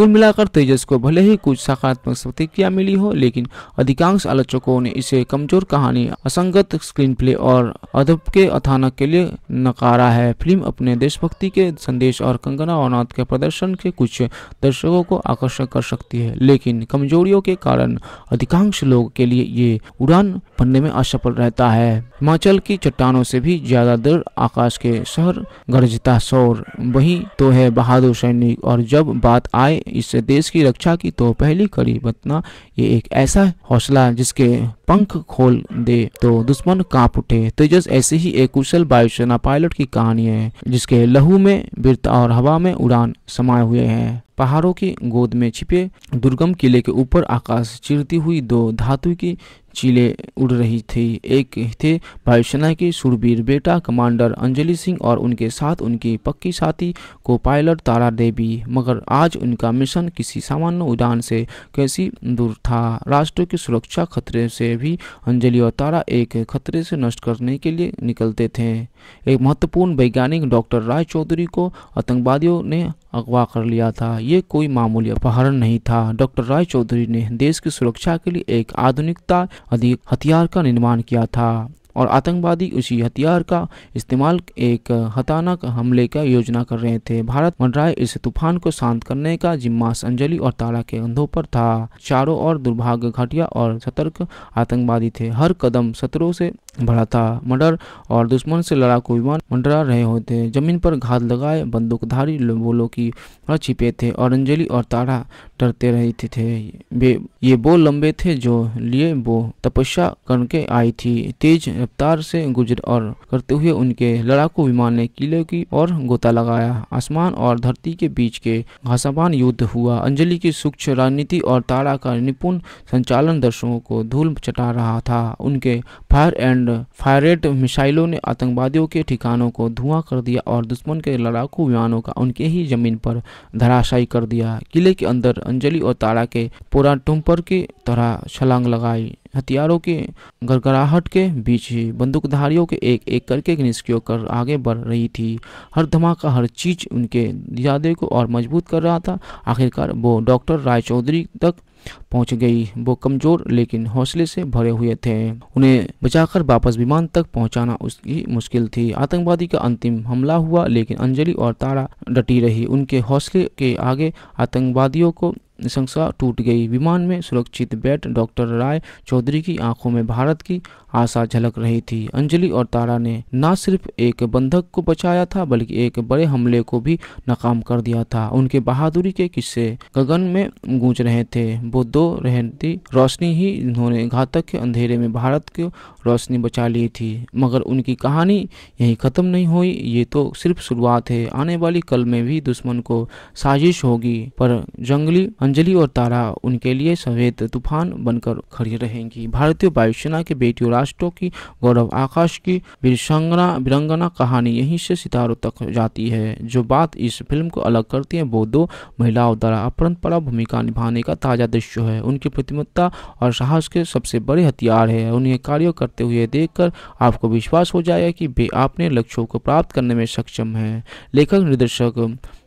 कुल मिलाकर तेजस को भले ही कुछ सकारात्मक प्रतिक्रिया मिली हो लेकिन अधिकांश आलोचकों ने इसे कमजोर कहानी असंगत स्क्रीन प्ले और अदब के अथानक के लिए नकारा है फिल्म अपने देशभक्ति के संदेश और कंगना रनौत के प्रदर्शन के कुछ दर्शकों को आकर्षक कर सकती है लेकिन कमजोरियों के कारण अधिकांश लोग के लिए ये उड़ान भरने में असफल रहता है हिमाचल की चट्टानों से भी ज्यादा दर आकाश के शहर गरजता शोर वही तो है बहादुर सैनिक और जब बात आए इससे देश की रक्षा की तो पहली कड़ी बतना ये एक ऐसा हौसला जिसके पंख खोल दे तो दुश्मन कांप उठे तेजस ऐसे ही एक कुशल वायुसेना पायलट की कहानी है जिसके लहू में वृत और हवा में उड़ान समाये हुए हैं पहाड़ों की गोद में छिपे दुर्गम किले के ऊपर आकाश चिरती हुई दो धातु की चीले उड़ रही थी एक थे वायुसेना के सुरबीर बेटा कमांडर अंजलि सिंह और उनके साथ उनकी पक्की साथी को पायलट तारा देवी मगर आज उनका मिशन किसी सामान्य उड़ान से कैसी दूर था राष्ट्र की सुरक्षा खतरे से भी अंजलि और तारा एक खतरे से नष्ट करने के लिए निकलते थे एक महत्वपूर्ण वैज्ञानिक डॉक्टर राय चौधरी को आतंकवादियों ने अगवा कर लिया था ये कोई मामूली अपहरण नहीं था डॉक्टर राय चौधरी ने देश की सुरक्षा के लिए एक आधुनिकता अधिक हथियार का निर्माण किया था और आतंकवादी उसी हथियार का इस्तेमाल एक हतानक हमले का योजना कर रहे थे भारत मंडराए इस तूफान को शांत करने का जिम्मा अंजलि और ताला के अंधों पर था चारों ओर दुर्भाग्य घटिया और सतर्क आतंकवादी थे हर कदम सत्रों से भरा था मर्डर और दुश्मन से लड़ाकू विमान मंडरा रहे होते जमीन पर घात लगाए बंदूकधारी बोलो की छिपे थे और अंजलि और तारा डरते रहते थे वे ये वो लंबे थे जो लिए वो तपस्या करके आई थी तेज रफ्तार से गुजर और करते हुए उनके लड़ाकू विमान ने किले की और गोता लगाया आसमान और धरती के बीच के घासाबान युद्ध हुआ अंजलि की सूक्ष्म राजनीति और तारा का निपुण संचालन दर्शकों को धूल चटा रहा था उनके फायर एंड एंड फायरेट मिसाइलों ने आतंकवादियों के ठिकानों को धुआं कर दिया और दुश्मन के लड़ाकू विमानों का उनके ही जमीन पर धराशायी कर दिया किले के अंदर अंजलि और तारा के पूरा टुम्पर की तरह छलांग लगाई हथियारों के गड़गड़ाहट के बीच ही बंदूकधारियों के एक एक करके निष्क्रिय कर आगे बढ़ रही थी हर धमाका हर चीज उनके इरादे को और मजबूत कर रहा था आखिरकार वो डॉक्टर राय चौधरी तक पहुंच गई वो कमजोर लेकिन हौसले से भरे हुए थे उन्हें बचाकर वापस विमान तक पहुंचाना उसकी मुश्किल थी आतंकवादी का अंतिम हमला हुआ लेकिन अंजलि और तारा डटी रही उनके हौसले के आगे आतंकवादियों को शंसा टूट गई विमान में सुरक्षित बैठ डॉक्टर राय चौधरी की आंखों में भारत की आशा झलक रही थी अंजलि और तारा ने न सिर्फ एक बंधक को बचाया था बल्कि एक बड़े हमले को भी नाकाम कर दिया था उनके बहादुरी के किस्से गगन में गूंज रहे थे वो दो रहती रोशनी ही इन्होंने घातक के अंधेरे में भारत की रोशनी बचा ली थी मगर उनकी कहानी यही ख़त्म नहीं हुई ये तो सिर्फ शुरुआत है आने वाली कल में भी दुश्मन को साजिश होगी पर जंगली अंजलि और तारा उनके लिए सफेद तूफान बनकर खड़ी रहेंगी भारतीय वायुसेना के बेटियों राष्ट्रों की गौरव आकाश की विरसंगना विरंगना कहानी यहीं से सितारों तक जाती है जो बात इस फिल्म को अलग करती है वो दो महिलाओं द्वारा अपरंत पड़ा भूमिका निभाने का ताजा दृश्य है उनकी प्रतिमत्ता और साहस के सबसे बड़े हथियार है उन्हें कार्य करते हुए देखकर आपको विश्वास हो जाएगा कि वे अपने लक्ष्यों को प्राप्त करने में सक्षम है लेखक निर्देशक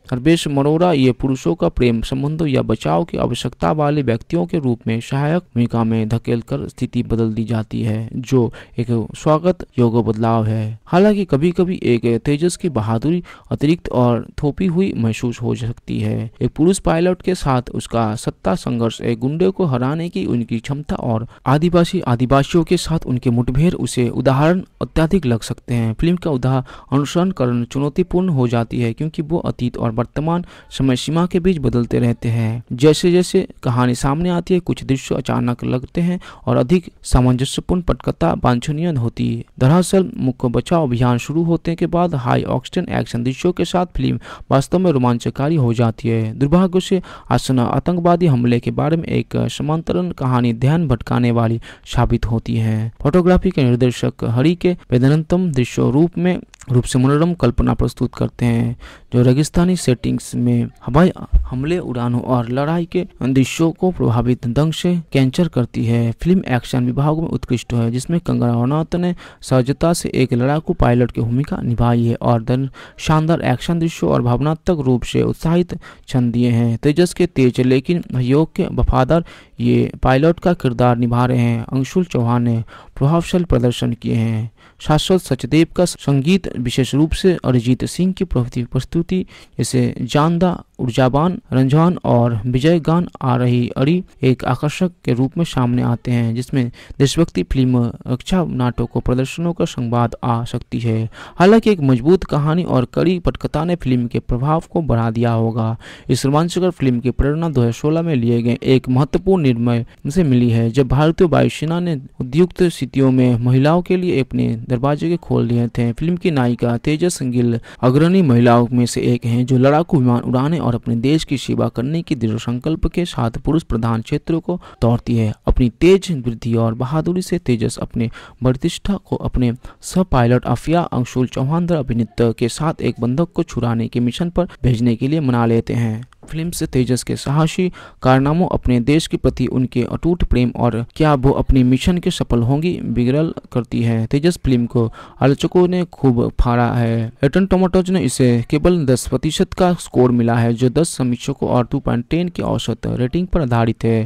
सर्वेश मनोरा ये पुरुषों का प्रेम संबंधों या बचाव की आवश्यकता वाले व्यक्तियों के रूप में सहायक भूमिका में धकेल कर स्थिति बदल दी जाती है जो एक स्वागत योग्य बदलाव है हालांकि कभी कभी एक तेजस की बहादुरी अतिरिक्त और थोपी हुई महसूस हो सकती है एक पुरुष पायलट के साथ उसका सत्ता संघर्ष एक गुंडे को हराने की उनकी क्षमता और आदिवासी आदिवासियों के साथ उनके मुठभेड़ उसे उदाहरण अत्याधिक लग सकते हैं फिल्म का उदाहरण अनुसरण करण चुनौतीपूर्ण हो जाती है क्योंकि वो अतीत और वर्तमान समय सीमा के बीच बदलते रहते हैं जैसे जैसे कहानी सामने आती है कुछ दृश्य अचानक लगते हैं और अधिक सामंजस्यपूर्ण पटकथा वांछनीय होती है दरअसल मुख्य बचाव अभियान शुरू होने के बाद हाई ऑक्सीजन एक्शन दृश्यों के साथ फिल्म वास्तव में रोमांचकारी हो जाती है दुर्भाग्य से आसना आतंकवादी हमले के बारे में एक समांतरण कहानी ध्यान भटकाने वाली साबित होती है फोटोग्राफी के निर्देशक हरि के वेदनतम दृश्य रूप में रूप से मनोरम कल्पना प्रस्तुत करते हैं जो रेगिस्तानी सेटिंग्स में हवाई हमले उड़ानों और लड़ाई के दृश्यों को प्रभावित ढंग से कैंचर करती है फिल्म एक्शन विभाग में उत्कृष्ट है जिसमें कंगना रनौत ने सहजता से एक लड़ाकू पायलट की भूमिका निभाई है और शानदार एक्शन दृश्यों और भावनात्मक रूप से उत्साहित छन दिए हैं तेजस के तेज लेकिन योग के वफादार ये पायलट का किरदार निभा रहे हैं अंशुल चौहान ने प्रभावशाली प्रदर्शन किए हैं शाश्वत सचदेव का संगीत विशेष रूप से अरिजीत सिंह की प्रभृति प्रस्तुति जैसे जानदा ऊर्जावान रंझान और विजय गान आ रही अड़ी एक आकर्षक के रूप में सामने आते हैं जिसमें देशभक्ति फिल्म रक्षा नाटकों को प्रदर्शनों का संवाद आ सकती है हालांकि एक मजबूत कहानी और कड़ी पटकथा ने फिल्म के प्रभाव को बढ़ा दिया होगा इस रोमांचकर फिल्म की प्रेरणा दो में लिए गए एक महत्वपूर्ण निर्णय से मिली है जब भारतीय वायुसेना ने उद्युक्त स्थितियों में महिलाओं के लिए अपने दरवाजे के खोल दिए थे फिल्म की नायिका तेजस गिल अग्रणी महिलाओं में से एक हैं जो लड़ाकू विमान उड़ाने और अपने देश की सेवा करने की दृढ़ संकल्प के साथ पुरुष प्रधान क्षेत्रों को तोड़ती है अपनी तेज वृद्धि और बहादुरी से तेजस अपने प्रतिष्ठा को अपने सह पायलट अफिया अंशुल चौहान अभिनेता के साथ एक बंधक को छुड़ाने के मिशन पर भेजने के लिए मना लेते हैं फिल्म से तेजस के साहसी कारनामों अपने देश के प्रति उनके अटूट प्रेम और क्या वो अपने मिशन के सफल होंगी बिगड़ल करती है तेजस फिल्म फिल्म को आलोचकों ने खूब फाड़ा है एटन टोमेटोज ने इसे केवल दस प्रतिशत का स्कोर मिला है जो दस समीक्षकों और टू पॉइंट टेन की औसत रेटिंग पर आधारित है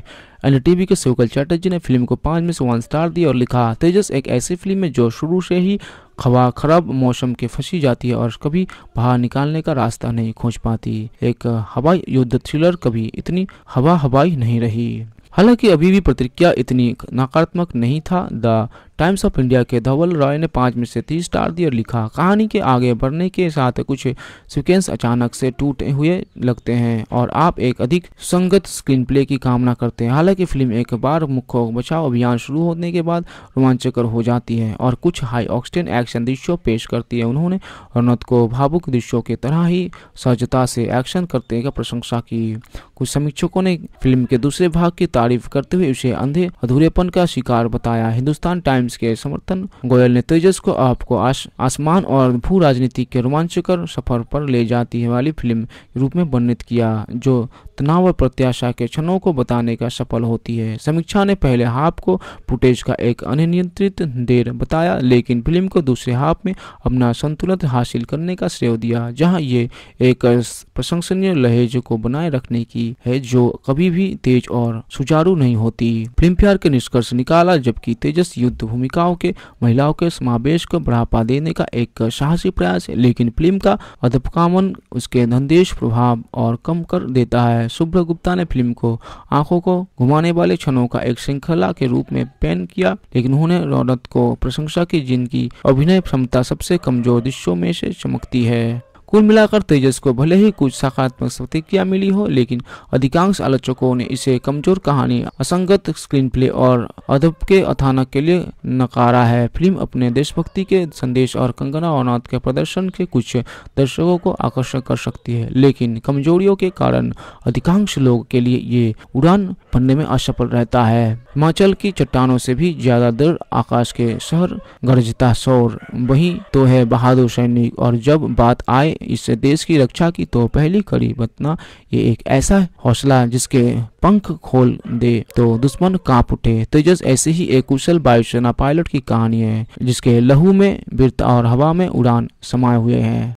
एन टीवी के शिवकल चैटर्जी ने फिल्म को पाँच में से वन स्टार दिया और लिखा तेजस एक ऐसी फिल्म है जो शुरू से ही खवा खराब मौसम के फंसी जाती है और कभी बाहर निकालने का रास्ता नहीं खोज पाती एक हवाई युद्ध थ्रिलर कभी इतनी हवा हवाई नहीं रही हालांकि अभी भी प्रतिक्रिया इतनी नकारात्मक नहीं था द टाइम्स ऑफ इंडिया के धवल रॉय ने पाँच में से तीस स्टार दिए लिखा कहानी के आगे बढ़ने के साथ कुछ सिक्वेंस अचानक से टूटे हुए लगते हैं और आप एक अधिक संगत स्क्रीन प्ले की कामना करते हैं हालांकि फिल्म एक बार मुख्य बचाव अभियान शुरू होने के बाद रोमांचकर हो जाती है और कुछ हाई ऑक्सीजन एक्शन दृश्यों पेश करती है उन्होंने रनौत को भावुक दृश्यों की तरह ही सहजता से एक्शन करते का प्रशंसा की कुछ समीक्षकों ने फिल्म के दूसरे भाग की तारीफ करते हुए उसे अंधे अधूरेपन का शिकार बताया हिंदुस्तान टाइम्स टाइम्स के समर्थन गोयल ने तेजस को आपको आसमान और भू राजनीति के रोमांचकर सफर पर ले जाती है वाली फिल्म रूप में वर्णित किया जो तनाव और प्रत्याशा के क्षणों को बताने का सफल होती है समीक्षा ने पहले हाफ को फुटेज का एक अनियंत्रित देर बताया लेकिन फिल्म को दूसरे हाफ में अपना संतुलन हासिल करने का श्रेय दिया जहां ये एक प्रशंसनीय लहेज को बनाए रखने की है जो कभी भी तेज और सुचारू नहीं होती फिल्म फेयर के निष्कर्ष निकाला जबकि तेजस युद्ध भूमिकाओं के महिलाओं के समावेश को बढ़ावा देने का एक साहसी प्रयास है लेकिन फिल्म का अधपकामन उसके धनदेश प्रभाव और कम कर देता है में शुभ्र गुप्ता ने फिल्म को आंखों को घुमाने वाले क्षणों का एक श्रृंखला के रूप में पेन किया लेकिन उन्होंने रौनक को प्रशंसा की जिनकी अभिनय क्षमता सबसे कमजोर दृश्यों में से चमकती है कुल मिलाकर तेजस को भले ही कुछ सकारात्मक प्रतिक्रिया मिली हो लेकिन अधिकांश आलोचकों ने इसे कमजोर कहानी असंगत स्क्रीन प्ले और अदब के अथानक के लिए नकारा है फिल्म अपने देशभक्ति के संदेश और कंगना और के प्रदर्शन के कुछ दर्शकों को आकर्षक कर सकती है लेकिन कमजोरियों के कारण अधिकांश लोग के लिए ये उड़ान भरने में असफल रहता है हिमाचल की चट्टानों से भी ज्यादा देर आकाश के शहर गरजता शोर वही तो है बहादुर सैनिक और जब बात आए इससे देश की रक्षा की तो पहली कड़ी बतना ये एक ऐसा हौसला जिसके पंख खोल दे तो दुश्मन कांप उठे तेजस ऐसे ही एक कुशल वायुसेना पायलट की कहानी है जिसके लहू में वृत और हवा में उड़ान समाये हुए हैं